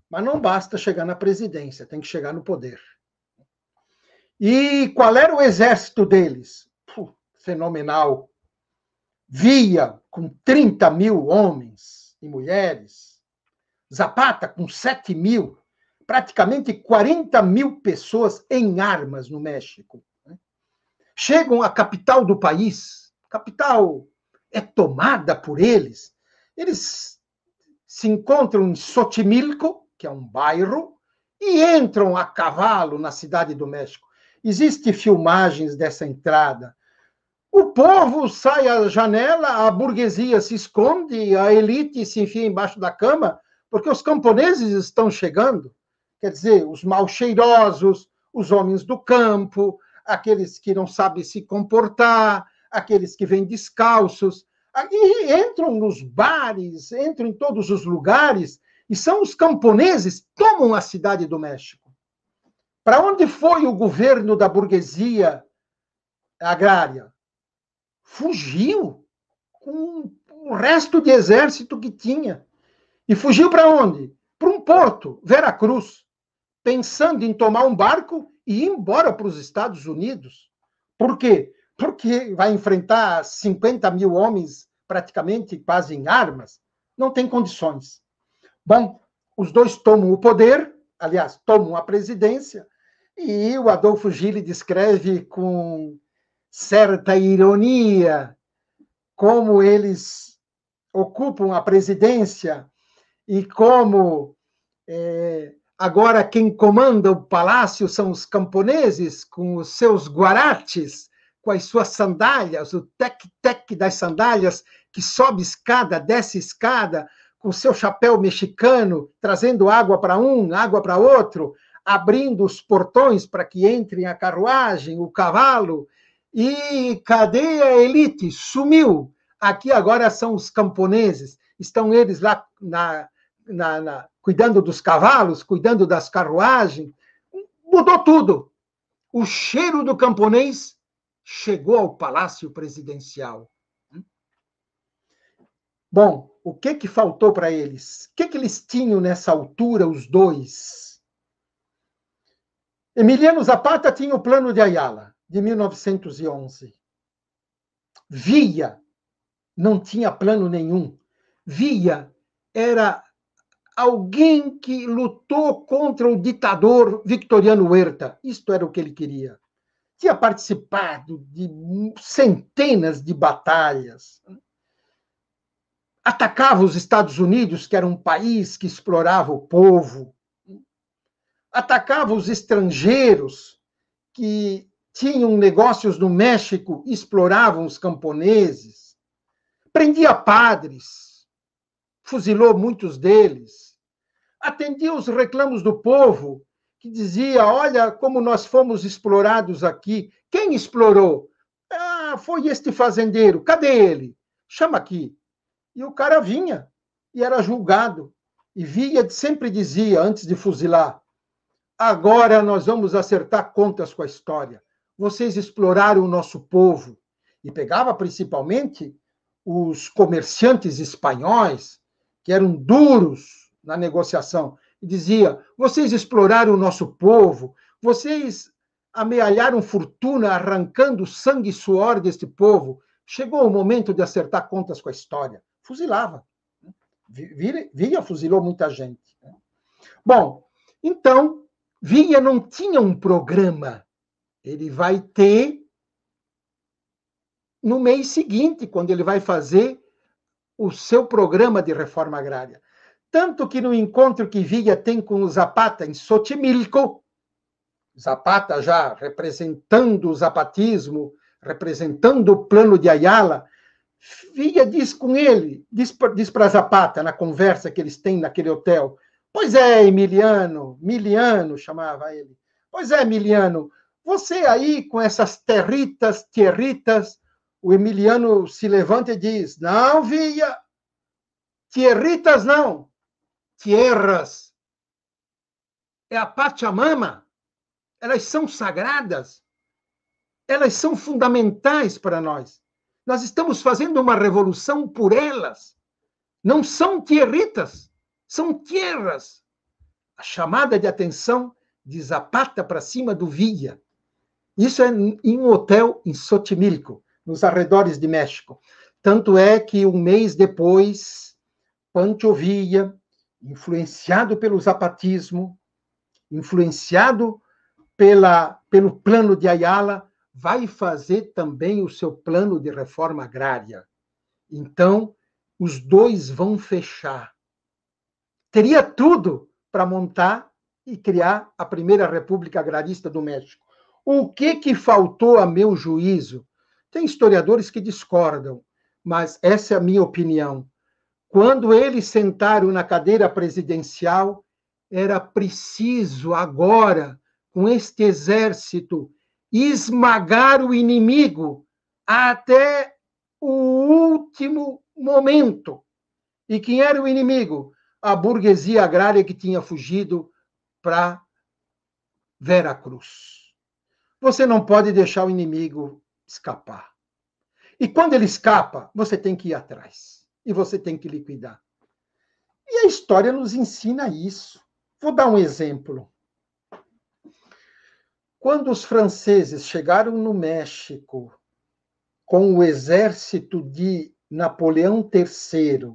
mas não basta chegar na presidência, tem que chegar no poder. E qual era o exército deles? Puh, fenomenal. Via com 30 mil homens e mulheres, Zapata com 7 mil praticamente 40 mil pessoas em armas no México. Né? Chegam à capital do país, capital é tomada por eles. Eles se encontram em Xochimilco, que é um bairro, e entram a cavalo na cidade do México. Existem filmagens dessa entrada. O povo sai à janela, a burguesia se esconde, a elite se enfia embaixo da cama, porque os camponeses estão chegando quer dizer, os mal cheirosos, os homens do campo, aqueles que não sabem se comportar, aqueles que vêm descalços, ah, e entram nos bares, entram em todos os lugares, e são os camponeses tomam a cidade do México. Para onde foi o governo da burguesia agrária? Fugiu com o resto de exército que tinha. E fugiu para onde? Para um porto, Veracruz pensando em tomar um barco e ir embora para os Estados Unidos. Por quê? Porque vai enfrentar 50 mil homens, praticamente quase em armas. Não tem condições. Bom, os dois tomam o poder, aliás, tomam a presidência, e o Adolfo Gili descreve com certa ironia como eles ocupam a presidência e como é, Agora, quem comanda o palácio são os camponeses, com os seus guarates, com as suas sandálias, o tec-tec das sandálias, que sobe escada, desce escada, com seu chapéu mexicano, trazendo água para um, água para outro, abrindo os portões para que entrem a carruagem, o cavalo. E cadê a elite? Sumiu. Aqui agora são os camponeses. Estão eles lá na, na, na, cuidando dos cavalos, cuidando das carruagens, mudou tudo. O cheiro do camponês chegou ao palácio presidencial. Bom, o que que faltou para eles? O que que eles tinham nessa altura, os dois? Emiliano Zapata tinha o plano de Ayala, de 1911. Via não tinha plano nenhum. Via era alguém que lutou contra o ditador Victoriano Huerta. Isto era o que ele queria. Tinha participado de centenas de batalhas. Atacava os Estados Unidos, que era um país que explorava o povo. Atacava os estrangeiros, que tinham negócios no México e exploravam os camponeses. Prendia padres, fuzilou muitos deles atendia os reclamos do povo, que dizia: olha como nós fomos explorados aqui. Quem explorou? Ah, foi este fazendeiro. Cadê ele? Chama aqui. E o cara vinha e era julgado. E via sempre dizia, antes de fuzilar: agora nós vamos acertar contas com a história. Vocês exploraram o nosso povo. E pegava principalmente os comerciantes espanhóis, que eram duros, na negociação e dizia: vocês exploraram o nosso povo, vocês amealharam fortuna arrancando sangue e suor deste povo. Chegou o momento de acertar contas com a história. Fuzilava. Né? Vinha fuzilou muita gente. Né? Bom, então, Vinha não tinha um programa. Ele vai ter no mês seguinte, quando ele vai fazer o seu programa de reforma agrária. Tanto que no encontro que Villa tem com o Zapata em Sotimilco, Zapata já representando o zapatismo, representando o plano de Ayala, Villa diz com ele, diz, diz para Zapata na conversa que eles têm naquele hotel: Pois é, Emiliano, Emiliano chamava ele. Pois é, Emiliano, você aí com essas territas, tierritas, o Emiliano se levanta e diz: Não, Villa, tierritas não, tierras, é a Pachamama, elas são sagradas, elas são fundamentais para nós. Nós estamos fazendo uma revolução por elas. Não são tierritas, são tierras. A chamada de atenção de Zapata para cima do Via. Isso é em um hotel em Xochimilco, nos arredores de México. Tanto é que um mês depois, Pancho Villa, influenciado pelo zapatismo, influenciado pela, pelo plano de Ayala, vai fazer também o seu plano de reforma agrária. Então, os dois vão fechar. Teria tudo para montar e criar a primeira República Agrarista do México. O que, que faltou a meu juízo? Tem historiadores que discordam, mas essa é a minha opinião. Quando eles sentaram na cadeira presidencial, era preciso agora, com este exército, esmagar o inimigo até o último momento. E quem era o inimigo? A burguesia agrária que tinha fugido para Veracruz. Você não pode deixar o inimigo escapar. E quando ele escapa, você tem que ir atrás e você tem que liquidar. E a história nos ensina isso. Vou dar um exemplo. Quando os franceses chegaram no México com o exército de Napoleão III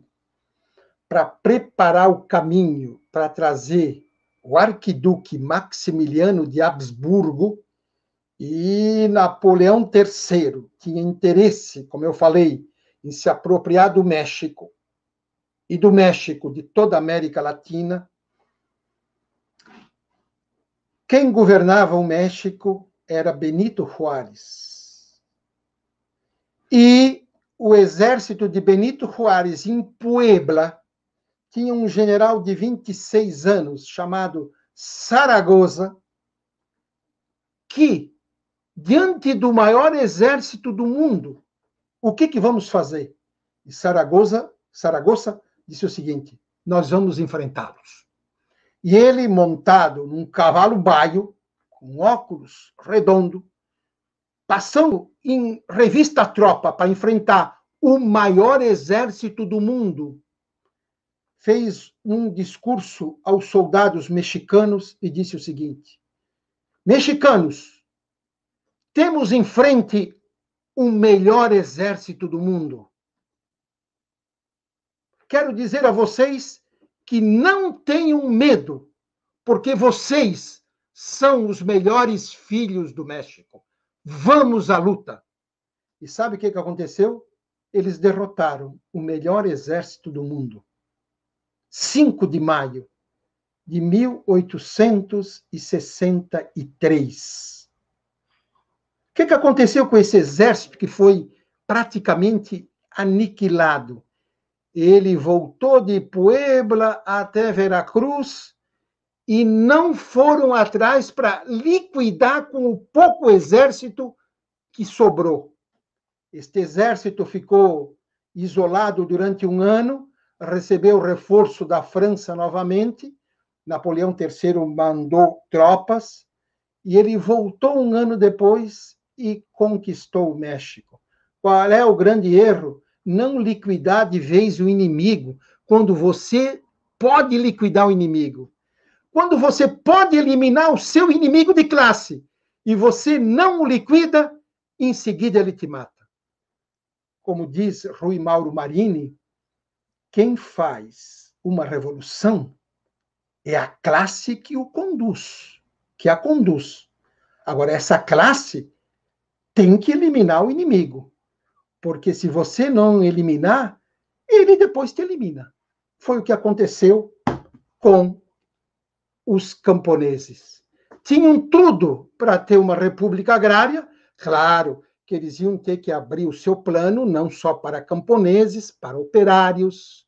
para preparar o caminho para trazer o arquiduque Maximiliano de Habsburgo e Napoleão III tinha interesse, como eu falei, em se apropriar do México e do México de toda a América Latina. Quem governava o México era Benito Juárez. E o exército de Benito Juárez em Puebla tinha um general de 26 anos chamado Saragoza, que, diante do maior exército do mundo, o que, que vamos fazer? E Saragoza, Saragossa disse o seguinte: nós vamos enfrentá-los. E ele, montado num cavalo baio, com óculos redondo, passando em revista a tropa para enfrentar o maior exército do mundo, fez um discurso aos soldados mexicanos e disse o seguinte: Mexicanos, temos em frente o melhor exército do mundo. Quero dizer a vocês que não tenham medo, porque vocês são os melhores filhos do México. Vamos à luta! E sabe o que aconteceu? Eles derrotaram o melhor exército do mundo. 5 de maio de 1863. O que, que aconteceu com esse exército que foi praticamente aniquilado? Ele voltou de Puebla até Veracruz e não foram atrás para liquidar com o pouco exército que sobrou. Este exército ficou isolado durante um ano, recebeu reforço da França novamente. Napoleão III mandou tropas e ele voltou um ano depois e conquistou o México. Qual é o grande erro? Não liquidar de vez o inimigo, quando você pode liquidar o inimigo. Quando você pode eliminar o seu inimigo de classe e você não o liquida, em seguida ele te mata. Como diz Rui Mauro Marini, quem faz uma revolução é a classe que o conduz, que a conduz. Agora, essa classe tem que eliminar o inimigo. Porque se você não eliminar, ele depois te elimina. Foi o que aconteceu com os camponeses. Tinham tudo para ter uma república agrária, claro que eles iam ter que abrir o seu plano não só para camponeses, para operários,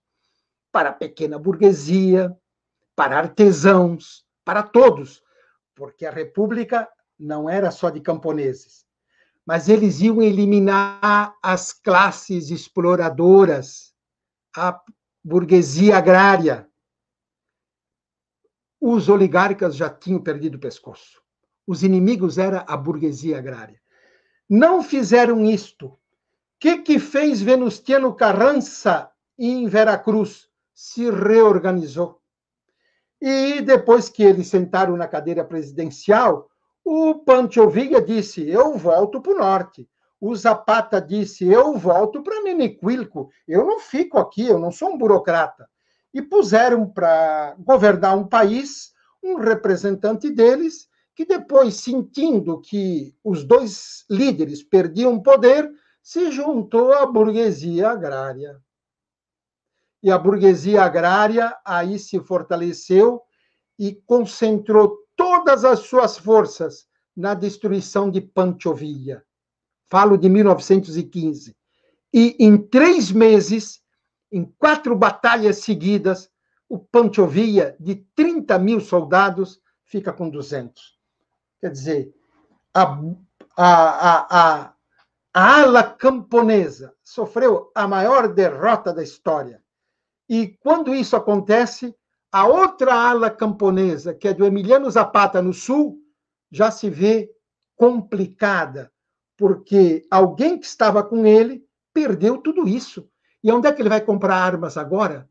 para a pequena burguesia, para artesãos, para todos, porque a república não era só de camponeses, mas eles iam eliminar as classes exploradoras, a burguesia agrária. Os oligarcas já tinham perdido o pescoço. Os inimigos era a burguesia agrária. Não fizeram isto. O que, que fez Venustiano Carranza em Veracruz? Se reorganizou. E depois que eles sentaram na cadeira presidencial, o Villa disse: Eu volto para o norte. O Zapata disse: Eu volto para Meniquilco. Eu não fico aqui, eu não sou um burocrata. E puseram para governar um país um representante deles, que depois, sentindo que os dois líderes perdiam poder, se juntou à burguesia agrária. E a burguesia agrária aí se fortaleceu e concentrou todas as suas forças na destruição de Panchovia. Falo de 1915. E em três meses, em quatro batalhas seguidas, o Panchovia, de 30 mil soldados, fica com 200. Quer dizer, a, a, a, a ala camponesa sofreu a maior derrota da história. E quando isso acontece, a outra ala camponesa, que é do Emiliano Zapata no sul, já se vê complicada, porque alguém que estava com ele perdeu tudo isso. E onde é que ele vai comprar armas agora?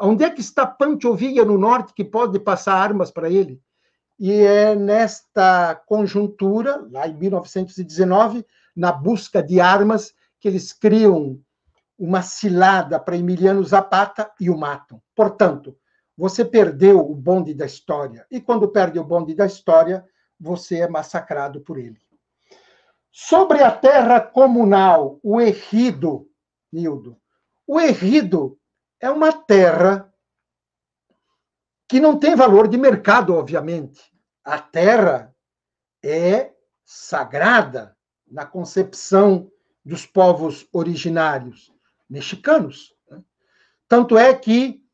Onde é que está Pantovia no norte que pode passar armas para ele? E é nesta conjuntura, lá em 1919, na busca de armas, que eles criam uma cilada para Emiliano Zapata e o matam. Portanto, você perdeu o bonde da história. E quando perde o bonde da história, você é massacrado por ele. Sobre a terra comunal, o errido, Nildo. O errido é uma terra que não tem valor de mercado, obviamente. A terra é sagrada na concepção dos povos originários mexicanos. Né? Tanto é que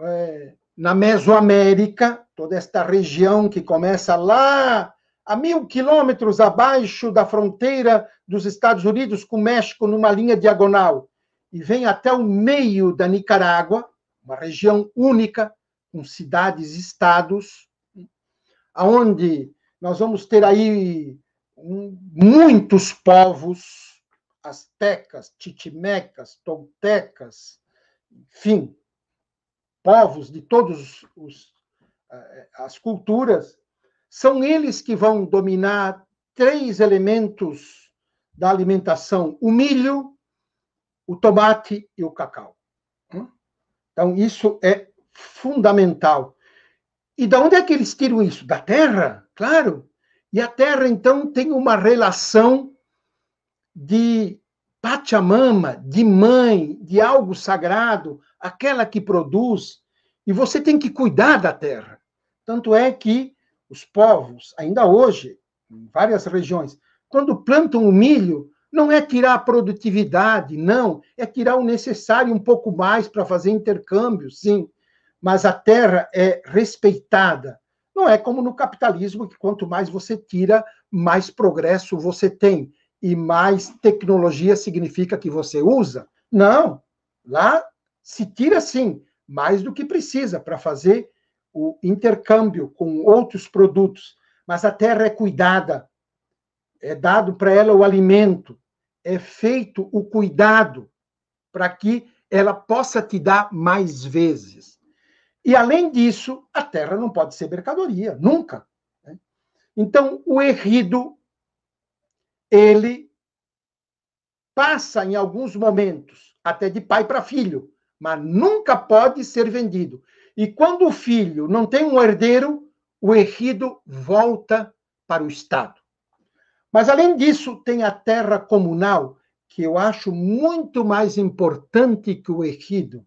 é, na Mesoamérica, toda esta região que começa lá a mil quilômetros abaixo da fronteira dos Estados Unidos com o México, numa linha diagonal, e vem até o meio da Nicarágua, uma região única, com cidades-estados, aonde nós vamos ter aí hum, muitos povos, astecas, titimecas, toltecas, enfim, povos, de todas eh, eh, as culturas, são eles que vão dominar três elementos da alimentação: o milho, o tomate e o cacau. Hum? Então, isso é fundamental. E da onde é que eles tiram isso? Da terra, claro. E a terra, então, tem uma relação de Pachamama, de mãe, de algo sagrado, aquela que produz, e você tem que cuidar da terra. Tanto é que os povos, ainda hoje, em várias regiões, quando plantam o milho, não é tirar a produtividade, não, é tirar o necessário um pouco mais para fazer intercâmbio, sim, mas a terra é respeitada. Não é como no capitalismo, que quanto mais você tira, mais progresso você tem e mais tecnologia significa que você usa. Não, lá se tira sim mais do que precisa para fazer o intercâmbio com outros produtos, mas a terra é cuidada, é dado para ela o alimento, é feito o cuidado para que ela possa te dar mais vezes. E além disso, a terra não pode ser mercadoria, nunca. Né? Então, o errido ele passa em alguns momentos até de pai para filho, mas nunca pode ser vendido. E quando o filho não tem um herdeiro, o herdeiro volta para o Estado. Mas além disso, tem a terra comunal, que eu acho muito mais importante que o herdeiro.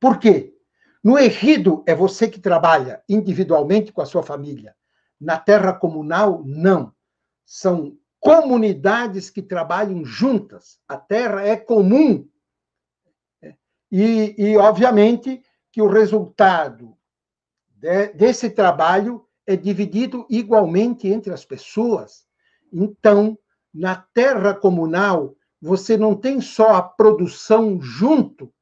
Por quê? No herdeiro é você que trabalha individualmente com a sua família. Na terra comunal, não. São comunidades que trabalham juntas. A terra é comum. E, e obviamente, que o resultado de, desse trabalho é dividido igualmente entre as pessoas. Então, na terra comunal, você não tem só a produção junto,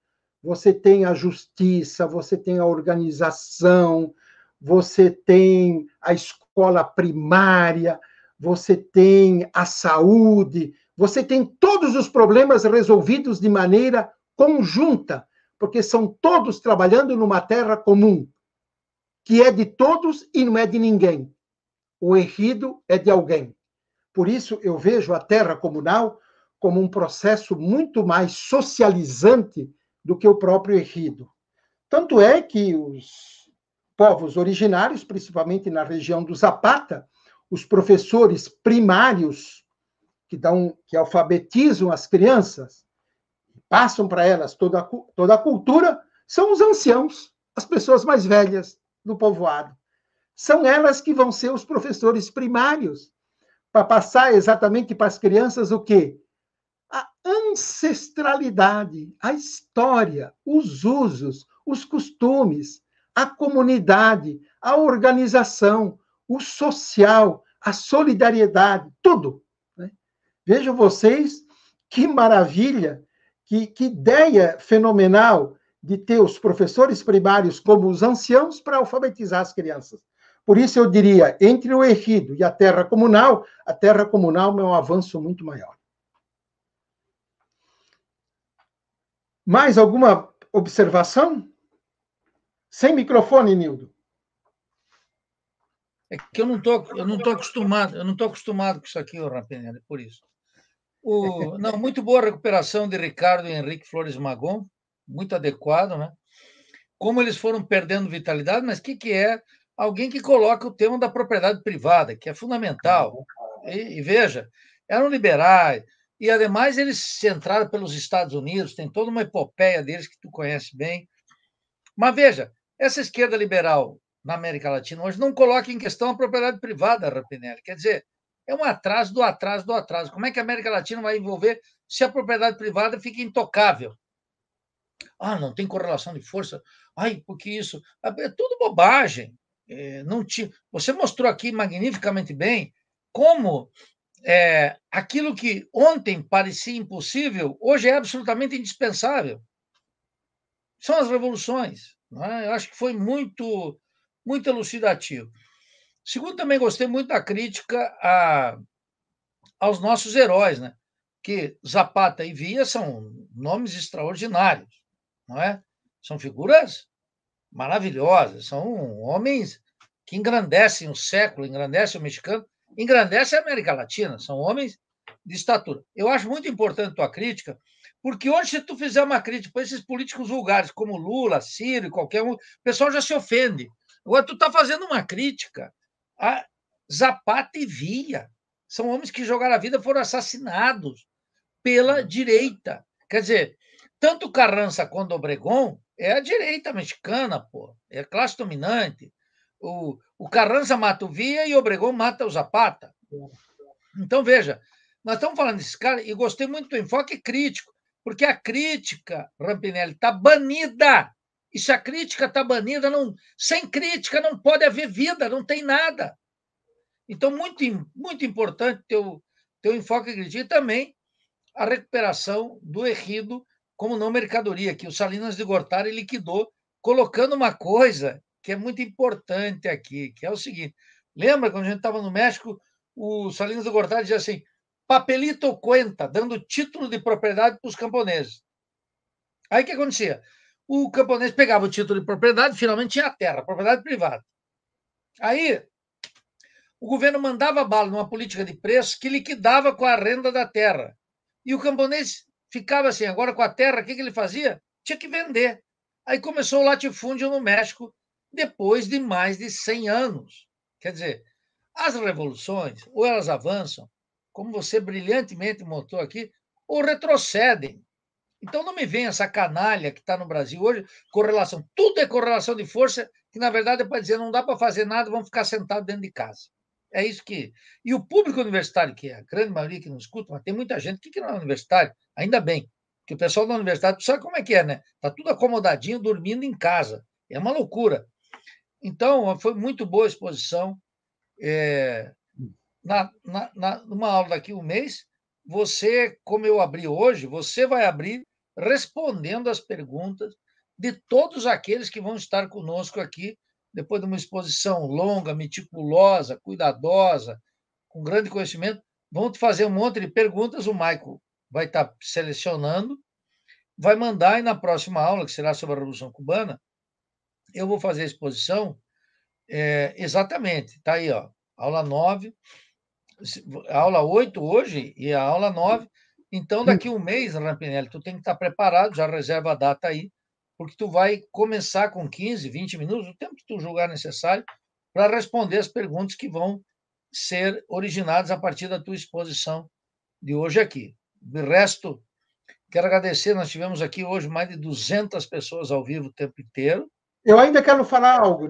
você tem a justiça, você tem a organização, você tem a escola primária, você tem a saúde, você tem todos os problemas resolvidos de maneira conjunta, porque são todos trabalhando numa terra comum, que é de todos e não é de ninguém. O errido é de alguém. Por isso, eu vejo a terra comunal como um processo muito mais socializante do que o próprio errido. Tanto é que os povos originários, principalmente na região do Zapata, os professores primários que dão que alfabetizam as crianças, passam para elas toda a, toda a cultura, são os anciãos, as pessoas mais velhas do povoado. São elas que vão ser os professores primários para passar exatamente para as crianças o que A ancestralidade, a história, os usos, os costumes, a comunidade, a organização, o social, a solidariedade, tudo. Né? Vejam vocês que maravilha, que, que ideia fenomenal de ter os professores primários como os anciãos para alfabetizar as crianças. Por isso eu diria, entre o errido e a terra comunal, a terra comunal é um avanço muito maior. Mais alguma observação? Sem microfone, Nildo. É que eu não tô, eu não tô acostumado, eu não tô acostumado com isso aqui, Rampinelli, é por isso. O, (laughs) não, muito boa recuperação de Ricardo e Henrique Flores Magon, muito adequado, né? Como eles foram perdendo vitalidade, mas o que, que é alguém que coloca o tema da propriedade privada, que é fundamental. E, e veja, eram liberais, e ademais eles se entraram pelos Estados Unidos, tem toda uma epopeia deles que tu conhece bem. Mas veja, essa esquerda liberal na América Latina hoje não coloca em questão a propriedade privada, Rapinelli. Quer dizer, é um atraso do atraso do atraso. Como é que a América Latina vai envolver se a propriedade privada fica intocável? Ah, não tem correlação de força. Ai, por que isso? Ah, é tudo bobagem. É, não te... Você mostrou aqui magnificamente bem como é, aquilo que ontem parecia impossível, hoje é absolutamente indispensável. São as revoluções. É? Eu acho que foi muito muito elucidativo. Segundo, também gostei muito da crítica a, aos nossos heróis, né? que Zapata e Via são nomes extraordinários, não é? São figuras maravilhosas, são homens que engrandecem o século, engrandecem o mexicano, engrandecem a América Latina, são homens de estatura. Eu acho muito importante a tua crítica, porque hoje, se tu fizer uma crítica para esses políticos vulgares, como Lula, Ciro e qualquer um, o pessoal já se ofende. Agora, tu está fazendo uma crítica a Zapata e Via. São homens que jogaram a vida, foram assassinados pela uhum. direita. Quer dizer, tanto Carranza quanto Obregón é a direita mexicana, pô, é a classe dominante. O, o Carranza mata o Via e Obregón mata o Zapata. Então, veja, nós estamos falando desse cara e gostei muito do enfoque crítico, porque a crítica, Rampinelli, está banida e se a crítica está banida, não, sem crítica não pode haver vida, não tem nada. Então, muito, muito importante ter o enfoque crítico e também a recuperação do errido como não mercadoria, que o Salinas de Gortari liquidou, colocando uma coisa que é muito importante aqui, que é o seguinte: lembra quando a gente estava no México, o Salinas de Gortari dizia assim, papelito cuenta, dando título de propriedade para os camponeses. Aí o que acontecia? o camponês pegava o título de propriedade, finalmente tinha a terra, propriedade privada. Aí, o governo mandava bala numa política de preço que liquidava com a renda da terra. E o camponês ficava assim, agora com a terra, o que, que ele fazia? Tinha que vender. Aí começou o latifúndio no México, depois de mais de 100 anos. Quer dizer, as revoluções, ou elas avançam, como você brilhantemente montou aqui, ou retrocedem. Então não me vem essa canalha que está no Brasil hoje, correlação. Tudo é correlação de força, que na verdade é para dizer não dá para fazer nada, vamos ficar sentado dentro de casa. É isso que. E o público universitário, que é a grande maioria que não escuta, mas tem muita gente que não é universitário, ainda bem. Que o pessoal da universidade sabe como é que é, né? Está tudo acomodadinho, dormindo em casa. É uma loucura. Então, foi muito boa a exposição. É, na, na, na, numa aula daqui um mês, você, como eu abri hoje, você vai abrir respondendo as perguntas de todos aqueles que vão estar conosco aqui, depois de uma exposição longa, meticulosa, cuidadosa, com grande conhecimento. Vão te fazer um monte de perguntas, o Michael vai estar selecionando, vai mandar, e na próxima aula, que será sobre a Revolução Cubana, eu vou fazer a exposição é, exatamente, está aí, ó, aula 9, aula 8 hoje e a aula 9, então, daqui a um mês, Rampinelli, tu tem que estar tá preparado, já reserva a data aí, porque tu vai começar com 15, 20 minutos, o tempo que tu julgar necessário, para responder as perguntas que vão ser originadas a partir da tua exposição de hoje aqui. De resto, quero agradecer, nós tivemos aqui hoje mais de 200 pessoas ao vivo o tempo inteiro. Eu ainda quero falar algo.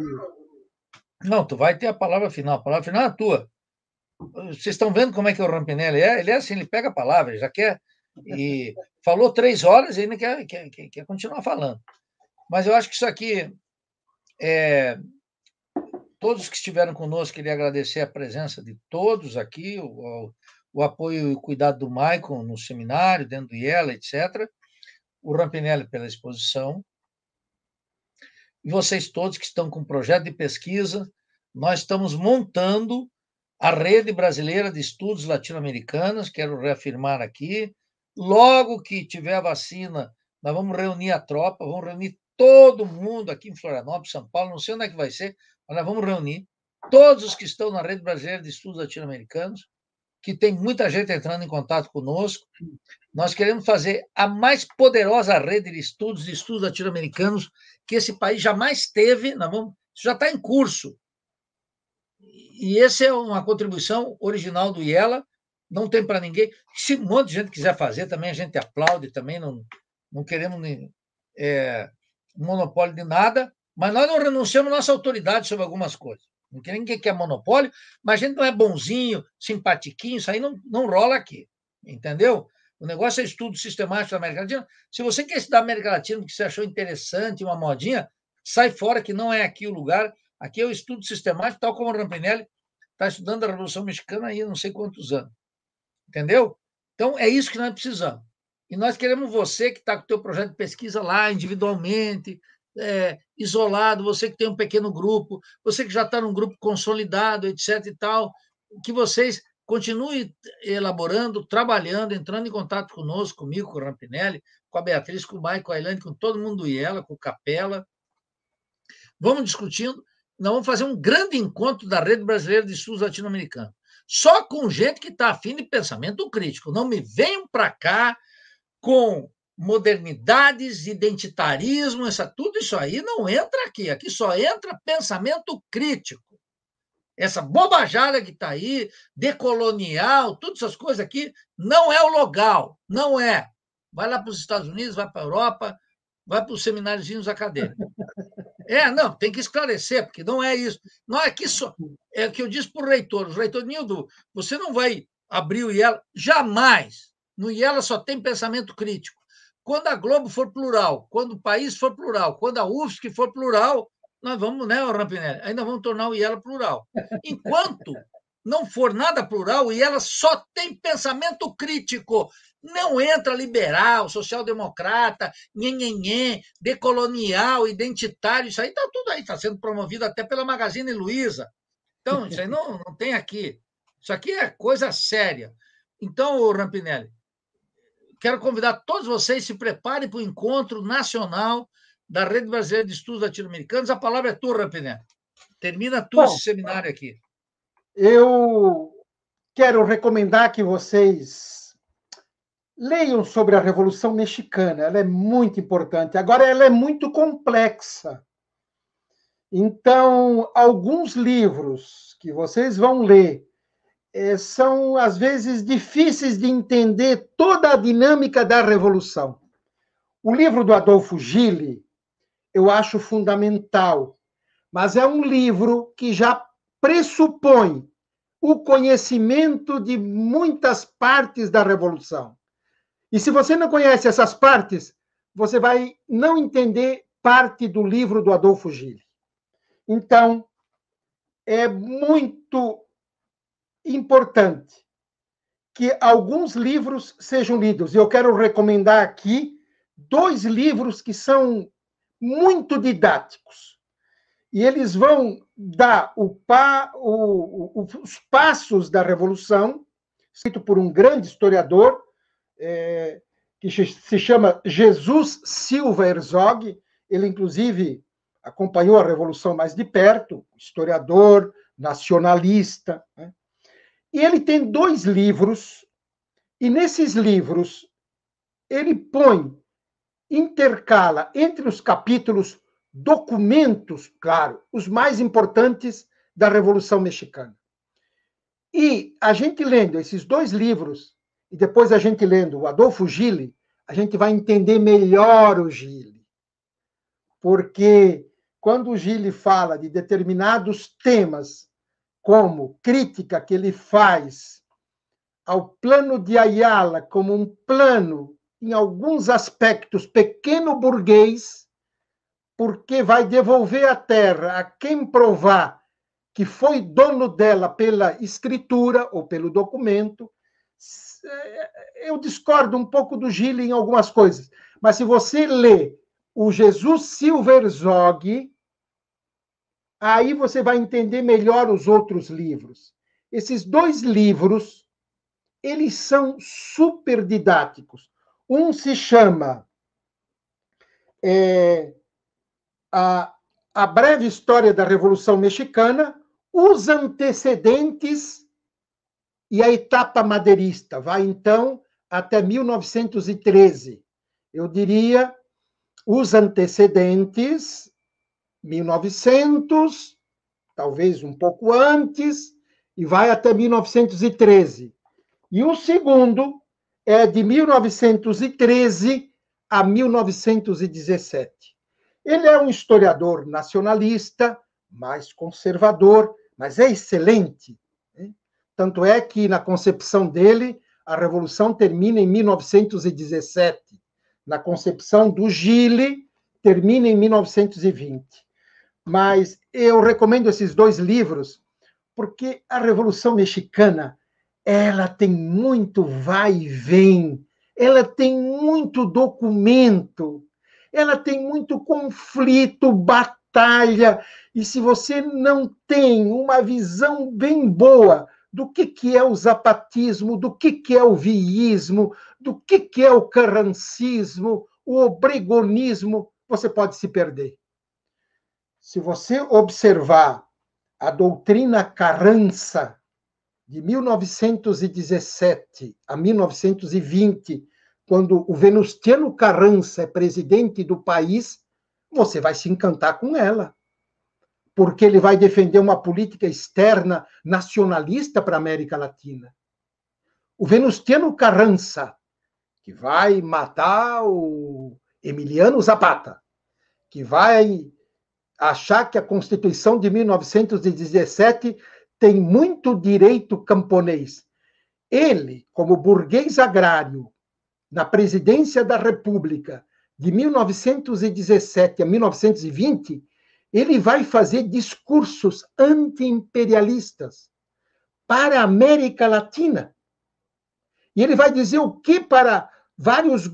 Não, tu vai ter a palavra final, a palavra final é a tua. Vocês estão vendo como é que é o Rampinelli é? Ele é assim, ele pega a palavra, já quer. É, e falou três horas e ainda quer, quer, quer continuar falando. Mas eu acho que isso aqui. É, todos que estiveram conosco, queria agradecer a presença de todos aqui, o, o apoio e o cuidado do Maicon no seminário, dentro do IELA, etc. O Rampinelli pela exposição. E vocês todos que estão com projeto de pesquisa, nós estamos montando a Rede Brasileira de Estudos Latino-Americanos, quero reafirmar aqui, logo que tiver a vacina, nós vamos reunir a tropa, vamos reunir todo mundo aqui em Florianópolis, São Paulo, não sei onde é que vai ser, mas nós vamos reunir todos os que estão na Rede Brasileira de Estudos Latino-Americanos, que tem muita gente entrando em contato conosco. Nós queremos fazer a mais poderosa rede de estudos, de estudos latino-americanos, que esse país jamais teve. Nós vamos, isso já está em curso e essa é uma contribuição original do Iela, não tem para ninguém. Se um monte de gente quiser fazer também, a gente aplaude também, não, não queremos é, monopólio de nada, mas nós não renunciamos à nossa autoridade sobre algumas coisas. Não queremos ninguém quer monopólio, mas a gente não é bonzinho, simpatiquinho, isso aí não, não rola aqui, entendeu? O negócio é estudo sistemático da América Latina. Se você quer estudar a América Latina, que você achou interessante, uma modinha, sai fora, que não é aqui o lugar, Aqui eu é estudo sistemático, tal como o Rampinelli está estudando a Revolução Mexicana aí não sei quantos anos. Entendeu? Então, é isso que nós precisamos. E nós queremos você que está com o teu projeto de pesquisa lá, individualmente, é, isolado, você que tem um pequeno grupo, você que já está num grupo consolidado, etc. e tal, que vocês continuem elaborando, trabalhando, entrando em contato conosco, comigo, com o Rampinelli, com a Beatriz, com o Maicon, com a Elane, com todo mundo e ela, com o Capela. Vamos discutindo nós vamos fazer um grande encontro da Rede Brasileira de Estudos Latino-Americanos. Só com gente que está afim de pensamento crítico. Não me venham para cá com modernidades, identitarismo, essa, tudo isso aí não entra aqui. Aqui só entra pensamento crítico. Essa bobajada que está aí, decolonial, todas essas coisas aqui, não é o local, não é. Vai lá para os Estados Unidos, vai para a Europa, vai para os semináriozinhos acadêmicos. É, não, tem que esclarecer, porque não é isso. Não é que isso. É o que eu disse para o reitor. O reitor Nildo, você não vai abrir o IELA, jamais. No IELA só tem pensamento crítico. Quando a Globo for plural, quando o país for plural, quando a UFSC for plural, nós vamos, né, Rampinelli? Ainda vamos tornar o IELA plural. Enquanto não for nada plural, o IELA só tem pensamento crítico. Não entra liberal, social-democrata, nhenhenhen, decolonial, identitário, isso aí está tudo aí, está sendo promovido até pela Magazine Luiza. Então, isso aí não, não tem aqui. Isso aqui é coisa séria. Então, Rampinelli, quero convidar todos vocês, se preparem para o encontro nacional da Rede Brasileira de Estudos Latino-Americanos. A palavra é tua, Rampinelli. Termina tu esse seminário aqui. Eu quero recomendar que vocês Leiam sobre a Revolução Mexicana, ela é muito importante. Agora, ela é muito complexa. Então, alguns livros que vocês vão ler é, são, às vezes, difíceis de entender toda a dinâmica da Revolução. O livro do Adolfo Gili eu acho fundamental, mas é um livro que já pressupõe o conhecimento de muitas partes da Revolução. E se você não conhece essas partes, você vai não entender parte do livro do Adolfo Gili. Então, é muito importante que alguns livros sejam lidos. Eu quero recomendar aqui dois livros que são muito didáticos. E eles vão dar o pa, o, o, os passos da revolução, escrito por um grande historiador, é, que se chama Jesus Silva Herzog. Ele, inclusive, acompanhou a Revolução mais de perto, historiador, nacionalista. Né? E ele tem dois livros, e nesses livros ele põe, intercala entre os capítulos documentos, claro, os mais importantes da Revolução Mexicana. E a gente lendo esses dois livros, e depois a gente lendo o Adolfo Gile a gente vai entender melhor o Gile Porque quando o Gile fala de determinados temas, como crítica que ele faz ao plano de Ayala como um plano, em alguns aspectos, pequeno burguês, porque vai devolver a terra a quem provar que foi dono dela pela escritura ou pelo documento, é, é, eu discordo um pouco do Gil em algumas coisas, mas se você lê o Jesus Silverzog, aí você vai entender melhor os outros livros. Esses dois livros, eles são super didáticos. Um se chama é, a, a Breve História da Revolução Mexicana, os antecedentes e a etapa madeirista vai então até 1913. Eu diria os antecedentes 1900, talvez um pouco antes, e vai até 1913. E o segundo é de 1913 a 1917. Ele é um historiador nacionalista, mais conservador, mas é excelente tanto é que, na concepção dele, a Revolução termina em 1917. Na concepção do Gile, termina em 1920. Mas eu recomendo esses dois livros porque a Revolução Mexicana ela tem muito vai e vem, ela tem muito documento, ela tem muito conflito, batalha, e se você não tem uma visão bem boa do que, que é o zapatismo, do que, que é o viísmo, do que, que é o carrancismo, o obregonismo, você pode se perder. Se você observar a doutrina Carrança, de 1917 a 1920, quando o Venustiano Carrança é presidente do país, você vai se encantar com ela porque ele vai defender uma política externa nacionalista para a América Latina. O venustiano Carranza, que vai matar o Emiliano Zapata, que vai achar que a Constituição de 1917 tem muito direito camponês. Ele, como burguês agrário, na presidência da República de 1917 a 1920, ele vai fazer discursos anti-imperialistas para a América Latina. E ele vai dizer o que para vários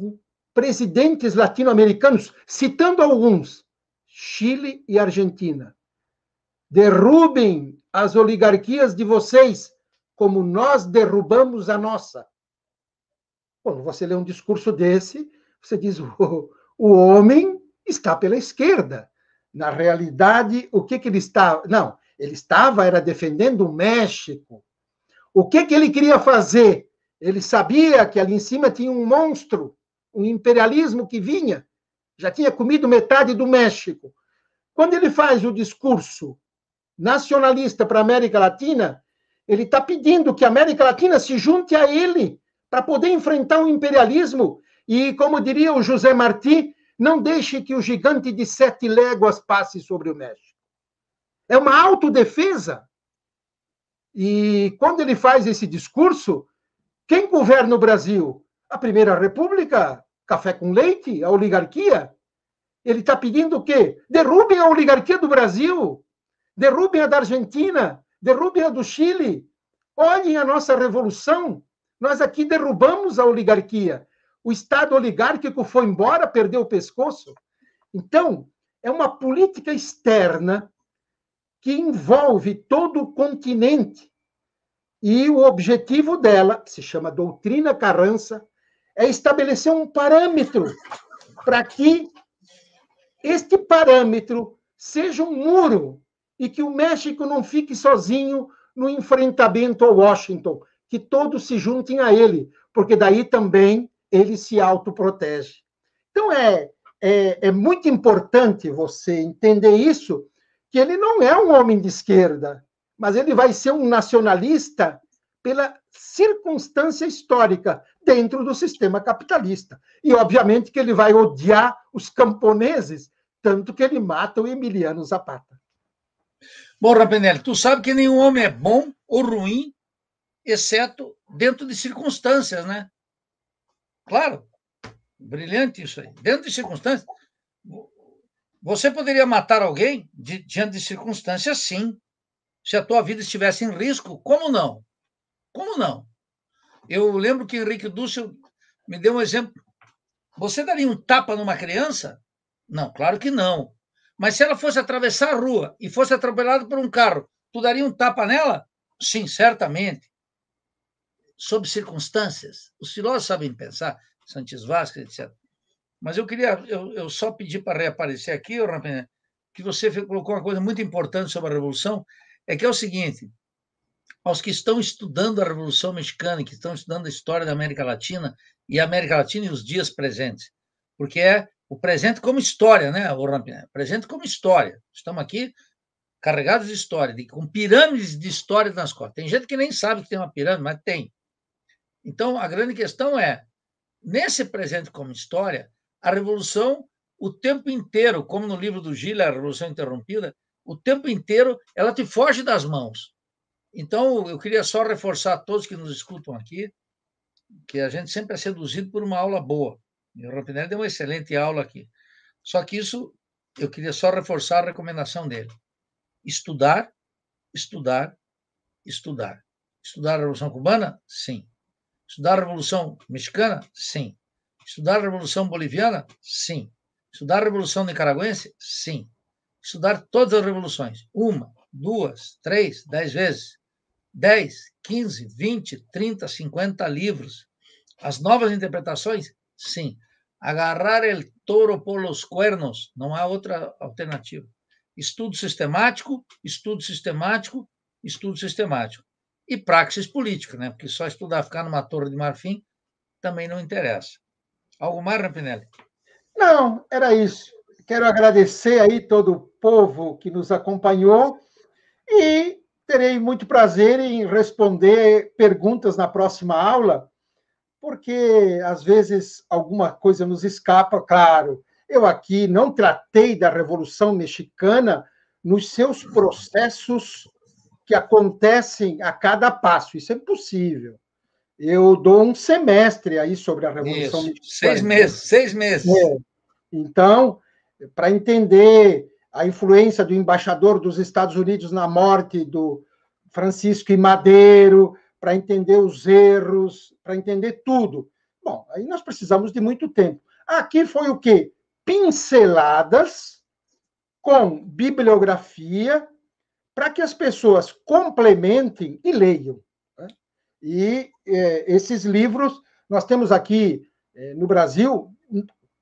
presidentes latino-americanos, citando alguns: Chile e Argentina. Derrubem as oligarquias de vocês, como nós derrubamos a nossa. Quando você lê um discurso desse, você diz: (laughs) o, o homem está pela esquerda. Na realidade, o que, que ele estava. Não, ele estava era defendendo o México. O que, que ele queria fazer? Ele sabia que ali em cima tinha um monstro, um imperialismo que vinha, já tinha comido metade do México. Quando ele faz o discurso nacionalista para a América Latina, ele está pedindo que a América Latina se junte a ele para poder enfrentar o imperialismo e, como diria o José Martí, não deixe que o gigante de sete léguas passe sobre o México. É uma autodefesa. E quando ele faz esse discurso, quem governa o Brasil? A Primeira República? Café com leite? A oligarquia? Ele está pedindo o quê? Derrubem a oligarquia do Brasil, derrubem a da Argentina, derrubem a do Chile. Olhem a nossa revolução. Nós aqui derrubamos a oligarquia o Estado oligárquico foi embora, perdeu o pescoço. Então, é uma política externa que envolve todo o continente. E o objetivo dela, que se chama doutrina Carrança, é estabelecer um parâmetro para que este parâmetro seja um muro e que o México não fique sozinho no enfrentamento ao Washington, que todos se juntem a ele, porque daí também ele se autoprotege. Então, é, é, é muito importante você entender isso, que ele não é um homem de esquerda, mas ele vai ser um nacionalista pela circunstância histórica dentro do sistema capitalista. E, obviamente, que ele vai odiar os camponeses, tanto que ele mata o Emiliano Zapata. Bom, Rapenelli, tu sabe que nenhum homem é bom ou ruim, exceto dentro de circunstâncias, né? Claro, brilhante isso aí. Dentro de circunstâncias, você poderia matar alguém de, diante de circunstâncias, sim. Se a tua vida estivesse em risco, como não? Como não? Eu lembro que Henrique Dussel me deu um exemplo. Você daria um tapa numa criança? Não, claro que não. Mas se ela fosse atravessar a rua e fosse atropelada por um carro, tu daria um tapa nela? Sim, certamente sob circunstâncias. Os filósofos sabem pensar, Santos Vasco, etc. Mas eu queria, eu, eu só pedi para reaparecer aqui, Rampinha, que você colocou uma coisa muito importante sobre a Revolução, é que é o seguinte, aos que estão estudando a Revolução Mexicana, que estão estudando a história da América Latina, e a América Latina e os dias presentes, porque é o presente como história, né, Rampinha? Presente como história. Estamos aqui carregados de história, de, com pirâmides de história nas costas. Tem gente que nem sabe que tem uma pirâmide, mas tem. Então, a grande questão é, nesse presente como história, a revolução, o tempo inteiro, como no livro do Gila, A Revolução Interrompida, o tempo inteiro ela te foge das mãos. Então, eu queria só reforçar a todos que nos escutam aqui que a gente sempre é seduzido por uma aula boa. E o Rampinelli deu uma excelente aula aqui. Só que isso, eu queria só reforçar a recomendação dele. Estudar, estudar, estudar. Estudar a Revolução Cubana? Sim. Estudar a Revolução Mexicana? Sim. Estudar a Revolução Boliviana? Sim. Estudar a Revolução Nicaragüense? Sim. Estudar todas as revoluções. Uma, duas, três, dez vezes. Dez, quinze, vinte, trinta, cinquenta livros. As novas interpretações? Sim. Agarrar el toro por los cuernos. Não há outra alternativa. Estudo sistemático, estudo sistemático, estudo sistemático e praxis política, né? porque só estudar ficar numa torre de marfim também não interessa. Algo mais, Rampinelli? Não, era isso. Quero agradecer aí todo o povo que nos acompanhou e terei muito prazer em responder perguntas na próxima aula, porque às vezes alguma coisa nos escapa, claro. Eu aqui não tratei da Revolução Mexicana nos seus processos que acontecem a cada passo. Isso é possível. Eu dou um semestre aí sobre a Revolução Mexicana. Seis meses, seis meses. É. Então, para entender a influência do embaixador dos Estados Unidos na morte do Francisco e Madeiro, para entender os erros, para entender tudo. Bom, aí nós precisamos de muito tempo. Aqui foi o quê? Pinceladas com bibliografia para que as pessoas complementem e leiam. Né? E é, esses livros, nós temos aqui é, no Brasil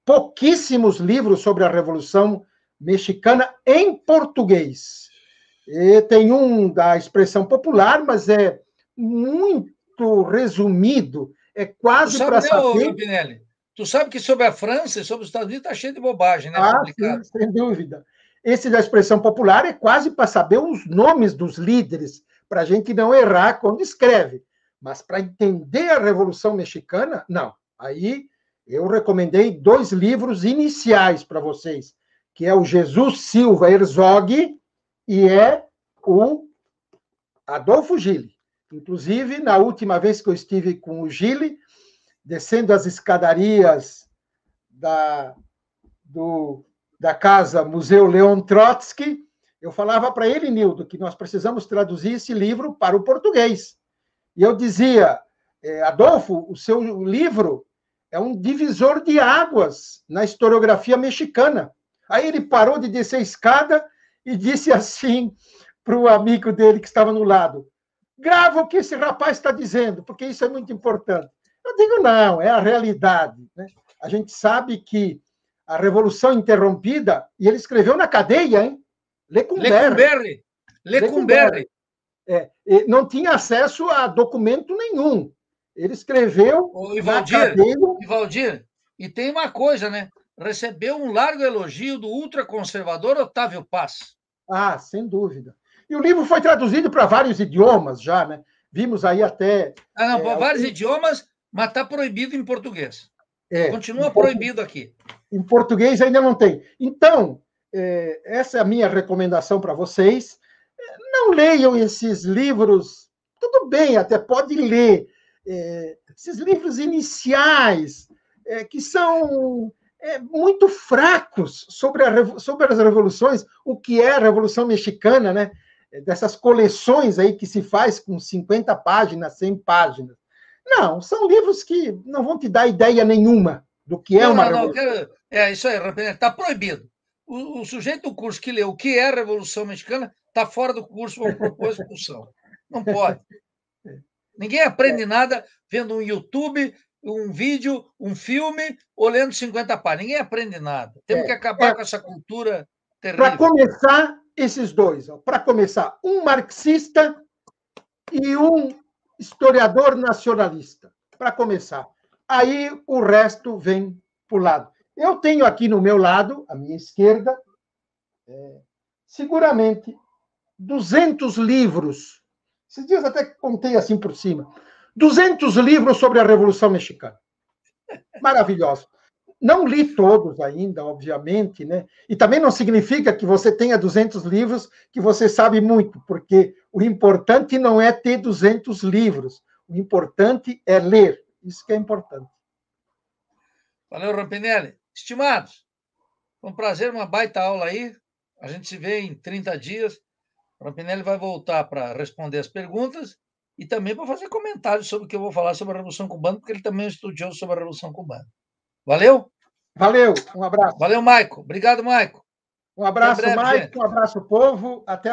pouquíssimos livros sobre a Revolução Mexicana em português. E tem um da expressão popular, mas é muito resumido, é quase para saber... tu sabe que sobre a França e sobre os Estados Unidos está cheio de bobagem, né? Ah, sim, sem dúvida. Esse da expressão popular é quase para saber os nomes dos líderes, para a gente não errar quando escreve. Mas para entender a Revolução Mexicana, não. Aí eu recomendei dois livros iniciais para vocês, que é o Jesus Silva Herzog e é o Adolfo Gili. Inclusive, na última vez que eu estive com o Gili, descendo as escadarias da, do da Casa Museu Leon Trotsky, eu falava para ele, Nildo, que nós precisamos traduzir esse livro para o português. E eu dizia, é, Adolfo, o seu livro é um divisor de águas na historiografia mexicana. Aí ele parou de descer a escada e disse assim para o amigo dele que estava no lado: grava o que esse rapaz está dizendo, porque isso é muito importante. Eu digo, não, é a realidade. Né? A gente sabe que a Revolução Interrompida, e ele escreveu na cadeia, hein? Lecumberre. Lecumberre. É, não tinha acesso a documento nenhum. Ele escreveu. O Ivaldir, cadeia... Ivaldir, e tem uma coisa, né? Recebeu um largo elogio do ultraconservador Otávio Paz. Ah, sem dúvida. E o livro foi traduzido para vários idiomas já, né? Vimos aí até. Ah, não, é, vários idiomas, mas está proibido em português. É, Continua proibido aqui. Em português ainda não tem. Então, é, essa é a minha recomendação para vocês. É, não leiam esses livros, tudo bem, até pode ler, é, esses livros iniciais, é, que são é, muito fracos sobre, a, sobre as revoluções, o que é a Revolução Mexicana, né? É, dessas coleções aí que se faz com 50 páginas, 100 páginas. Não, são livros que não vão te dar ideia nenhuma do que é não, uma não, revolução. é isso aí, está proibido. O, o, sujeito do curso que leu o que é a Revolução Mexicana está fora do curso, vão propor expulsão. Não pode. Ninguém aprende é. nada vendo um YouTube, um vídeo, um filme, olhando 50 páginas. Ninguém aprende nada. Temos é, que acabar é, com essa cultura terrível. Para começar, esses dois. Para começar, um marxista e um historiador nacionalista. Para começar aí o resto vem para o lado. Eu tenho aqui no meu lado, à minha esquerda, é, seguramente 200 livros. Esses dias até contei assim por cima. 200 livros sobre a Revolução Mexicana. Maravilhoso. Não li todos ainda, obviamente, né? E também não significa que você tenha 200 livros que você sabe muito, porque o importante não é ter 200 livros, o importante é ler. Isso que é importante. Valeu, Rampinelli. Estimados, foi um prazer, uma baita aula aí. A gente se vê em 30 dias. O Rampinelli vai voltar para responder as perguntas e também para fazer comentários sobre o que eu vou falar sobre a Revolução Cubana, porque ele também é estudou sobre a Revolução Cubana. Valeu? Valeu, um abraço. Valeu, Maico. Obrigado, Maico. Um abraço, breve, Maico. Gente. Um abraço, povo. Até a